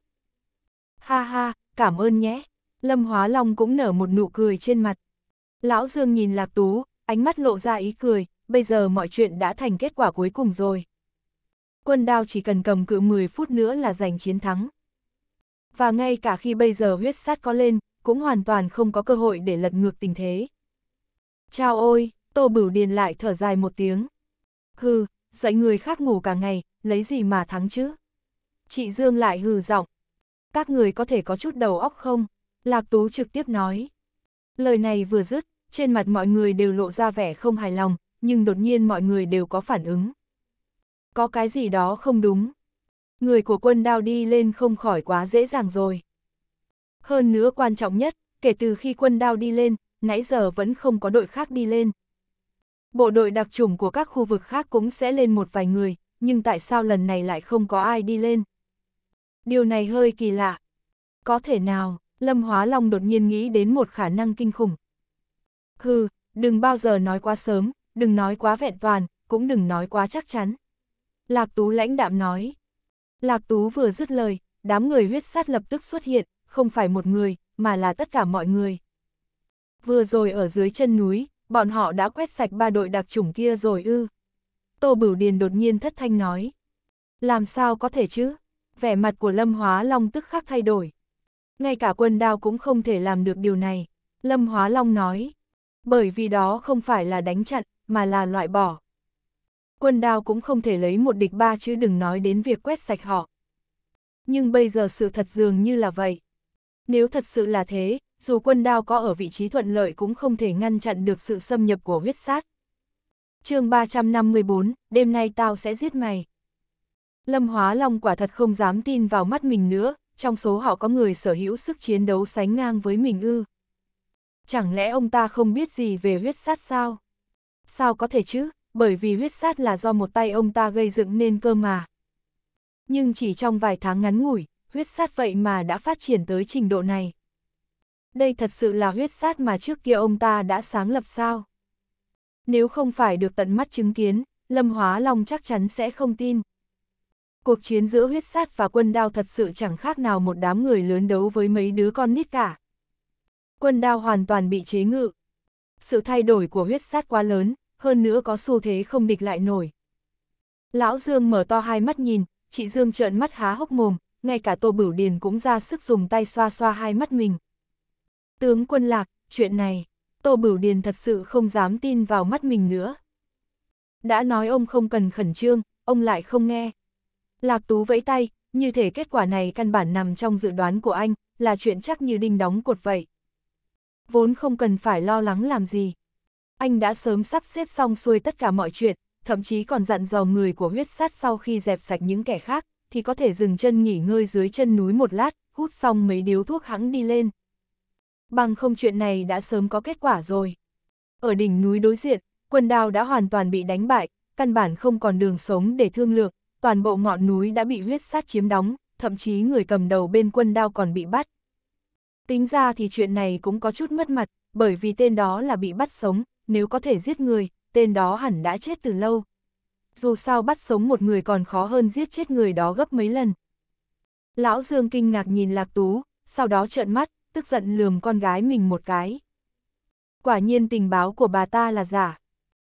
Ha ha, cảm ơn nhé. Lâm Hóa Long cũng nở một nụ cười trên mặt. Lão Dương nhìn Lạc Tú, ánh mắt lộ ra ý cười, bây giờ mọi chuyện đã thành kết quả cuối cùng rồi. Quân đao chỉ cần cầm cự 10 phút nữa là giành chiến thắng. Và ngay cả khi bây giờ huyết sát có lên, cũng hoàn toàn không có cơ hội để lật ngược tình thế. Chao ôi! Tô Bửu Điền lại thở dài một tiếng. Hừ, dạy người khác ngủ cả ngày, lấy gì mà thắng chứ? Chị Dương lại hừ giọng. Các người có thể có chút đầu óc không? Lạc Tú trực tiếp nói. Lời này vừa dứt, trên mặt mọi người đều lộ ra vẻ không hài lòng, nhưng đột nhiên mọi người đều có phản ứng. Có cái gì đó không đúng. Người của quân đao đi lên không khỏi quá dễ dàng rồi. Hơn nữa quan trọng nhất, kể từ khi quân đao đi lên, nãy giờ vẫn không có đội khác đi lên, Bộ đội đặc chủng của các khu vực khác cũng sẽ lên một vài người, nhưng tại sao lần này lại không có ai đi lên? Điều này hơi kỳ lạ. Có thể nào, Lâm Hóa Long đột nhiên nghĩ đến một khả năng kinh khủng. Hừ, đừng bao giờ nói quá sớm, đừng nói quá vẹn toàn, cũng đừng nói quá chắc chắn. Lạc Tú lãnh đạm nói. Lạc Tú vừa dứt lời, đám người huyết sát lập tức xuất hiện, không phải một người, mà là tất cả mọi người. Vừa rồi ở dưới chân núi, bọn họ đã quét sạch ba đội đặc chủng kia rồi ư. Tô Bửu Điền đột nhiên thất thanh nói. Làm sao có thể chứ? Vẻ mặt của Lâm Hóa Long tức khắc thay đổi. Ngay cả quân đao cũng không thể làm được điều này. Lâm Hóa Long nói. Bởi vì đó không phải là đánh chặn, mà là loại bỏ. Quân đao cũng không thể lấy một địch ba chứ đừng nói đến việc quét sạch họ. Nhưng bây giờ sự thật dường như là vậy. Nếu thật sự là thế, dù quân đao có ở vị trí thuận lợi cũng không thể ngăn chặn được sự xâm nhập của huyết sát. chương 354, đêm nay tao sẽ giết mày. Lâm Hóa Long quả thật không dám tin vào mắt mình nữa, trong số họ có người sở hữu sức chiến đấu sánh ngang với mình ư. Chẳng lẽ ông ta không biết gì về huyết sát sao? Sao có thể chứ, bởi vì huyết sát là do một tay ông ta gây dựng nên cơ mà. Nhưng chỉ trong vài tháng ngắn ngủi, huyết sát vậy mà đã phát triển tới trình độ này. Đây thật sự là huyết sát mà trước kia ông ta đã sáng lập sao. Nếu không phải được tận mắt chứng kiến, Lâm Hóa Long chắc chắn sẽ không tin. Cuộc chiến giữa huyết sát và quân đao thật sự chẳng khác nào một đám người lớn đấu với mấy đứa con nít cả. Quân đao hoàn toàn bị chế ngự. Sự thay đổi của huyết sát quá lớn, hơn nữa có xu thế không địch lại nổi. Lão Dương mở to hai mắt nhìn, chị Dương trợn mắt há hốc mồm, ngay cả Tô Bửu Điền cũng ra sức dùng tay xoa xoa hai mắt mình, Tướng quân lạc, chuyện này, Tô Bửu Điền thật sự không dám tin vào mắt mình nữa. Đã nói ông không cần khẩn trương, ông lại không nghe. Lạc Tú vẫy tay, như thể kết quả này căn bản nằm trong dự đoán của anh, là chuyện chắc như đinh đóng cột vậy. Vốn không cần phải lo lắng làm gì. Anh đã sớm sắp xếp xong xuôi tất cả mọi chuyện, thậm chí còn dặn dò người của huyết sát sau khi dẹp sạch những kẻ khác, thì có thể dừng chân nghỉ ngơi dưới chân núi một lát, hút xong mấy điếu thuốc hãng đi lên bằng không chuyện này đã sớm có kết quả rồi. Ở đỉnh núi đối diện, quân đao đã hoàn toàn bị đánh bại, căn bản không còn đường sống để thương lượng, toàn bộ ngọn núi đã bị huyết sát chiếm đóng, thậm chí người cầm đầu bên quân đao còn bị bắt. Tính ra thì chuyện này cũng có chút mất mặt, bởi vì tên đó là bị bắt sống, nếu có thể giết người, tên đó hẳn đã chết từ lâu. Dù sao bắt sống một người còn khó hơn giết chết người đó gấp mấy lần. Lão Dương kinh ngạc nhìn Lạc Tú, sau đó trợn mắt, tức giận lườm con gái mình một cái. Quả nhiên tình báo của bà ta là giả.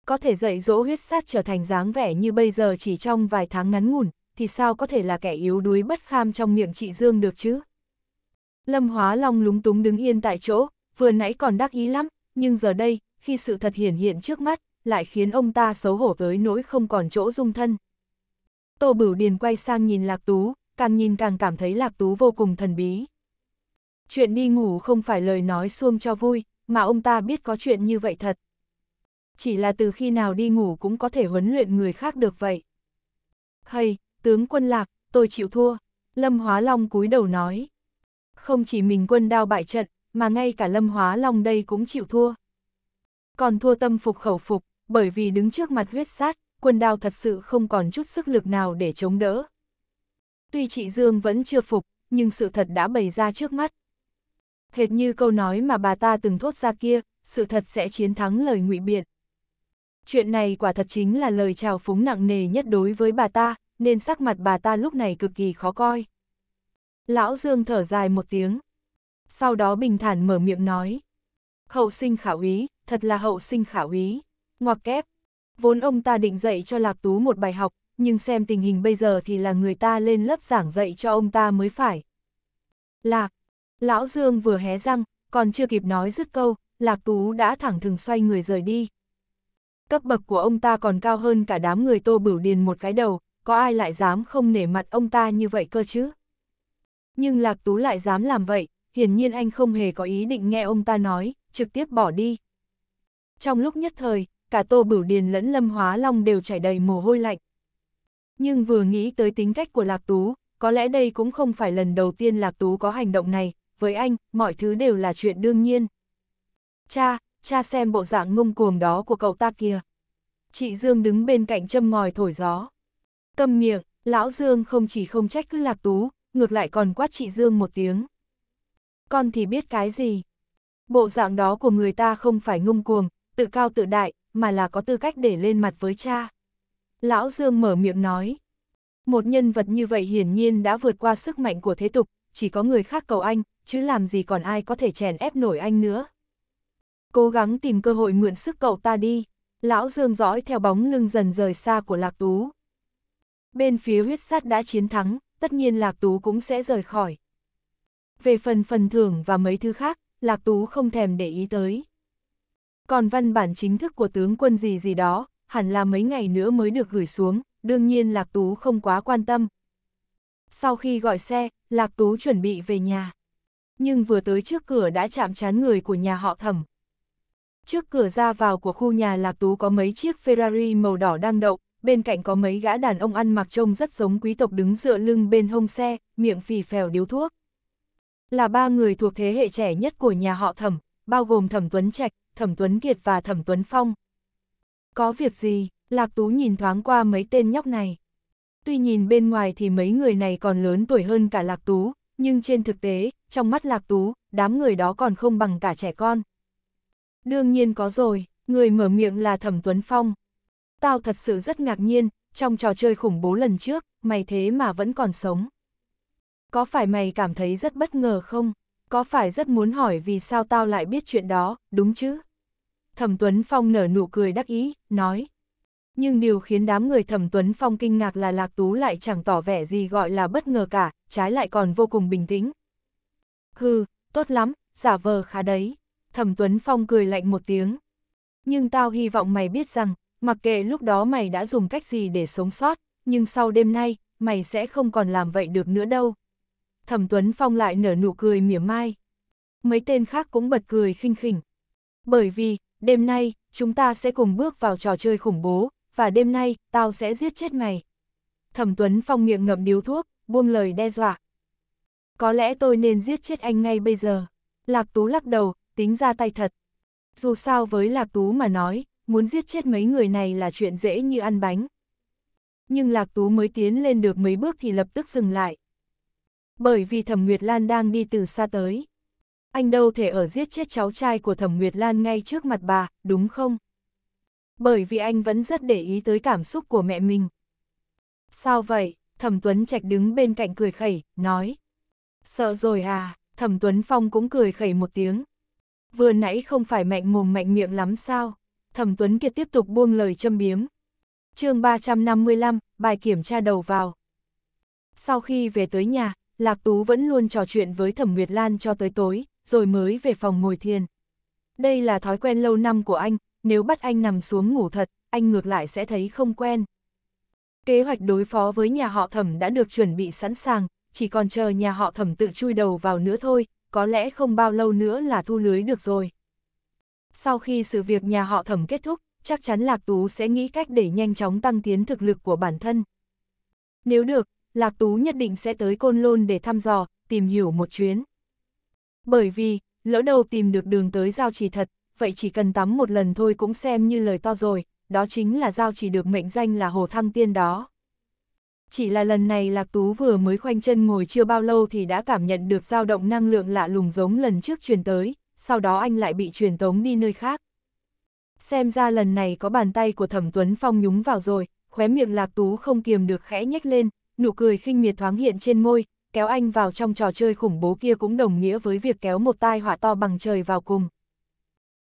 Có thể dạy dỗ huyết sát trở thành dáng vẻ như bây giờ chỉ trong vài tháng ngắn ngủn, thì sao có thể là kẻ yếu đuối bất kham trong miệng chị Dương được chứ? Lâm Hóa Long lúng túng đứng yên tại chỗ, vừa nãy còn đắc ý lắm, nhưng giờ đây, khi sự thật hiển hiện trước mắt, lại khiến ông ta xấu hổ tới nỗi không còn chỗ dung thân. Tô Bửu Điền quay sang nhìn Lạc Tú, càng nhìn càng cảm thấy Lạc Tú vô cùng thần bí chuyện đi ngủ không phải lời nói xuông cho vui, mà ông ta biết có chuyện như vậy thật. Chỉ là từ khi nào đi ngủ cũng có thể huấn luyện người khác được vậy. Hay, tướng quân lạc, tôi chịu thua, Lâm Hóa Long cúi đầu nói. Không chỉ mình quân đao bại trận, mà ngay cả Lâm Hóa Long đây cũng chịu thua. Còn thua tâm phục khẩu phục, bởi vì đứng trước mặt huyết sát, quân đao thật sự không còn chút sức lực nào để chống đỡ. Tuy chị Dương vẫn chưa phục, nhưng sự thật đã bày ra trước mắt hệt như câu nói mà bà ta từng thốt ra kia, sự thật sẽ chiến thắng lời ngụy biện. Chuyện này quả thật chính là lời chào phúng nặng nề nhất đối với bà ta, nên sắc mặt bà ta lúc này cực kỳ khó coi. Lão Dương thở dài một tiếng. Sau đó bình thản mở miệng nói. Hậu sinh khảo ý, thật là hậu sinh khảo ý. Ngoặc kép. Vốn ông ta định dạy cho Lạc Tú một bài học, nhưng xem tình hình bây giờ thì là người ta lên lớp giảng dạy cho ông ta mới phải. Lạc, Lão Dương vừa hé răng, còn chưa kịp nói dứt câu, Lạc Tú đã thẳng thừng xoay người rời đi. Cấp bậc của ông ta còn cao hơn cả đám người Tô Bửu Điền một cái đầu, có ai lại dám không nể mặt ông ta như vậy cơ chứ? Nhưng Lạc Tú lại dám làm vậy, hiển nhiên anh không hề có ý định nghe ông ta nói, trực tiếp bỏ đi. Trong lúc nhất thời, cả Tô Bửu Điền lẫn Lâm Hóa Long đều chảy đầy mồ hôi lạnh. Nhưng vừa nghĩ tới tính cách của Lạc Tú, có lẽ đây cũng không phải lần đầu tiên Lạc Tú có hành động này, với anh, mọi thứ đều là chuyện đương nhiên. Cha, cha xem bộ dạng ngông cuồng đó của cậu ta kìa. Chị Dương đứng bên cạnh châm ngòi thổi gió. cầm miệng, lão Dương không chỉ không trách cứ lạc tú, ngược lại còn quát chị Dương một tiếng. Con thì biết cái gì? Bộ dạng đó của người ta không phải ngông cuồng, tự cao tự đại, mà là có tư cách để lên mặt với cha. Lão Dương mở miệng nói. Một nhân vật như vậy hiển nhiên đã vượt qua sức mạnh của thế tục, chỉ có người khác cầu anh, chứ làm gì còn ai có thể chèn ép nổi anh nữa. Cố gắng tìm cơ hội mượn sức cậu ta đi, lão Dương dõi theo bóng lưng dần rời xa của Lạc Tú. Bên phía huyết sát đã chiến thắng, tất nhiên Lạc Tú cũng sẽ rời khỏi. Về phần phần thưởng và mấy thứ khác, Lạc Tú không thèm để ý tới. Còn văn bản chính thức của tướng quân gì gì đó, hẳn là mấy ngày nữa mới được gửi xuống, đương nhiên Lạc Tú không quá quan tâm. Sau khi gọi xe, Lạc Tú chuẩn bị về nhà nhưng vừa tới trước cửa đã chạm chán người của nhà họ thẩm. Trước cửa ra vào của khu nhà Lạc Tú có mấy chiếc Ferrari màu đỏ đang đậu, bên cạnh có mấy gã đàn ông ăn mặc trông rất giống quý tộc đứng dựa lưng bên hông xe, miệng phì phèo điếu thuốc. Là ba người thuộc thế hệ trẻ nhất của nhà họ thẩm, bao gồm thẩm Tuấn Trạch, thẩm Tuấn Kiệt và thẩm Tuấn Phong. Có việc gì, Lạc Tú nhìn thoáng qua mấy tên nhóc này. Tuy nhìn bên ngoài thì mấy người này còn lớn tuổi hơn cả Lạc Tú, nhưng trên thực tế, trong mắt lạc tú, đám người đó còn không bằng cả trẻ con. Đương nhiên có rồi, người mở miệng là Thẩm Tuấn Phong. Tao thật sự rất ngạc nhiên, trong trò chơi khủng bố lần trước, mày thế mà vẫn còn sống. Có phải mày cảm thấy rất bất ngờ không? Có phải rất muốn hỏi vì sao tao lại biết chuyện đó, đúng chứ? Thẩm Tuấn Phong nở nụ cười đắc ý, nói. Nhưng điều khiến đám người Thẩm Tuấn Phong kinh ngạc là Lạc Tú lại chẳng tỏ vẻ gì gọi là bất ngờ cả, trái lại còn vô cùng bình tĩnh. Hừ, tốt lắm, giả vờ khá đấy. Thẩm Tuấn Phong cười lạnh một tiếng. Nhưng tao hy vọng mày biết rằng, mặc kệ lúc đó mày đã dùng cách gì để sống sót, nhưng sau đêm nay, mày sẽ không còn làm vậy được nữa đâu. Thẩm Tuấn Phong lại nở nụ cười mỉa mai. Mấy tên khác cũng bật cười khinh khỉnh. Bởi vì, đêm nay, chúng ta sẽ cùng bước vào trò chơi khủng bố, và đêm nay, tao sẽ giết chết mày. Thẩm Tuấn Phong miệng ngậm điếu thuốc, buông lời đe dọa. Có lẽ tôi nên giết chết anh ngay bây giờ. Lạc Tú lắc đầu, tính ra tay thật. Dù sao với Lạc Tú mà nói, muốn giết chết mấy người này là chuyện dễ như ăn bánh. Nhưng Lạc Tú mới tiến lên được mấy bước thì lập tức dừng lại. Bởi vì Thẩm Nguyệt Lan đang đi từ xa tới. Anh đâu thể ở giết chết cháu trai của Thẩm Nguyệt Lan ngay trước mặt bà, đúng không? Bởi vì anh vẫn rất để ý tới cảm xúc của mẹ mình. Sao vậy? Thẩm Tuấn Trạch đứng bên cạnh cười khẩy, nói. Sợ rồi à, Thẩm Tuấn Phong cũng cười khẩy một tiếng. Vừa nãy không phải mạnh mồm mạnh miệng lắm sao? Thẩm Tuấn Kiệt tiếp tục buông lời châm biếm. chương 355, bài kiểm tra đầu vào. Sau khi về tới nhà, Lạc Tú vẫn luôn trò chuyện với Thẩm Nguyệt Lan cho tới tối, rồi mới về phòng ngồi thiền. Đây là thói quen lâu năm của anh, nếu bắt anh nằm xuống ngủ thật, anh ngược lại sẽ thấy không quen. Kế hoạch đối phó với nhà họ thẩm đã được chuẩn bị sẵn sàng, chỉ còn chờ nhà họ thẩm tự chui đầu vào nữa thôi, có lẽ không bao lâu nữa là thu lưới được rồi. Sau khi sự việc nhà họ thẩm kết thúc, chắc chắn Lạc Tú sẽ nghĩ cách để nhanh chóng tăng tiến thực lực của bản thân. Nếu được, Lạc Tú nhất định sẽ tới Côn Lôn để thăm dò, tìm hiểu một chuyến. Bởi vì, lỡ đầu tìm được đường tới giao trì thật, vậy chỉ cần tắm một lần thôi cũng xem như lời to rồi, đó chính là giao chỉ được mệnh danh là Hồ Thăng Tiên đó. Chỉ là lần này Lạc Tú vừa mới khoanh chân ngồi chưa bao lâu thì đã cảm nhận được dao động năng lượng lạ lùng giống lần trước truyền tới, sau đó anh lại bị truyền tống đi nơi khác. Xem ra lần này có bàn tay của Thẩm Tuấn Phong nhúng vào rồi, khóe miệng Lạc Tú không kiềm được khẽ nhếch lên, nụ cười khinh miệt thoáng hiện trên môi, kéo anh vào trong trò chơi khủng bố kia cũng đồng nghĩa với việc kéo một tai họa to bằng trời vào cùng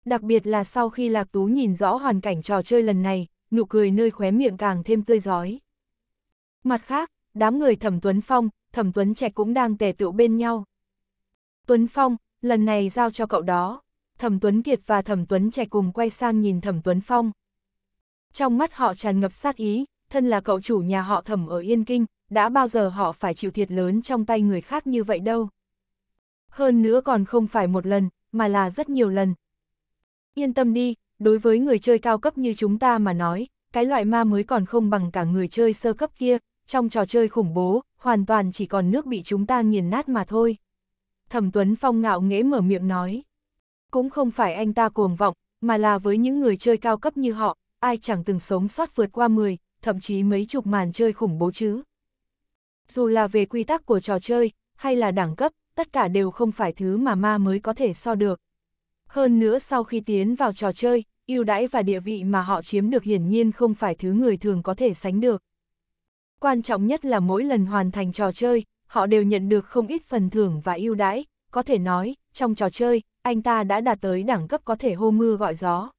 đặc biệt là sau khi Lạc Tú nhìn rõ hoàn cảnh trò chơi lần này, nụ cười nơi khóe miệng càng thêm tươi giói. Mặt khác, đám người Thẩm Tuấn Phong, Thẩm Tuấn Trạch cũng đang tề tựu bên nhau. Tuấn Phong, lần này giao cho cậu đó. Thẩm Tuấn Kiệt và Thẩm Tuấn Trạch cùng quay sang nhìn Thẩm Tuấn Phong. Trong mắt họ tràn ngập sát ý, thân là cậu chủ nhà họ Thẩm ở Yên Kinh, đã bao giờ họ phải chịu thiệt lớn trong tay người khác như vậy đâu. Hơn nữa còn không phải một lần, mà là rất nhiều lần, Yên tâm đi, đối với người chơi cao cấp như chúng ta mà nói, cái loại ma mới còn không bằng cả người chơi sơ cấp kia, trong trò chơi khủng bố, hoàn toàn chỉ còn nước bị chúng ta nghiền nát mà thôi. Thẩm Tuấn Phong ngạo nghễ mở miệng nói. Cũng không phải anh ta cuồng vọng, mà là với những người chơi cao cấp như họ, ai chẳng từng sống sót vượt qua 10, thậm chí mấy chục màn chơi khủng bố chứ. Dù là về quy tắc của trò chơi, hay là đẳng cấp, tất cả đều không phải thứ mà ma mới có thể so được. Hơn nữa sau khi tiến vào trò chơi, ưu đãi và địa vị mà họ chiếm được hiển nhiên không phải thứ người thường có thể sánh được. Quan trọng nhất là mỗi lần hoàn thành trò chơi, họ đều nhận được không ít phần thưởng và ưu đãi, có thể nói, trong trò chơi, anh ta đã đạt tới đẳng cấp có thể hô mưa gọi gió.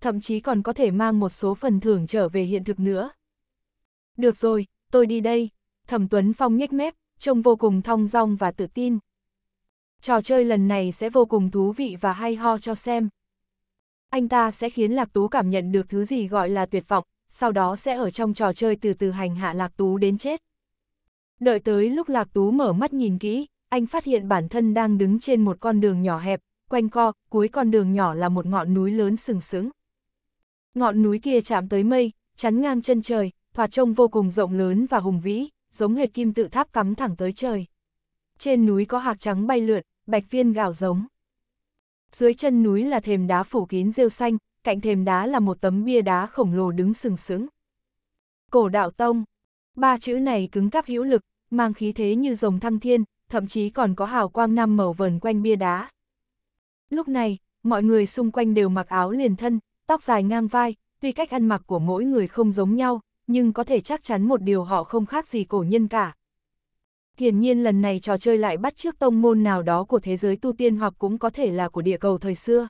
Thậm chí còn có thể mang một số phần thưởng trở về hiện thực nữa. Được rồi, tôi đi đây. Thẩm Tuấn Phong nhếch mép, trông vô cùng thong dong và tự tin trò chơi lần này sẽ vô cùng thú vị và hay ho cho xem. Anh ta sẽ khiến Lạc Tú cảm nhận được thứ gì gọi là tuyệt vọng, sau đó sẽ ở trong trò chơi từ từ hành hạ Lạc Tú đến chết. Đợi tới lúc Lạc Tú mở mắt nhìn kỹ, anh phát hiện bản thân đang đứng trên một con đường nhỏ hẹp, quanh co, cuối con đường nhỏ là một ngọn núi lớn sừng sững. Ngọn núi kia chạm tới mây, chắn ngang chân trời, thoạt trông vô cùng rộng lớn và hùng vĩ, giống hệt kim tự tháp cắm thẳng tới trời. Trên núi có hạc trắng bay lượn, bạch viên gạo giống. Dưới chân núi là thềm đá phủ kín rêu xanh, cạnh thềm đá là một tấm bia đá khổng lồ đứng sừng sững. Cổ đạo tông, ba chữ này cứng cáp hữu lực, mang khí thế như rồng thăng thiên, thậm chí còn có hào quang năm màu vờn quanh bia đá. Lúc này, mọi người xung quanh đều mặc áo liền thân, tóc dài ngang vai, tuy cách ăn mặc của mỗi người không giống nhau, nhưng có thể chắc chắn một điều họ không khác gì cổ nhân cả, Hiển nhiên lần này trò chơi lại bắt trước tông môn nào đó của thế giới tu tiên hoặc cũng có thể là của địa cầu thời xưa.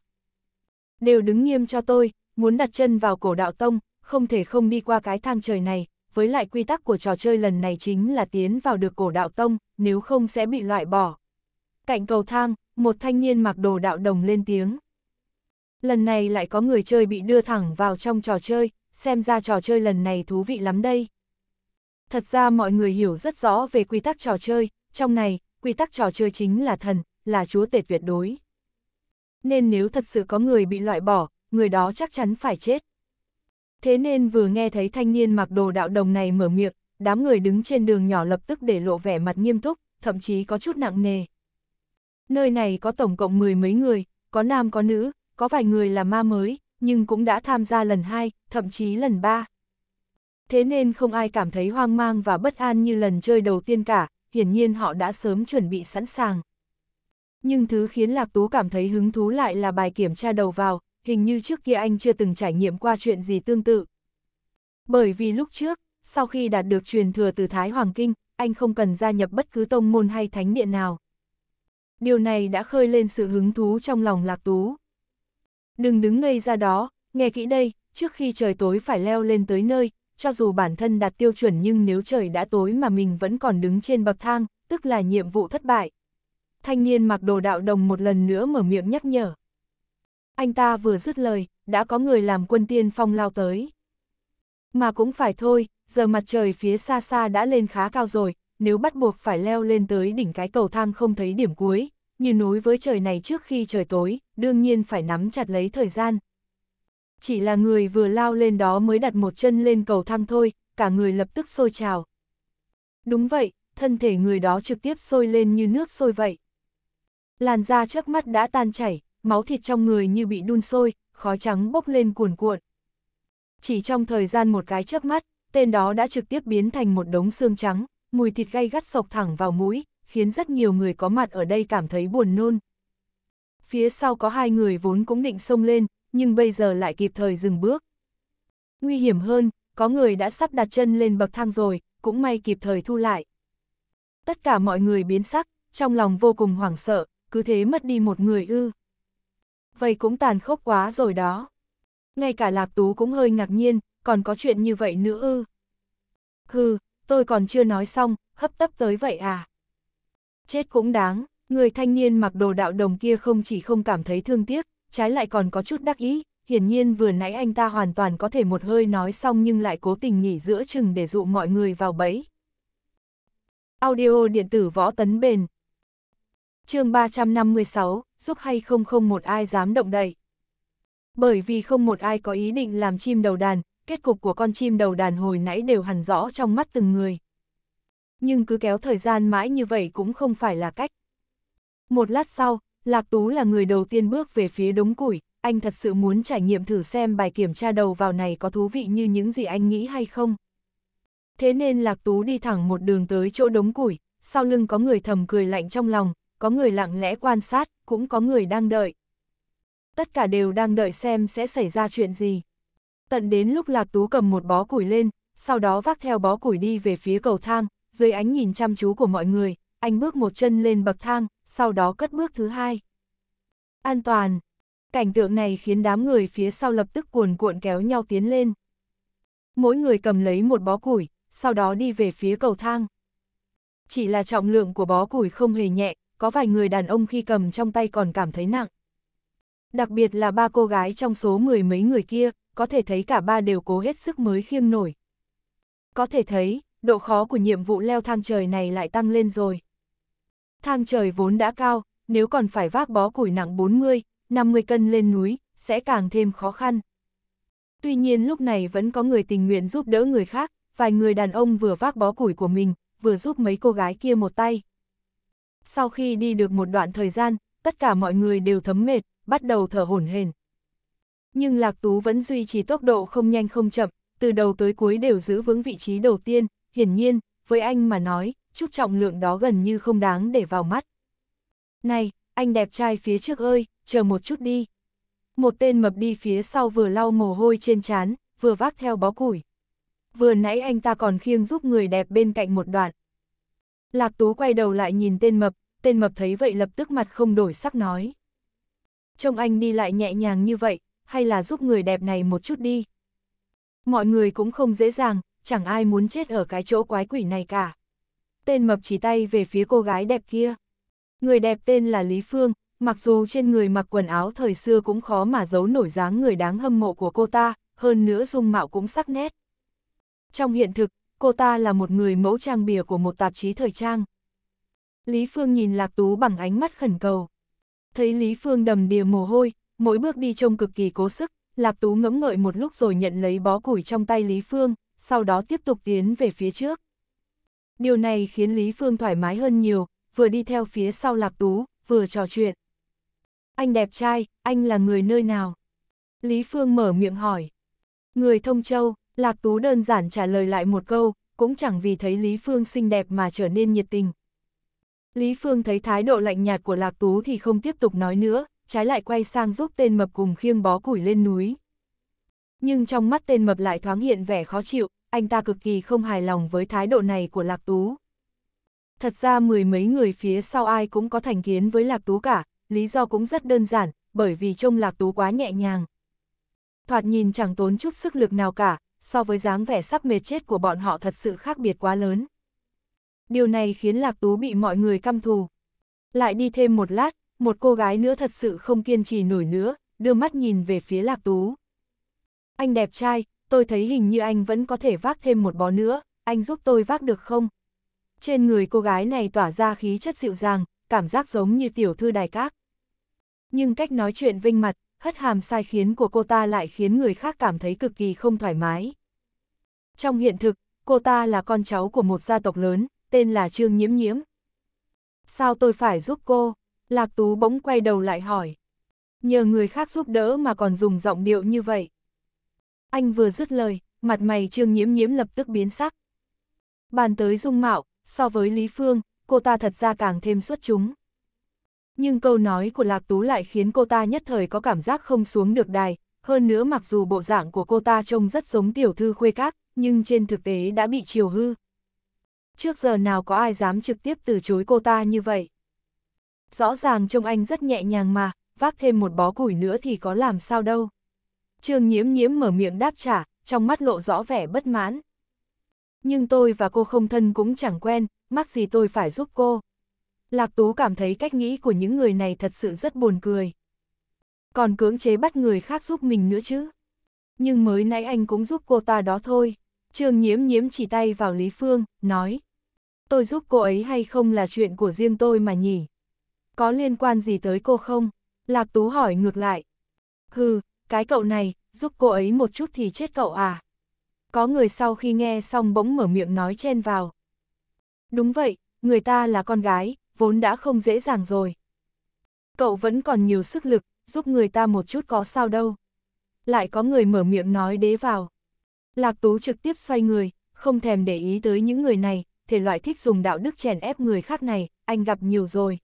Đều đứng nghiêm cho tôi, muốn đặt chân vào cổ đạo tông, không thể không đi qua cái thang trời này, với lại quy tắc của trò chơi lần này chính là tiến vào được cổ đạo tông, nếu không sẽ bị loại bỏ. Cạnh cầu thang, một thanh niên mặc đồ đạo đồng lên tiếng. Lần này lại có người chơi bị đưa thẳng vào trong trò chơi, xem ra trò chơi lần này thú vị lắm đây. Thật ra mọi người hiểu rất rõ về quy tắc trò chơi, trong này, quy tắc trò chơi chính là thần, là chúa tệt tuyệt đối. Nên nếu thật sự có người bị loại bỏ, người đó chắc chắn phải chết. Thế nên vừa nghe thấy thanh niên mặc đồ đạo đồng này mở miệng, đám người đứng trên đường nhỏ lập tức để lộ vẻ mặt nghiêm túc, thậm chí có chút nặng nề. Nơi này có tổng cộng mười mấy người, có nam có nữ, có vài người là ma mới, nhưng cũng đã tham gia lần hai, thậm chí lần ba thế nên không ai cảm thấy hoang mang và bất an như lần chơi đầu tiên cả, hiển nhiên họ đã sớm chuẩn bị sẵn sàng. Nhưng thứ khiến Lạc Tú cảm thấy hứng thú lại là bài kiểm tra đầu vào, hình như trước kia anh chưa từng trải nghiệm qua chuyện gì tương tự. Bởi vì lúc trước, sau khi đạt được truyền thừa từ Thái Hoàng Kinh, anh không cần gia nhập bất cứ tông môn hay thánh điện nào. Điều này đã khơi lên sự hứng thú trong lòng Lạc Tú. Đừng đứng ngây ra đó, nghe kỹ đây, trước khi trời tối phải leo lên tới nơi, cho dù bản thân đạt tiêu chuẩn nhưng nếu trời đã tối mà mình vẫn còn đứng trên bậc thang, tức là nhiệm vụ thất bại. Thanh niên mặc đồ đạo đồng một lần nữa mở miệng nhắc nhở. Anh ta vừa dứt lời, đã có người làm quân tiên phong lao tới. Mà cũng phải thôi, giờ mặt trời phía xa xa đã lên khá cao rồi, nếu bắt buộc phải leo lên tới đỉnh cái cầu thang không thấy điểm cuối, như núi với trời này trước khi trời tối, đương nhiên phải nắm chặt lấy thời gian, chỉ là người vừa lao lên đó mới đặt một chân lên cầu thang thôi, cả người lập tức sôi trào. Đúng vậy, thân thể người đó trực tiếp sôi lên như nước sôi vậy. Làn da trước mắt đã tan chảy, máu thịt trong người như bị đun sôi, khói trắng bốc lên cuồn cuộn. Chỉ trong thời gian một cái chớp mắt, tên đó đã trực tiếp biến thành một đống xương trắng, mùi thịt gay gắt sộc thẳng vào mũi, khiến rất nhiều người có mặt ở đây cảm thấy buồn nôn. Phía sau có hai người vốn cũng định xông lên, nhưng bây giờ lại kịp thời dừng bước. Nguy hiểm hơn, có người đã sắp đặt chân lên bậc thang rồi, cũng may kịp thời thu lại. Tất cả mọi người biến sắc, trong lòng vô cùng hoảng sợ, cứ thế mất đi một người ư. Vậy cũng tàn khốc quá rồi đó. Ngay cả Lạc Tú cũng hơi ngạc nhiên, còn có chuyện như vậy nữa ư. Hừ, tôi còn chưa nói xong, hấp tấp tới vậy à. Chết cũng đáng, người thanh niên mặc đồ đạo đồng kia không chỉ không cảm thấy thương tiếc, trái lại còn có chút đắc ý, hiển nhiên vừa nãy anh ta hoàn toàn có thể một hơi nói xong nhưng lại cố tình nghỉ giữa chừng để dụ mọi người vào bẫy. Audio điện tử võ tấn bền chương 356, giúp hay không không một ai dám động đậy. Bởi vì không một ai có ý định làm chim đầu đàn, kết cục của con chim đầu đàn hồi nãy đều hẳn rõ trong mắt từng người. Nhưng cứ kéo thời gian mãi như vậy cũng không phải là cách. Một lát sau, Lạc Tú là người đầu tiên bước về phía đống củi, anh thật sự muốn trải nghiệm thử xem bài kiểm tra đầu vào này có thú vị như những gì anh nghĩ hay không. Thế nên Lạc Tú đi thẳng một đường tới chỗ đống củi, sau lưng có người thầm cười lạnh trong lòng, có người lặng lẽ quan sát, cũng có người đang đợi. Tất cả đều đang đợi xem sẽ xảy ra chuyện gì. Tận đến lúc Lạc Tú cầm một bó củi lên, sau đó vác theo bó củi đi về phía cầu thang, dưới ánh nhìn chăm chú của mọi người, anh bước một chân lên bậc thang, sau đó cất bước thứ hai. An toàn! Cảnh tượng này khiến đám người phía sau lập tức cuồn cuộn kéo nhau tiến lên. Mỗi người cầm lấy một bó củi, sau đó đi về phía cầu thang. Chỉ là trọng lượng của bó củi không hề nhẹ, có vài người đàn ông khi cầm trong tay còn cảm thấy nặng. Đặc biệt là ba cô gái trong số mười mấy người kia, có thể thấy cả ba đều cố hết sức mới khiêng nổi. Có thể thấy, độ khó của nhiệm vụ leo thang trời này lại tăng lên rồi. Thang trời vốn đã cao, nếu còn phải vác bó củi nặng 40, 50 cân lên núi, sẽ càng thêm khó khăn. Tuy nhiên lúc này vẫn có người tình nguyện giúp đỡ người khác, vài người đàn ông vừa vác bó củi của mình, vừa giúp mấy cô gái kia một tay. Sau khi đi được một đoạn thời gian, tất cả mọi người đều thấm mệt, bắt đầu thở hổn hển. Nhưng Lạc Tú vẫn duy trì tốc độ không nhanh không chậm, từ đầu tới cuối đều giữ vững vị trí đầu tiên, hiển nhiên, với anh mà nói, chút trọng lượng đó gần như không đáng để vào mắt. Này, anh đẹp trai phía trước ơi, chờ một chút đi. Một tên mập đi phía sau vừa lau mồ hôi trên trán, vừa vác theo bó củi. Vừa nãy anh ta còn khiêng giúp người đẹp bên cạnh một đoạn. Lạc Tú quay đầu lại nhìn tên mập, tên mập thấy vậy lập tức mặt không đổi sắc nói. Trông anh đi lại nhẹ nhàng như vậy, hay là giúp người đẹp này một chút đi. Mọi người cũng không dễ dàng, chẳng ai muốn chết ở cái chỗ quái quỷ này cả tên mập chỉ tay về phía cô gái đẹp kia. Người đẹp tên là Lý Phương, mặc dù trên người mặc quần áo thời xưa cũng khó mà giấu nổi dáng người đáng hâm mộ của cô ta, hơn nữa dung mạo cũng sắc nét. Trong hiện thực, cô ta là một người mẫu trang bìa của một tạp chí thời trang. Lý Phương nhìn Lạc Tú bằng ánh mắt khẩn cầu. Thấy Lý Phương đầm đìa mồ hôi, mỗi bước đi trông cực kỳ cố sức, Lạc Tú ngẫm ngợi một lúc rồi nhận lấy bó củi trong tay Lý Phương, sau đó tiếp tục tiến về phía trước điều này khiến Lý Phương thoải mái hơn nhiều, vừa đi theo phía sau Lạc Tú, vừa trò chuyện. Anh đẹp trai, anh là người nơi nào? Lý Phương mở miệng hỏi. Người thông châu, Lạc Tú đơn giản trả lời lại một câu, cũng chẳng vì thấy Lý Phương xinh đẹp mà trở nên nhiệt tình. Lý Phương thấy thái độ lạnh nhạt của Lạc Tú thì không tiếp tục nói nữa, trái lại quay sang giúp tên mập cùng khiêng bó củi lên núi. Nhưng trong mắt tên mập lại thoáng hiện vẻ khó chịu, anh ta cực kỳ không hài lòng với thái độ này của Lạc Tú. Thật ra mười mấy người phía sau ai cũng có thành kiến với Lạc Tú cả, lý do cũng rất đơn giản, bởi vì trông Lạc Tú quá nhẹ nhàng. Thoạt nhìn chẳng tốn chút sức lực nào cả, so với dáng vẻ sắp mệt chết của bọn họ thật sự khác biệt quá lớn. Điều này khiến Lạc Tú bị mọi người căm thù. Lại đi thêm một lát, một cô gái nữa thật sự không kiên trì nổi nữa, đưa mắt nhìn về phía Lạc Tú. Anh đẹp trai, tôi thấy hình như anh vẫn có thể vác thêm một bó nữa, anh giúp tôi vác được không? Trên người cô gái này tỏa ra khí chất dịu dàng, cảm giác giống như tiểu thư đài các. Nhưng cách nói chuyện vinh mặt, hất hàm sai khiến của cô ta lại khiến người khác cảm thấy cực kỳ không thoải mái. Trong hiện thực, cô ta là con cháu của một gia tộc lớn, tên là Trương Nhiễm Nhiễm. Sao tôi phải giúp cô? Lạc Tú bỗng quay đầu lại hỏi. Nhờ người khác giúp đỡ mà còn dùng giọng điệu như vậy. Anh vừa dứt lời, mặt mày Trương Nhiễm Nhiễm lập tức biến sắc. Bàn tới dung mạo, so với Lý Phương, cô ta thật ra càng thêm xuất chúng. Nhưng câu nói của Lạc Tú lại khiến cô ta nhất thời có cảm giác không xuống được đài, hơn nữa mặc dù bộ dạng của cô ta trông rất giống tiểu thư khuê các, nhưng trên thực tế đã bị chiều hư. Trước giờ nào có ai dám trực tiếp từ chối cô ta như vậy? Rõ ràng trông anh rất nhẹ nhàng mà, vác thêm một bó củi nữa thì có làm sao đâu. Trương nhiễm nhiễm mở miệng đáp trả, trong mắt lộ rõ vẻ bất mãn. Nhưng tôi và cô không thân cũng chẳng quen, mắc gì tôi phải giúp cô. Lạc Tú cảm thấy cách nghĩ của những người này thật sự rất buồn cười. Còn cưỡng chế bắt người khác giúp mình nữa chứ. Nhưng mới nãy anh cũng giúp cô ta đó thôi. Trương nhiễm nhiễm chỉ tay vào Lý Phương, nói. Tôi giúp cô ấy hay không là chuyện của riêng tôi mà nhỉ? Có liên quan gì tới cô không? Lạc Tú hỏi ngược lại. Hừ, cái cậu này, giúp cô ấy một chút thì chết cậu à. Có người sau khi nghe xong bỗng mở miệng nói chen vào. Đúng vậy, người ta là con gái, vốn đã không dễ dàng rồi. Cậu vẫn còn nhiều sức lực, giúp người ta một chút có sao đâu. Lại có người mở miệng nói đế vào. Lạc Tú trực tiếp xoay người, không thèm để ý tới những người này, thể loại thích dùng đạo đức chèn ép người khác này, anh gặp nhiều rồi.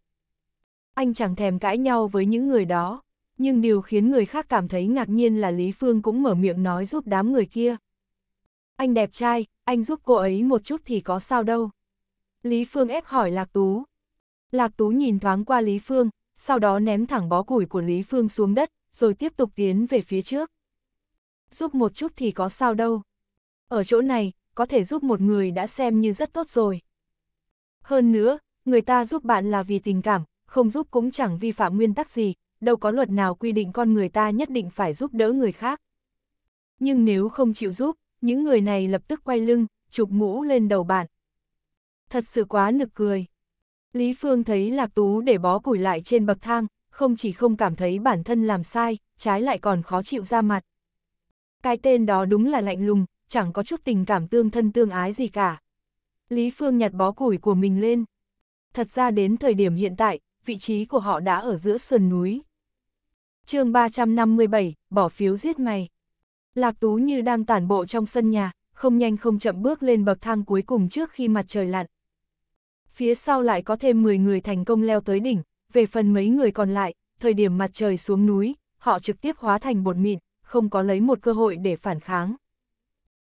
Anh chẳng thèm cãi nhau với những người đó nhưng điều khiến người khác cảm thấy ngạc nhiên là Lý Phương cũng mở miệng nói giúp đám người kia. Anh đẹp trai, anh giúp cô ấy một chút thì có sao đâu. Lý Phương ép hỏi Lạc Tú. Lạc Tú nhìn thoáng qua Lý Phương, sau đó ném thẳng bó củi của Lý Phương xuống đất, rồi tiếp tục tiến về phía trước. Giúp một chút thì có sao đâu. Ở chỗ này, có thể giúp một người đã xem như rất tốt rồi. Hơn nữa, người ta giúp bạn là vì tình cảm, không giúp cũng chẳng vi phạm nguyên tắc gì, đâu có luật nào quy định con người ta nhất định phải giúp đỡ người khác. Nhưng nếu không chịu giúp, những người này lập tức quay lưng, chụp mũ lên đầu bạn. Thật sự quá nực cười. Lý Phương thấy Lạc Tú để bó củi lại trên bậc thang, không chỉ không cảm thấy bản thân làm sai, trái lại còn khó chịu ra mặt. Cái tên đó đúng là lạnh lùng, chẳng có chút tình cảm tương thân tương ái gì cả. Lý Phương nhặt bó củi của mình lên. Thật ra đến thời điểm hiện tại, vị trí của họ đã ở giữa sườn núi chương 357, bỏ phiếu giết mày. Lạc Tú như đang tản bộ trong sân nhà, không nhanh không chậm bước lên bậc thang cuối cùng trước khi mặt trời lặn. Phía sau lại có thêm 10 người thành công leo tới đỉnh, về phần mấy người còn lại, thời điểm mặt trời xuống núi, họ trực tiếp hóa thành bột mịn, không có lấy một cơ hội để phản kháng.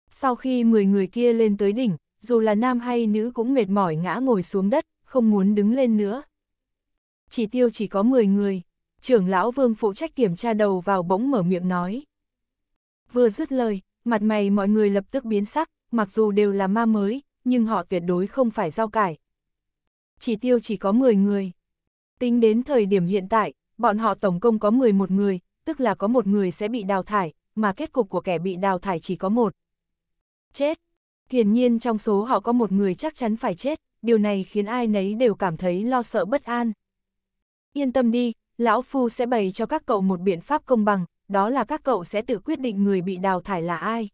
Sau khi 10 người kia lên tới đỉnh, dù là nam hay nữ cũng mệt mỏi ngã ngồi xuống đất, không muốn đứng lên nữa. Chỉ tiêu chỉ có 10 người trưởng lão vương phụ trách kiểm tra đầu vào bỗng mở miệng nói. Vừa dứt lời, mặt mày mọi người lập tức biến sắc, mặc dù đều là ma mới, nhưng họ tuyệt đối không phải rau cải. Chỉ tiêu chỉ có 10 người. Tính đến thời điểm hiện tại, bọn họ tổng công có 11 người, tức là có một người sẽ bị đào thải, mà kết cục của kẻ bị đào thải chỉ có một. Chết! Hiển nhiên trong số họ có một người chắc chắn phải chết, điều này khiến ai nấy đều cảm thấy lo sợ bất an. Yên tâm đi, Lão Phu sẽ bày cho các cậu một biện pháp công bằng, đó là các cậu sẽ tự quyết định người bị đào thải là ai.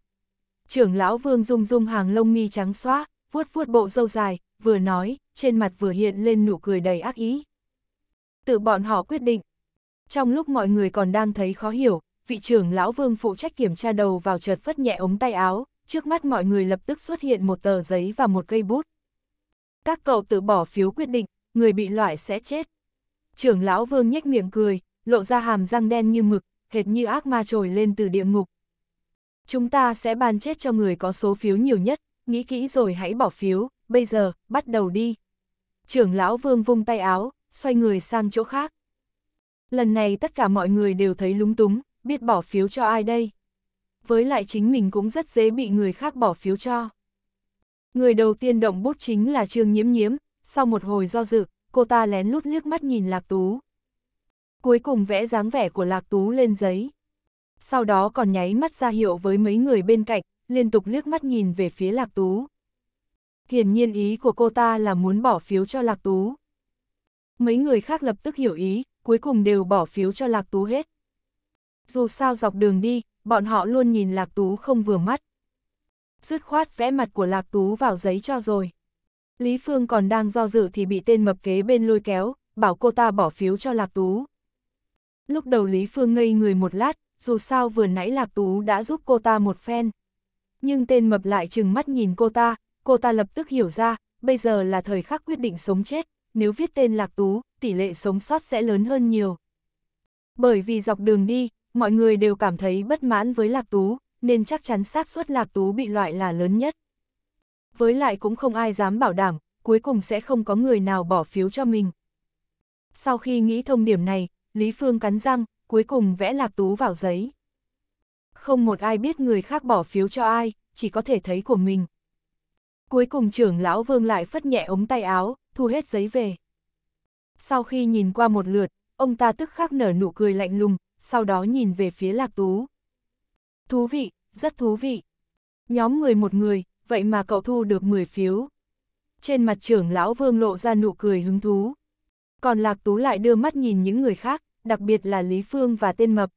Trưởng lão Vương Dung Dung hàng lông mi trắng xóa, vuốt vuốt bộ râu dài, vừa nói, trên mặt vừa hiện lên nụ cười đầy ác ý. Tự bọn họ quyết định. Trong lúc mọi người còn đang thấy khó hiểu, vị trưởng lão Vương phụ trách kiểm tra đầu vào chợt phất nhẹ ống tay áo, trước mắt mọi người lập tức xuất hiện một tờ giấy và một cây bút. Các cậu tự bỏ phiếu quyết định, người bị loại sẽ chết. Trưởng lão vương nhếch miệng cười, lộ ra hàm răng đen như mực, hệt như ác ma trồi lên từ địa ngục. Chúng ta sẽ ban chết cho người có số phiếu nhiều nhất, nghĩ kỹ rồi hãy bỏ phiếu, bây giờ, bắt đầu đi. Trưởng lão vương vung tay áo, xoay người sang chỗ khác. Lần này tất cả mọi người đều thấy lúng túng, biết bỏ phiếu cho ai đây. Với lại chính mình cũng rất dễ bị người khác bỏ phiếu cho. Người đầu tiên động bút chính là Trương Nhiễm Nhiễm, sau một hồi do dự, cô ta lén lút liếc mắt nhìn Lạc Tú. Cuối cùng vẽ dáng vẻ của Lạc Tú lên giấy. Sau đó còn nháy mắt ra hiệu với mấy người bên cạnh, liên tục liếc mắt nhìn về phía Lạc Tú. Hiển nhiên ý của cô ta là muốn bỏ phiếu cho Lạc Tú. Mấy người khác lập tức hiểu ý, cuối cùng đều bỏ phiếu cho Lạc Tú hết. Dù sao dọc đường đi, bọn họ luôn nhìn Lạc Tú không vừa mắt. Dứt khoát vẽ mặt của Lạc Tú vào giấy cho rồi. Lý Phương còn đang do dự thì bị tên mập kế bên lôi kéo, bảo cô ta bỏ phiếu cho Lạc Tú. Lúc đầu Lý Phương ngây người một lát, dù sao vừa nãy Lạc Tú đã giúp cô ta một phen. Nhưng tên mập lại chừng mắt nhìn cô ta, cô ta lập tức hiểu ra, bây giờ là thời khắc quyết định sống chết, nếu viết tên Lạc Tú, tỷ lệ sống sót sẽ lớn hơn nhiều. Bởi vì dọc đường đi, mọi người đều cảm thấy bất mãn với Lạc Tú, nên chắc chắn xác suất Lạc Tú bị loại là lớn nhất với lại cũng không ai dám bảo đảm, cuối cùng sẽ không có người nào bỏ phiếu cho mình. Sau khi nghĩ thông điểm này, Lý Phương cắn răng, cuối cùng vẽ Lạc Tú vào giấy. Không một ai biết người khác bỏ phiếu cho ai, chỉ có thể thấy của mình. Cuối cùng trưởng lão vương lại phất nhẹ ống tay áo, thu hết giấy về. Sau khi nhìn qua một lượt, ông ta tức khắc nở nụ cười lạnh lùng, sau đó nhìn về phía Lạc Tú. Thú vị, rất thú vị. Nhóm người một người, vậy mà cậu thu được 10 phiếu. Trên mặt trưởng lão vương lộ ra nụ cười hứng thú. Còn Lạc Tú lại đưa mắt nhìn những người khác, đặc biệt là Lý Phương và tên mập.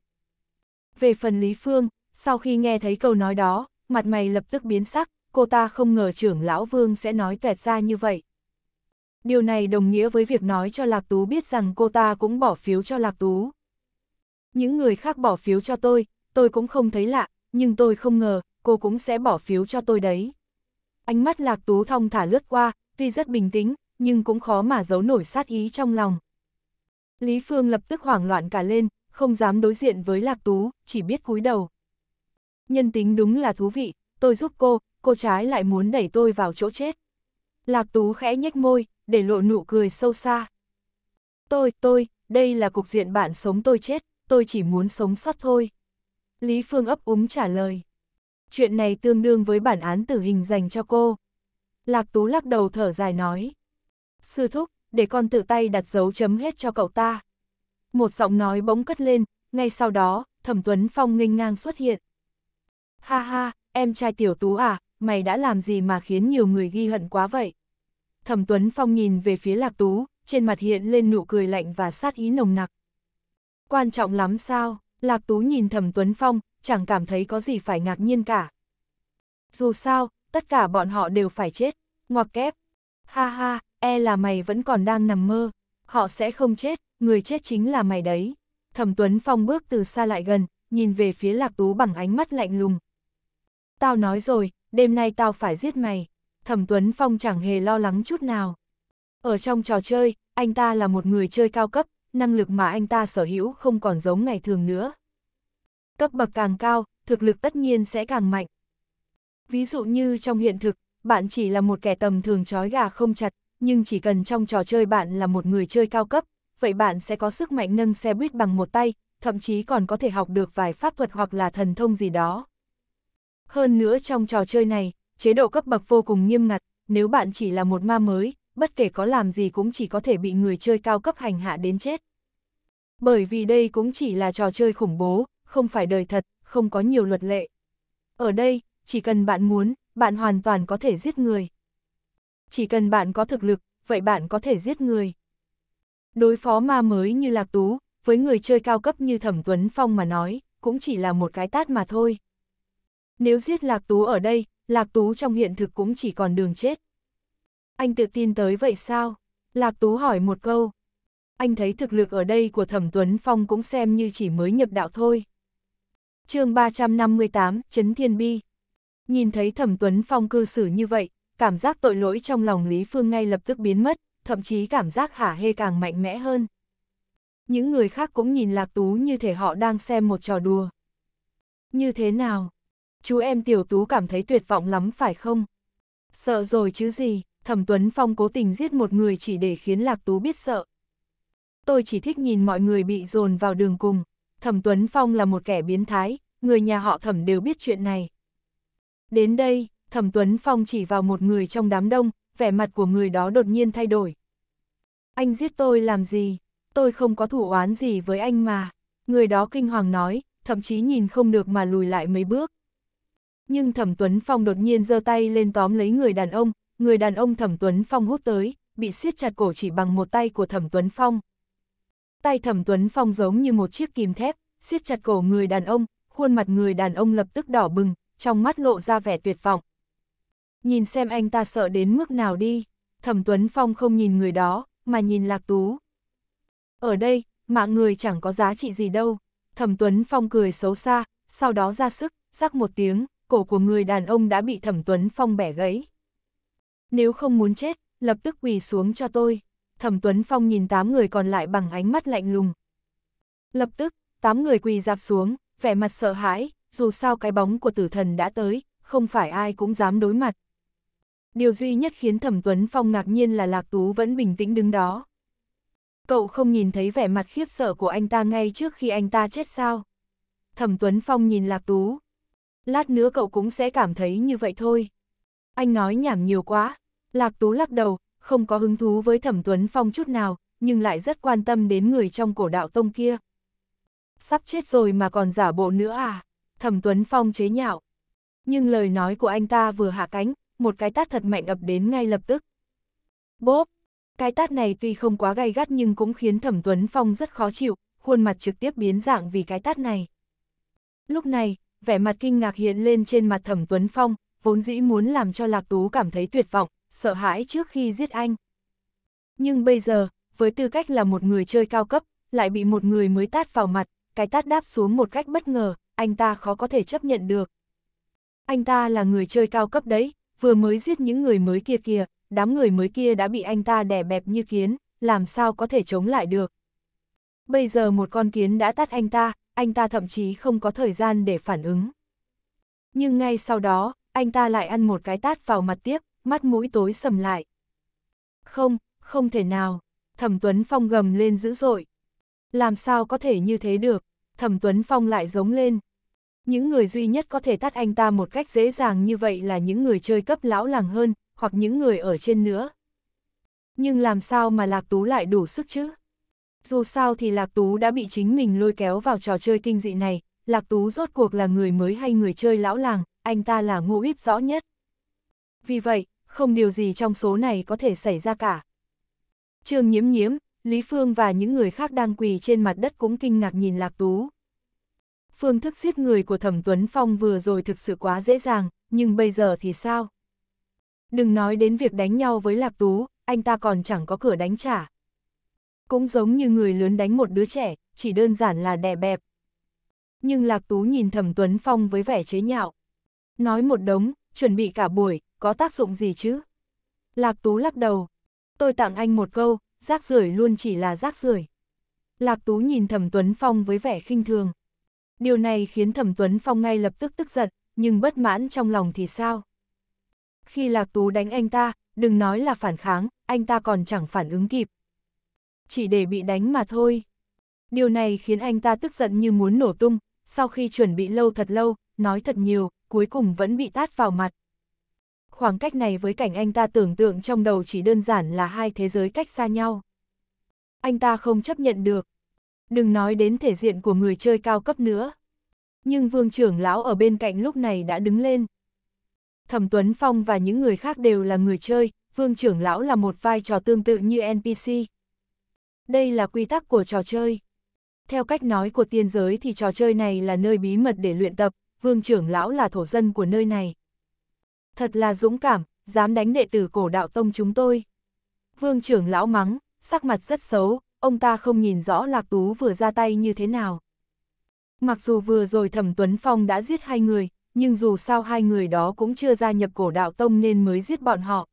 Về phần Lý Phương, sau khi nghe thấy câu nói đó, mặt mày lập tức biến sắc, cô ta không ngờ trưởng lão vương sẽ nói tuẹt ra như vậy. Điều này đồng nghĩa với việc nói cho Lạc Tú biết rằng cô ta cũng bỏ phiếu cho Lạc Tú. Những người khác bỏ phiếu cho tôi, tôi cũng không thấy lạ, nhưng tôi không ngờ, cô cũng sẽ bỏ phiếu cho tôi đấy. Ánh mắt lạc tú thong thả lướt qua, tuy rất bình tĩnh, nhưng cũng khó mà giấu nổi sát ý trong lòng. Lý Phương lập tức hoảng loạn cả lên, không dám đối diện với lạc tú, chỉ biết cúi đầu. Nhân tính đúng là thú vị, tôi giúp cô, cô trái lại muốn đẩy tôi vào chỗ chết. Lạc tú khẽ nhếch môi, để lộ nụ cười sâu xa. Tôi, tôi, đây là cục diện bạn sống tôi chết, tôi chỉ muốn sống sót thôi. Lý Phương ấp úng trả lời chuyện này tương đương với bản án tử hình dành cho cô. Lạc Tú lắc đầu thở dài nói. Sư thúc, để con tự tay đặt dấu chấm hết cho cậu ta. Một giọng nói bỗng cất lên, ngay sau đó, Thẩm Tuấn Phong nghênh ngang xuất hiện. Ha ha, em trai tiểu tú à, mày đã làm gì mà khiến nhiều người ghi hận quá vậy? Thẩm Tuấn Phong nhìn về phía Lạc Tú, trên mặt hiện lên nụ cười lạnh và sát ý nồng nặc. Quan trọng lắm sao? Lạc Tú nhìn Thẩm Tuấn Phong, chẳng cảm thấy có gì phải ngạc nhiên cả. Dù sao, tất cả bọn họ đều phải chết, ngoặc kép. Ha ha, e là mày vẫn còn đang nằm mơ, họ sẽ không chết, người chết chính là mày đấy. Thẩm Tuấn Phong bước từ xa lại gần, nhìn về phía Lạc Tú bằng ánh mắt lạnh lùng. Tao nói rồi, đêm nay tao phải giết mày. Thẩm Tuấn Phong chẳng hề lo lắng chút nào. Ở trong trò chơi, anh ta là một người chơi cao cấp, năng lực mà anh ta sở hữu không còn giống ngày thường nữa. Cấp bậc càng cao, thực lực tất nhiên sẽ càng mạnh. Ví dụ như trong hiện thực, bạn chỉ là một kẻ tầm thường trói gà không chặt, nhưng chỉ cần trong trò chơi bạn là một người chơi cao cấp, vậy bạn sẽ có sức mạnh nâng xe buýt bằng một tay, thậm chí còn có thể học được vài pháp thuật hoặc là thần thông gì đó. Hơn nữa trong trò chơi này, chế độ cấp bậc vô cùng nghiêm ngặt, nếu bạn chỉ là một ma mới, bất kể có làm gì cũng chỉ có thể bị người chơi cao cấp hành hạ đến chết. Bởi vì đây cũng chỉ là trò chơi khủng bố, không phải đời thật, không có nhiều luật lệ. Ở đây, chỉ cần bạn muốn, bạn hoàn toàn có thể giết người. Chỉ cần bạn có thực lực, vậy bạn có thể giết người. Đối phó ma mới như Lạc Tú, với người chơi cao cấp như Thẩm Tuấn Phong mà nói, cũng chỉ là một cái tát mà thôi. Nếu giết Lạc Tú ở đây, Lạc Tú trong hiện thực cũng chỉ còn đường chết. Anh tự tin tới vậy sao? Lạc Tú hỏi một câu. Anh thấy thực lực ở đây của Thẩm Tuấn Phong cũng xem như chỉ mới nhập đạo thôi. chương 358, Trấn Thiên Bi. Nhìn thấy Thẩm Tuấn Phong cư xử như vậy, cảm giác tội lỗi trong lòng Lý Phương ngay lập tức biến mất, thậm chí cảm giác hả hê càng mạnh mẽ hơn. Những người khác cũng nhìn Lạc Tú như thể họ đang xem một trò đùa. Như thế nào? Chú em Tiểu Tú cảm thấy tuyệt vọng lắm phải không? Sợ rồi chứ gì? Thẩm Tuấn Phong cố tình giết một người chỉ để khiến Lạc Tú biết sợ. Tôi chỉ thích nhìn mọi người bị dồn vào đường cùng. Thẩm Tuấn Phong là một kẻ biến thái, người nhà họ Thẩm đều biết chuyện này. Đến đây, Thẩm Tuấn Phong chỉ vào một người trong đám đông, vẻ mặt của người đó đột nhiên thay đổi. Anh giết tôi làm gì? Tôi không có thủ oán gì với anh mà. Người đó kinh hoàng nói, thậm chí nhìn không được mà lùi lại mấy bước. Nhưng Thẩm Tuấn Phong đột nhiên giơ tay lên tóm lấy người đàn ông, người đàn ông Thẩm Tuấn Phong hút tới, bị siết chặt cổ chỉ bằng một tay của Thẩm Tuấn Phong. Tay Thẩm Tuấn Phong giống như một chiếc kìm thép, siết chặt cổ người đàn ông, khuôn mặt người đàn ông lập tức đỏ bừng, trong mắt lộ ra vẻ tuyệt vọng. Nhìn xem anh ta sợ đến mức nào đi, Thẩm Tuấn Phong không nhìn người đó, mà nhìn Lạc Tú. Ở đây, mạng người chẳng có giá trị gì đâu. Thẩm Tuấn Phong cười xấu xa, sau đó ra sức, rắc một tiếng, cổ của người đàn ông đã bị Thẩm Tuấn Phong bẻ gãy. Nếu không muốn chết, lập tức quỳ xuống cho tôi. Thẩm Tuấn Phong nhìn tám người còn lại bằng ánh mắt lạnh lùng. Lập tức, tám người quỳ dạp xuống, vẻ mặt sợ hãi, dù sao cái bóng của tử thần đã tới, không phải ai cũng dám đối mặt. Điều duy nhất khiến Thẩm Tuấn Phong ngạc nhiên là Lạc Tú vẫn bình tĩnh đứng đó. Cậu không nhìn thấy vẻ mặt khiếp sợ của anh ta ngay trước khi anh ta chết sao? Thẩm Tuấn Phong nhìn Lạc Tú. Lát nữa cậu cũng sẽ cảm thấy như vậy thôi anh nói nhảm nhiều quá. Lạc Tú lắc đầu, không có hứng thú với Thẩm Tuấn Phong chút nào, nhưng lại rất quan tâm đến người trong cổ đạo tông kia. Sắp chết rồi mà còn giả bộ nữa à? Thẩm Tuấn Phong chế nhạo. Nhưng lời nói của anh ta vừa hạ cánh, một cái tát thật mạnh ập đến ngay lập tức. Bốp! Cái tát này tuy không quá gay gắt nhưng cũng khiến Thẩm Tuấn Phong rất khó chịu, khuôn mặt trực tiếp biến dạng vì cái tát này. Lúc này, vẻ mặt kinh ngạc hiện lên trên mặt Thẩm Tuấn Phong, vốn dĩ muốn làm cho Lạc Tú cảm thấy tuyệt vọng, sợ hãi trước khi giết anh. Nhưng bây giờ, với tư cách là một người chơi cao cấp, lại bị một người mới tát vào mặt, cái tát đáp xuống một cách bất ngờ, anh ta khó có thể chấp nhận được. Anh ta là người chơi cao cấp đấy, vừa mới giết những người mới kia kìa, đám người mới kia đã bị anh ta đè bẹp như kiến, làm sao có thể chống lại được. Bây giờ một con kiến đã tát anh ta, anh ta thậm chí không có thời gian để phản ứng. Nhưng ngay sau đó, anh ta lại ăn một cái tát vào mặt tiếp, mắt mũi tối sầm lại. Không, không thể nào, Thẩm Tuấn Phong gầm lên dữ dội. Làm sao có thể như thế được, Thẩm Tuấn Phong lại giống lên. Những người duy nhất có thể tát anh ta một cách dễ dàng như vậy là những người chơi cấp lão làng hơn, hoặc những người ở trên nữa. Nhưng làm sao mà Lạc Tú lại đủ sức chứ? Dù sao thì Lạc Tú đã bị chính mình lôi kéo vào trò chơi kinh dị này, Lạc Tú rốt cuộc là người mới hay người chơi lão làng, anh ta là ngu íp rõ nhất. Vì vậy, không điều gì trong số này có thể xảy ra cả. Trương nhiễm nhiễm, Lý Phương và những người khác đang quỳ trên mặt đất cũng kinh ngạc nhìn Lạc Tú. Phương thức giết người của Thẩm Tuấn Phong vừa rồi thực sự quá dễ dàng, nhưng bây giờ thì sao? Đừng nói đến việc đánh nhau với Lạc Tú, anh ta còn chẳng có cửa đánh trả. Cũng giống như người lớn đánh một đứa trẻ, chỉ đơn giản là đè bẹp. Nhưng Lạc Tú nhìn Thẩm Tuấn Phong với vẻ chế nhạo. Nói một đống, chuẩn bị cả buổi, có tác dụng gì chứ? Lạc Tú lắc đầu. Tôi tặng anh một câu, rác rưởi luôn chỉ là rác rưởi. Lạc Tú nhìn Thẩm Tuấn Phong với vẻ khinh thường. Điều này khiến Thẩm Tuấn Phong ngay lập tức tức giận, nhưng bất mãn trong lòng thì sao? Khi Lạc Tú đánh anh ta, đừng nói là phản kháng, anh ta còn chẳng phản ứng kịp. Chỉ để bị đánh mà thôi. Điều này khiến anh ta tức giận như muốn nổ tung, sau khi chuẩn bị lâu thật lâu, nói thật nhiều, cuối cùng vẫn bị tát vào mặt. Khoảng cách này với cảnh anh ta tưởng tượng trong đầu chỉ đơn giản là hai thế giới cách xa nhau. Anh ta không chấp nhận được. Đừng nói đến thể diện của người chơi cao cấp nữa. Nhưng vương trưởng lão ở bên cạnh lúc này đã đứng lên. Thẩm Tuấn Phong và những người khác đều là người chơi, vương trưởng lão là một vai trò tương tự như NPC. Đây là quy tắc của trò chơi. Theo cách nói của tiên giới thì trò chơi này là nơi bí mật để luyện tập, vương trưởng lão là thổ dân của nơi này. Thật là dũng cảm, dám đánh đệ tử cổ đạo tông chúng tôi. Vương trưởng lão mắng, sắc mặt rất xấu, ông ta không nhìn rõ Lạc Tú vừa ra tay như thế nào. Mặc dù vừa rồi Thẩm Tuấn Phong đã giết hai người, nhưng dù sao hai người đó cũng chưa gia nhập cổ đạo tông nên mới giết bọn họ.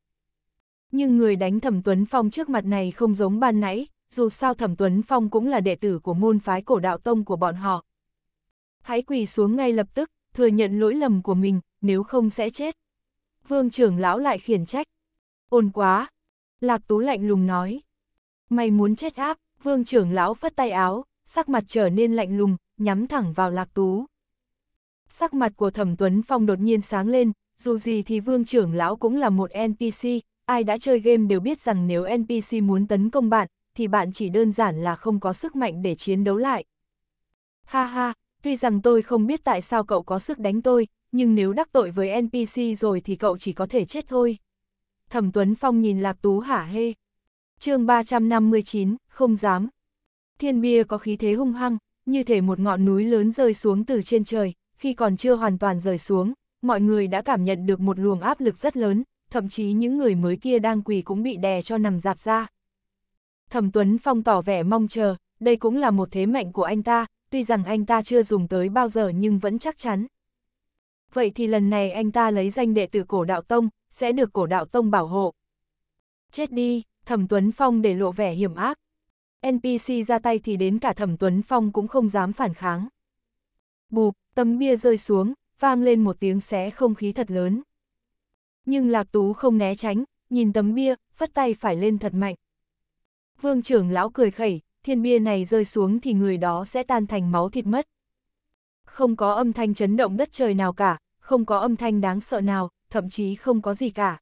Nhưng người đánh Thẩm Tuấn Phong trước mặt này không giống ban nãy, dù sao Thẩm Tuấn Phong cũng là đệ tử của môn phái cổ đạo tông của bọn họ. Hãy quỳ xuống ngay lập tức, thừa nhận lỗi lầm của mình, nếu không sẽ chết. Vương trưởng lão lại khiển trách. Ôn quá! Lạc Tú lạnh lùng nói. Mày muốn chết áp, vương trưởng lão phất tay áo, sắc mặt trở nên lạnh lùng, nhắm thẳng vào Lạc Tú. Sắc mặt của Thẩm Tuấn Phong đột nhiên sáng lên, dù gì thì vương trưởng lão cũng là một NPC, ai đã chơi game đều biết rằng nếu NPC muốn tấn công bạn, thì bạn chỉ đơn giản là không có sức mạnh để chiến đấu lại. Ha ha, tuy rằng tôi không biết tại sao cậu có sức đánh tôi, nhưng nếu đắc tội với NPC rồi thì cậu chỉ có thể chết thôi. Thẩm Tuấn Phong nhìn Lạc Tú hả hê. chương 359, không dám. Thiên bia có khí thế hung hăng, như thể một ngọn núi lớn rơi xuống từ trên trời, khi còn chưa hoàn toàn rời xuống, mọi người đã cảm nhận được một luồng áp lực rất lớn, thậm chí những người mới kia đang quỳ cũng bị đè cho nằm dạp ra. Thẩm Tuấn Phong tỏ vẻ mong chờ, đây cũng là một thế mạnh của anh ta, tuy rằng anh ta chưa dùng tới bao giờ nhưng vẫn chắc chắn. Vậy thì lần này anh ta lấy danh đệ tử cổ đạo tông, sẽ được cổ đạo tông bảo hộ. Chết đi, Thẩm Tuấn Phong để lộ vẻ hiểm ác. NPC ra tay thì đến cả Thẩm Tuấn Phong cũng không dám phản kháng. Bụp, tấm bia rơi xuống, vang lên một tiếng xé không khí thật lớn. Nhưng Lạc Tú không né tránh, nhìn tấm bia, phất tay phải lên thật mạnh. Vương trưởng lão cười khẩy, thiên bia này rơi xuống thì người đó sẽ tan thành máu thịt mất. Không có âm thanh chấn động đất trời nào cả, không có âm thanh đáng sợ nào, thậm chí không có gì cả.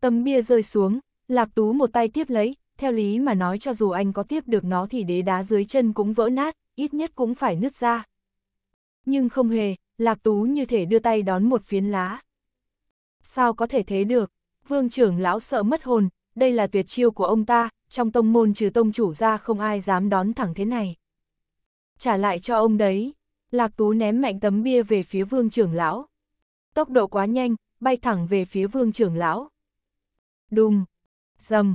Tấm bia rơi xuống, Lạc Tú một tay tiếp lấy, theo lý mà nói cho dù anh có tiếp được nó thì đế đá dưới chân cũng vỡ nát, ít nhất cũng phải nứt ra. Nhưng không hề, Lạc Tú như thể đưa tay đón một phiến lá. Sao có thể thế được? Vương trưởng lão sợ mất hồn, đây là tuyệt chiêu của ông ta, trong tông môn trừ tông chủ ra không ai dám đón thẳng thế này. Trả lại cho ông đấy, Lạc Tú ném mạnh tấm bia về phía vương trưởng lão. Tốc độ quá nhanh, bay thẳng về phía vương trưởng lão. Đùng, dầm,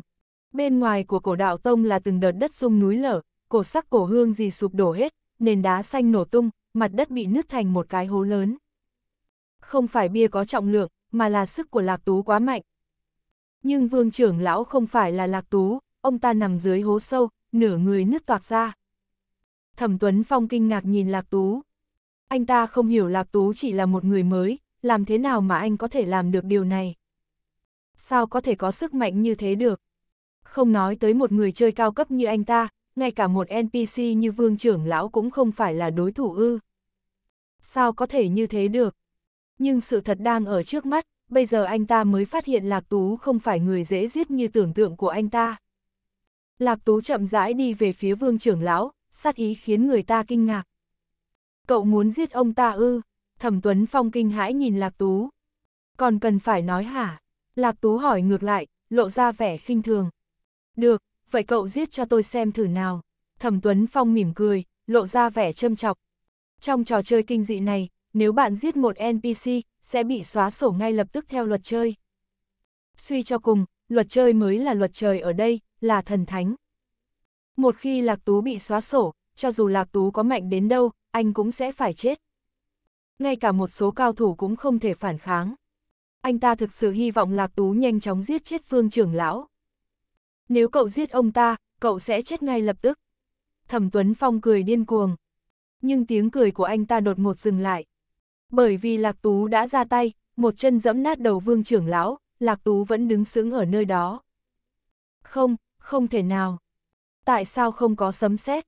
bên ngoài của cổ đạo tông là từng đợt đất sung núi lở, cổ sắc cổ hương gì sụp đổ hết, nền đá xanh nổ tung, mặt đất bị nứt thành một cái hố lớn. Không phải bia có trọng lượng, mà là sức của Lạc Tú quá mạnh. Nhưng vương trưởng lão không phải là Lạc Tú, ông ta nằm dưới hố sâu, nửa người nứt toạc ra. Thẩm Tuấn Phong kinh ngạc nhìn Lạc Tú. Anh ta không hiểu Lạc Tú chỉ là một người mới, làm thế nào mà anh có thể làm được điều này? Sao có thể có sức mạnh như thế được? Không nói tới một người chơi cao cấp như anh ta, ngay cả một NPC như vương trưởng lão cũng không phải là đối thủ ư. Sao có thể như thế được? Nhưng sự thật đang ở trước mắt, bây giờ anh ta mới phát hiện Lạc Tú không phải người dễ giết như tưởng tượng của anh ta. Lạc Tú chậm rãi đi về phía vương trưởng lão, sát ý khiến người ta kinh ngạc. Cậu muốn giết ông ta ư? Thẩm Tuấn Phong kinh hãi nhìn Lạc Tú. Còn cần phải nói hả? Lạc Tú hỏi ngược lại, lộ ra vẻ khinh thường. Được, vậy cậu giết cho tôi xem thử nào. Thẩm Tuấn Phong mỉm cười, lộ ra vẻ châm chọc. Trong trò chơi kinh dị này, nếu bạn giết một NPC, sẽ bị xóa sổ ngay lập tức theo luật chơi. Suy cho cùng, luật chơi mới là luật trời ở đây, là thần thánh. Một khi Lạc Tú bị xóa sổ, cho dù Lạc Tú có mạnh đến đâu, anh cũng sẽ phải chết. Ngay cả một số cao thủ cũng không thể phản kháng. Anh ta thực sự hy vọng Lạc Tú nhanh chóng giết chết Phương trưởng lão. Nếu cậu giết ông ta, cậu sẽ chết ngay lập tức. Thẩm Tuấn Phong cười điên cuồng. Nhưng tiếng cười của anh ta đột ngột dừng lại. Bởi vì Lạc Tú đã ra tay, một chân dẫm nát đầu vương trưởng lão, Lạc Tú vẫn đứng sững ở nơi đó. Không, không thể nào. Tại sao không có sấm sét?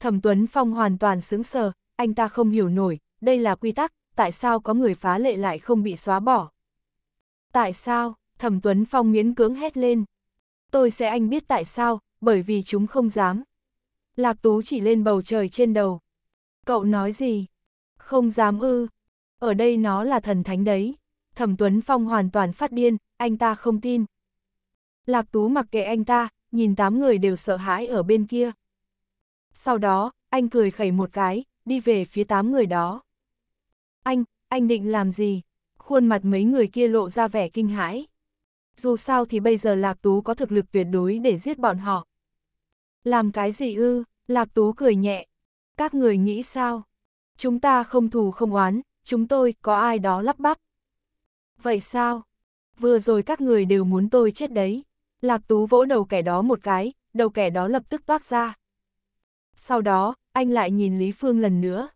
Thẩm Tuấn Phong hoàn toàn sững sờ, anh ta không hiểu nổi, đây là quy tắc, tại sao có người phá lệ lại không bị xóa bỏ? Tại sao? Thẩm Tuấn Phong miễn cưỡng hét lên. Tôi sẽ anh biết tại sao, bởi vì chúng không dám. Lạc Tú chỉ lên bầu trời trên đầu. Cậu nói gì? Không dám ư. Ở đây nó là thần thánh đấy. Thẩm Tuấn Phong hoàn toàn phát điên, anh ta không tin. Lạc Tú mặc kệ anh ta, nhìn tám người đều sợ hãi ở bên kia. Sau đó, anh cười khẩy một cái, đi về phía tám người đó. Anh, anh định làm gì? Khuôn mặt mấy người kia lộ ra vẻ kinh hãi. Dù sao thì bây giờ Lạc Tú có thực lực tuyệt đối để giết bọn họ. Làm cái gì ư? Lạc Tú cười nhẹ. Các người nghĩ sao? Chúng ta không thù không oán, chúng tôi có ai đó lắp bắp. Vậy sao? Vừa rồi các người đều muốn tôi chết đấy. Lạc Tú vỗ đầu kẻ đó một cái, đầu kẻ đó lập tức toát ra. Sau đó, anh lại nhìn Lý Phương lần nữa.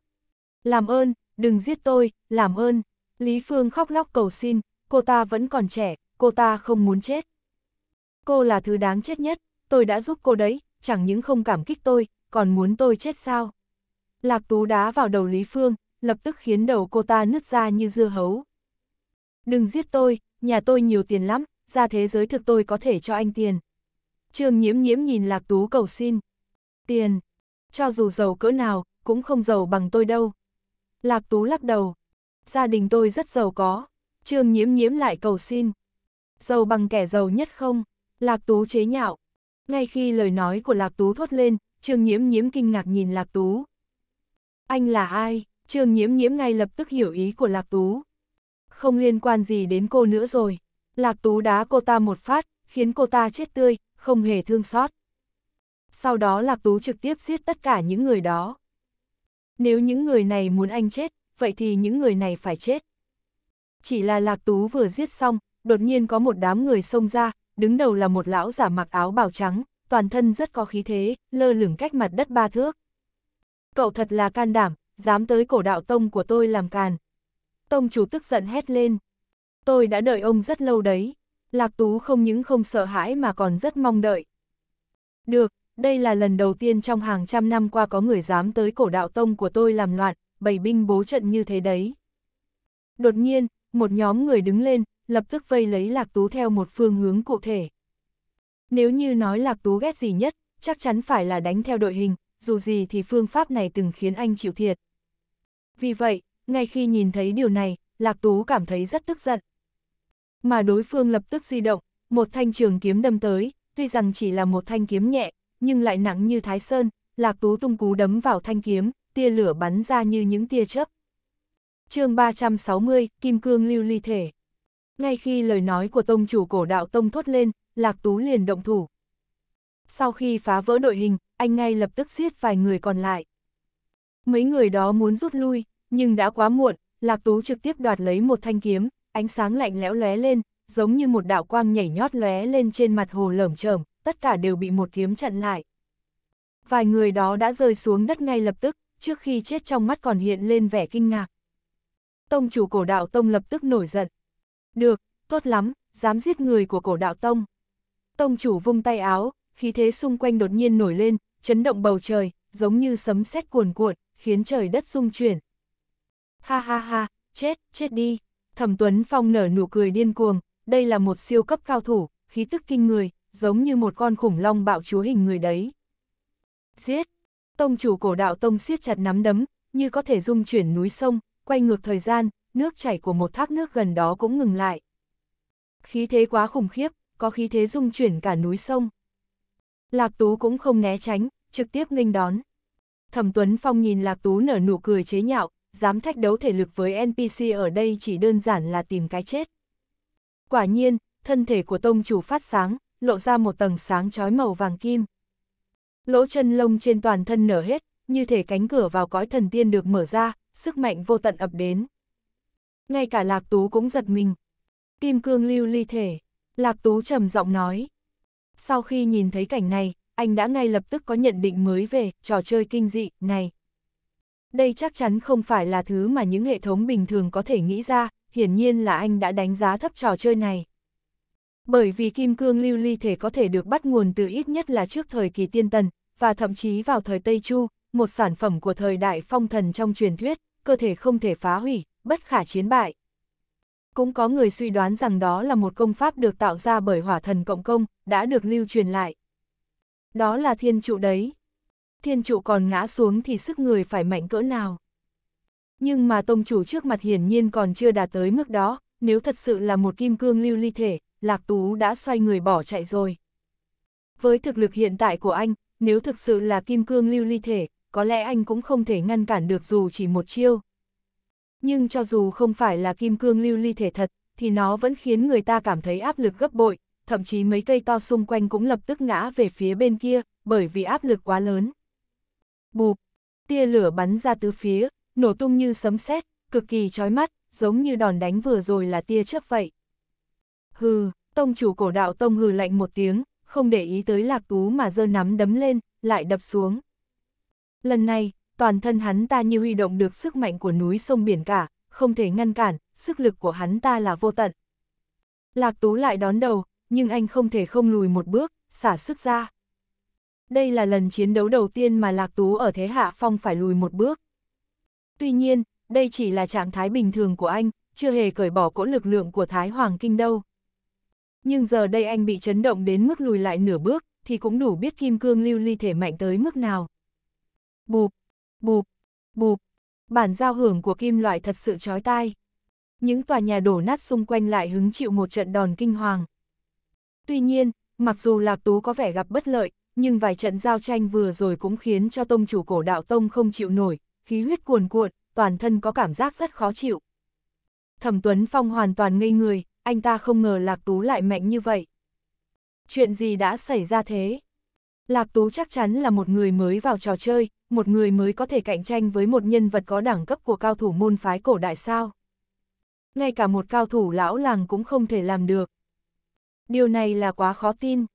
Làm ơn, đừng giết tôi, làm ơn. Lý Phương khóc lóc cầu xin, cô ta vẫn còn trẻ, cô ta không muốn chết. Cô là thứ đáng chết nhất, tôi đã giúp cô đấy, chẳng những không cảm kích tôi, còn muốn tôi chết sao. Lạc Tú đá vào đầu Lý Phương, lập tức khiến đầu cô ta nứt ra như dưa hấu. Đừng giết tôi, nhà tôi nhiều tiền lắm, ra thế giới thực tôi có thể cho anh tiền. Trương nhiễm nhiễm nhìn Lạc Tú cầu xin. Tiền, cho dù giàu cỡ nào, cũng không giàu bằng tôi đâu. Lạc Tú lắc đầu. Gia đình tôi rất giàu có. Trương nhiễm nhiễm lại cầu xin. Giàu bằng kẻ giàu nhất không? Lạc Tú chế nhạo. Ngay khi lời nói của Lạc Tú thốt lên, Trương nhiễm nhiễm kinh ngạc nhìn Lạc Tú. Anh là ai? Trương nhiễm nhiễm ngay lập tức hiểu ý của Lạc Tú. Không liên quan gì đến cô nữa rồi. Lạc Tú đá cô ta một phát, khiến cô ta chết tươi, không hề thương xót. Sau đó Lạc Tú trực tiếp giết tất cả những người đó. Nếu những người này muốn anh chết, vậy thì những người này phải chết. Chỉ là Lạc Tú vừa giết xong, đột nhiên có một đám người xông ra, đứng đầu là một lão giả mặc áo bào trắng, toàn thân rất có khí thế, lơ lửng cách mặt đất ba thước. Cậu thật là can đảm, dám tới cổ đạo tông của tôi làm càn. Tông chủ tức giận hét lên. Tôi đã đợi ông rất lâu đấy. Lạc Tú không những không sợ hãi mà còn rất mong đợi. Được, đây là lần đầu tiên trong hàng trăm năm qua có người dám tới cổ đạo tông của tôi làm loạn, bày binh bố trận như thế đấy. Đột nhiên, một nhóm người đứng lên, lập tức vây lấy Lạc Tú theo một phương hướng cụ thể. Nếu như nói Lạc Tú ghét gì nhất, chắc chắn phải là đánh theo đội hình, dù gì thì phương pháp này từng khiến anh chịu thiệt. Vì vậy, ngay khi nhìn thấy điều này, Lạc Tú cảm thấy rất tức giận mà đối phương lập tức di động, một thanh trường kiếm đâm tới, tuy rằng chỉ là một thanh kiếm nhẹ, nhưng lại nặng như thái sơn, lạc tú tung cú đấm vào thanh kiếm, tia lửa bắn ra như những tia chớp. chương 360, Kim Cương Lưu Ly Thể Ngay khi lời nói của tông chủ cổ đạo tông thốt lên, lạc tú liền động thủ. Sau khi phá vỡ đội hình, anh ngay lập tức giết vài người còn lại. Mấy người đó muốn rút lui, nhưng đã quá muộn, Lạc Tú trực tiếp đoạt lấy một thanh kiếm, ánh sáng lạnh lẽo lóe lên, giống như một đạo quang nhảy nhót lóe lên trên mặt hồ lởm chởm, tất cả đều bị một kiếm chặn lại. Vài người đó đã rơi xuống đất ngay lập tức, trước khi chết trong mắt còn hiện lên vẻ kinh ngạc. Tông chủ cổ đạo tông lập tức nổi giận. Được, tốt lắm, dám giết người của cổ đạo tông. Tông chủ vung tay áo, khí thế xung quanh đột nhiên nổi lên, chấn động bầu trời, giống như sấm sét cuồn cuộn, khiến trời đất rung chuyển. Ha ha ha, chết, chết đi. Thẩm Tuấn Phong nở nụ cười điên cuồng, đây là một siêu cấp cao thủ, khí tức kinh người, giống như một con khủng long bạo chúa hình người đấy. Giết! Tông chủ cổ đạo tông siết chặt nắm đấm, như có thể dung chuyển núi sông, quay ngược thời gian, nước chảy của một thác nước gần đó cũng ngừng lại. Khí thế quá khủng khiếp, có khí thế dung chuyển cả núi sông. Lạc Tú cũng không né tránh, trực tiếp nghênh đón. Thẩm Tuấn Phong nhìn Lạc Tú nở nụ cười chế nhạo, dám thách đấu thể lực với NPC ở đây chỉ đơn giản là tìm cái chết. Quả nhiên, thân thể của tông chủ phát sáng, lộ ra một tầng sáng chói màu vàng kim. Lỗ chân lông trên toàn thân nở hết, như thể cánh cửa vào cõi thần tiên được mở ra, sức mạnh vô tận ập đến. Ngay cả Lạc Tú cũng giật mình. Kim cương lưu ly thể, Lạc Tú trầm giọng nói. Sau khi nhìn thấy cảnh này, anh đã ngay lập tức có nhận định mới về trò chơi kinh dị này đây chắc chắn không phải là thứ mà những hệ thống bình thường có thể nghĩ ra, hiển nhiên là anh đã đánh giá thấp trò chơi này. Bởi vì kim cương lưu ly thể có thể được bắt nguồn từ ít nhất là trước thời kỳ tiên tần, và thậm chí vào thời Tây Chu, một sản phẩm của thời đại phong thần trong truyền thuyết, cơ thể không thể phá hủy, bất khả chiến bại. Cũng có người suy đoán rằng đó là một công pháp được tạo ra bởi hỏa thần cộng công, đã được lưu truyền lại. Đó là thiên trụ đấy thiên trụ còn ngã xuống thì sức người phải mạnh cỡ nào. Nhưng mà tông chủ trước mặt hiển nhiên còn chưa đạt tới mức đó, nếu thật sự là một kim cương lưu ly thể, Lạc Tú đã xoay người bỏ chạy rồi. Với thực lực hiện tại của anh, nếu thực sự là kim cương lưu ly thể, có lẽ anh cũng không thể ngăn cản được dù chỉ một chiêu. Nhưng cho dù không phải là kim cương lưu ly thể thật, thì nó vẫn khiến người ta cảm thấy áp lực gấp bội, thậm chí mấy cây to xung quanh cũng lập tức ngã về phía bên kia, bởi vì áp lực quá lớn bụp, tia lửa bắn ra tứ phía, nổ tung như sấm sét, cực kỳ chói mắt, giống như đòn đánh vừa rồi là tia chớp vậy. Hừ, tông chủ cổ đạo tông hừ lạnh một tiếng, không để ý tới lạc tú mà giơ nắm đấm lên, lại đập xuống. Lần này, toàn thân hắn ta như huy động được sức mạnh của núi sông biển cả, không thể ngăn cản, sức lực của hắn ta là vô tận. Lạc tú lại đón đầu, nhưng anh không thể không lùi một bước, xả sức ra. Đây là lần chiến đấu đầu tiên mà Lạc Tú ở thế hạ phong phải lùi một bước. Tuy nhiên, đây chỉ là trạng thái bình thường của anh, chưa hề cởi bỏ cỗ lực lượng của Thái Hoàng Kinh đâu. Nhưng giờ đây anh bị chấn động đến mức lùi lại nửa bước, thì cũng đủ biết kim cương lưu ly thể mạnh tới mức nào. Bụp, bụp, bụp, bản giao hưởng của kim loại thật sự chói tai. Những tòa nhà đổ nát xung quanh lại hứng chịu một trận đòn kinh hoàng. Tuy nhiên, mặc dù Lạc Tú có vẻ gặp bất lợi, nhưng vài trận giao tranh vừa rồi cũng khiến cho tông chủ cổ đạo tông không chịu nổi, khí huyết cuồn cuộn, toàn thân có cảm giác rất khó chịu. Thẩm Tuấn Phong hoàn toàn ngây người, anh ta không ngờ Lạc Tú lại mạnh như vậy. Chuyện gì đã xảy ra thế? Lạc Tú chắc chắn là một người mới vào trò chơi, một người mới có thể cạnh tranh với một nhân vật có đẳng cấp của cao thủ môn phái cổ đại sao. Ngay cả một cao thủ lão làng cũng không thể làm được. Điều này là quá khó tin.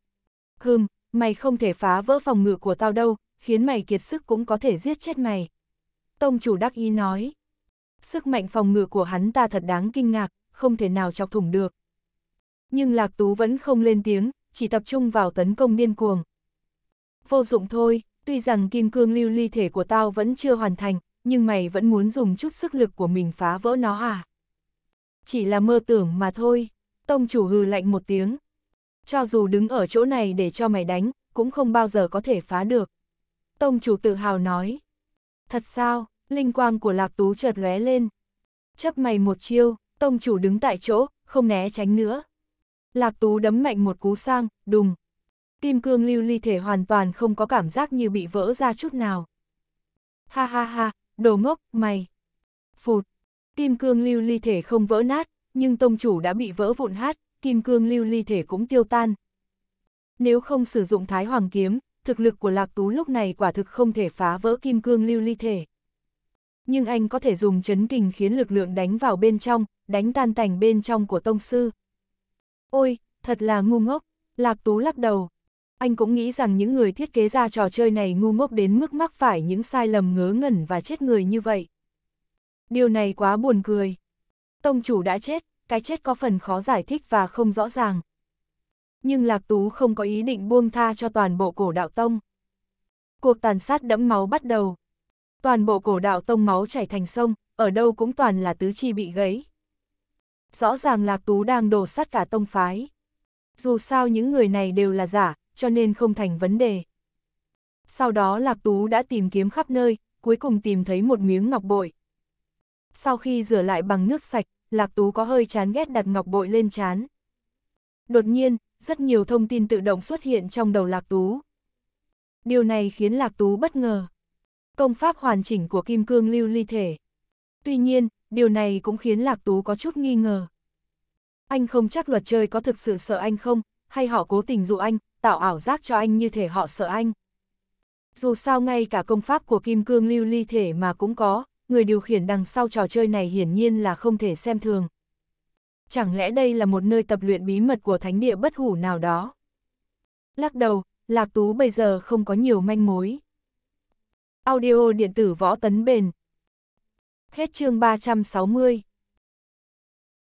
Hừm, mày không thể phá vỡ phòng ngự của tao đâu, khiến mày kiệt sức cũng có thể giết chết mày. Tông chủ đắc ý nói. Sức mạnh phòng ngự của hắn ta thật đáng kinh ngạc, không thể nào chọc thủng được. Nhưng Lạc Tú vẫn không lên tiếng, chỉ tập trung vào tấn công điên cuồng. Vô dụng thôi, tuy rằng kim cương lưu ly thể của tao vẫn chưa hoàn thành, nhưng mày vẫn muốn dùng chút sức lực của mình phá vỡ nó à? Chỉ là mơ tưởng mà thôi, tông chủ hừ lạnh một tiếng, cho dù đứng ở chỗ này để cho mày đánh, cũng không bao giờ có thể phá được. Tông chủ tự hào nói. Thật sao, linh quang của lạc tú chợt lóe lên. Chấp mày một chiêu, tông chủ đứng tại chỗ, không né tránh nữa. Lạc tú đấm mạnh một cú sang, đùng. Kim cương lưu ly thể hoàn toàn không có cảm giác như bị vỡ ra chút nào. Ha ha ha, đồ ngốc, mày. Phụt. Kim cương lưu ly thể không vỡ nát, nhưng tông chủ đã bị vỡ vụn hát, kim cương lưu ly thể cũng tiêu tan. Nếu không sử dụng thái hoàng kiếm, thực lực của Lạc Tú lúc này quả thực không thể phá vỡ kim cương lưu ly thể. Nhưng anh có thể dùng chấn kình khiến lực lượng đánh vào bên trong, đánh tan tành bên trong của tông sư. Ôi, thật là ngu ngốc, Lạc Tú lắc đầu. Anh cũng nghĩ rằng những người thiết kế ra trò chơi này ngu ngốc đến mức mắc phải những sai lầm ngớ ngẩn và chết người như vậy. Điều này quá buồn cười. Tông chủ đã chết, cái chết có phần khó giải thích và không rõ ràng. Nhưng Lạc Tú không có ý định buông tha cho toàn bộ cổ đạo tông. Cuộc tàn sát đẫm máu bắt đầu. Toàn bộ cổ đạo tông máu chảy thành sông, ở đâu cũng toàn là tứ chi bị gãy. Rõ ràng Lạc Tú đang đổ sát cả tông phái. Dù sao những người này đều là giả, cho nên không thành vấn đề. Sau đó Lạc Tú đã tìm kiếm khắp nơi, cuối cùng tìm thấy một miếng ngọc bội. Sau khi rửa lại bằng nước sạch, Lạc Tú có hơi chán ghét đặt ngọc bội lên chán. Đột nhiên, rất nhiều thông tin tự động xuất hiện trong đầu Lạc Tú. Điều này khiến Lạc Tú bất ngờ. Công pháp hoàn chỉnh của Kim Cương Lưu Ly Thể. Tuy nhiên, điều này cũng khiến Lạc Tú có chút nghi ngờ. Anh không chắc luật chơi có thực sự sợ anh không, hay họ cố tình dụ anh, tạo ảo giác cho anh như thể họ sợ anh. Dù sao ngay cả công pháp của Kim Cương Lưu Ly Thể mà cũng có, người điều khiển đằng sau trò chơi này hiển nhiên là không thể xem thường. Chẳng lẽ đây là một nơi tập luyện bí mật của thánh địa bất hủ nào đó? Lắc đầu, Lạc Tú bây giờ không có nhiều manh mối. Audio điện tử võ tấn bền. Hết chương 360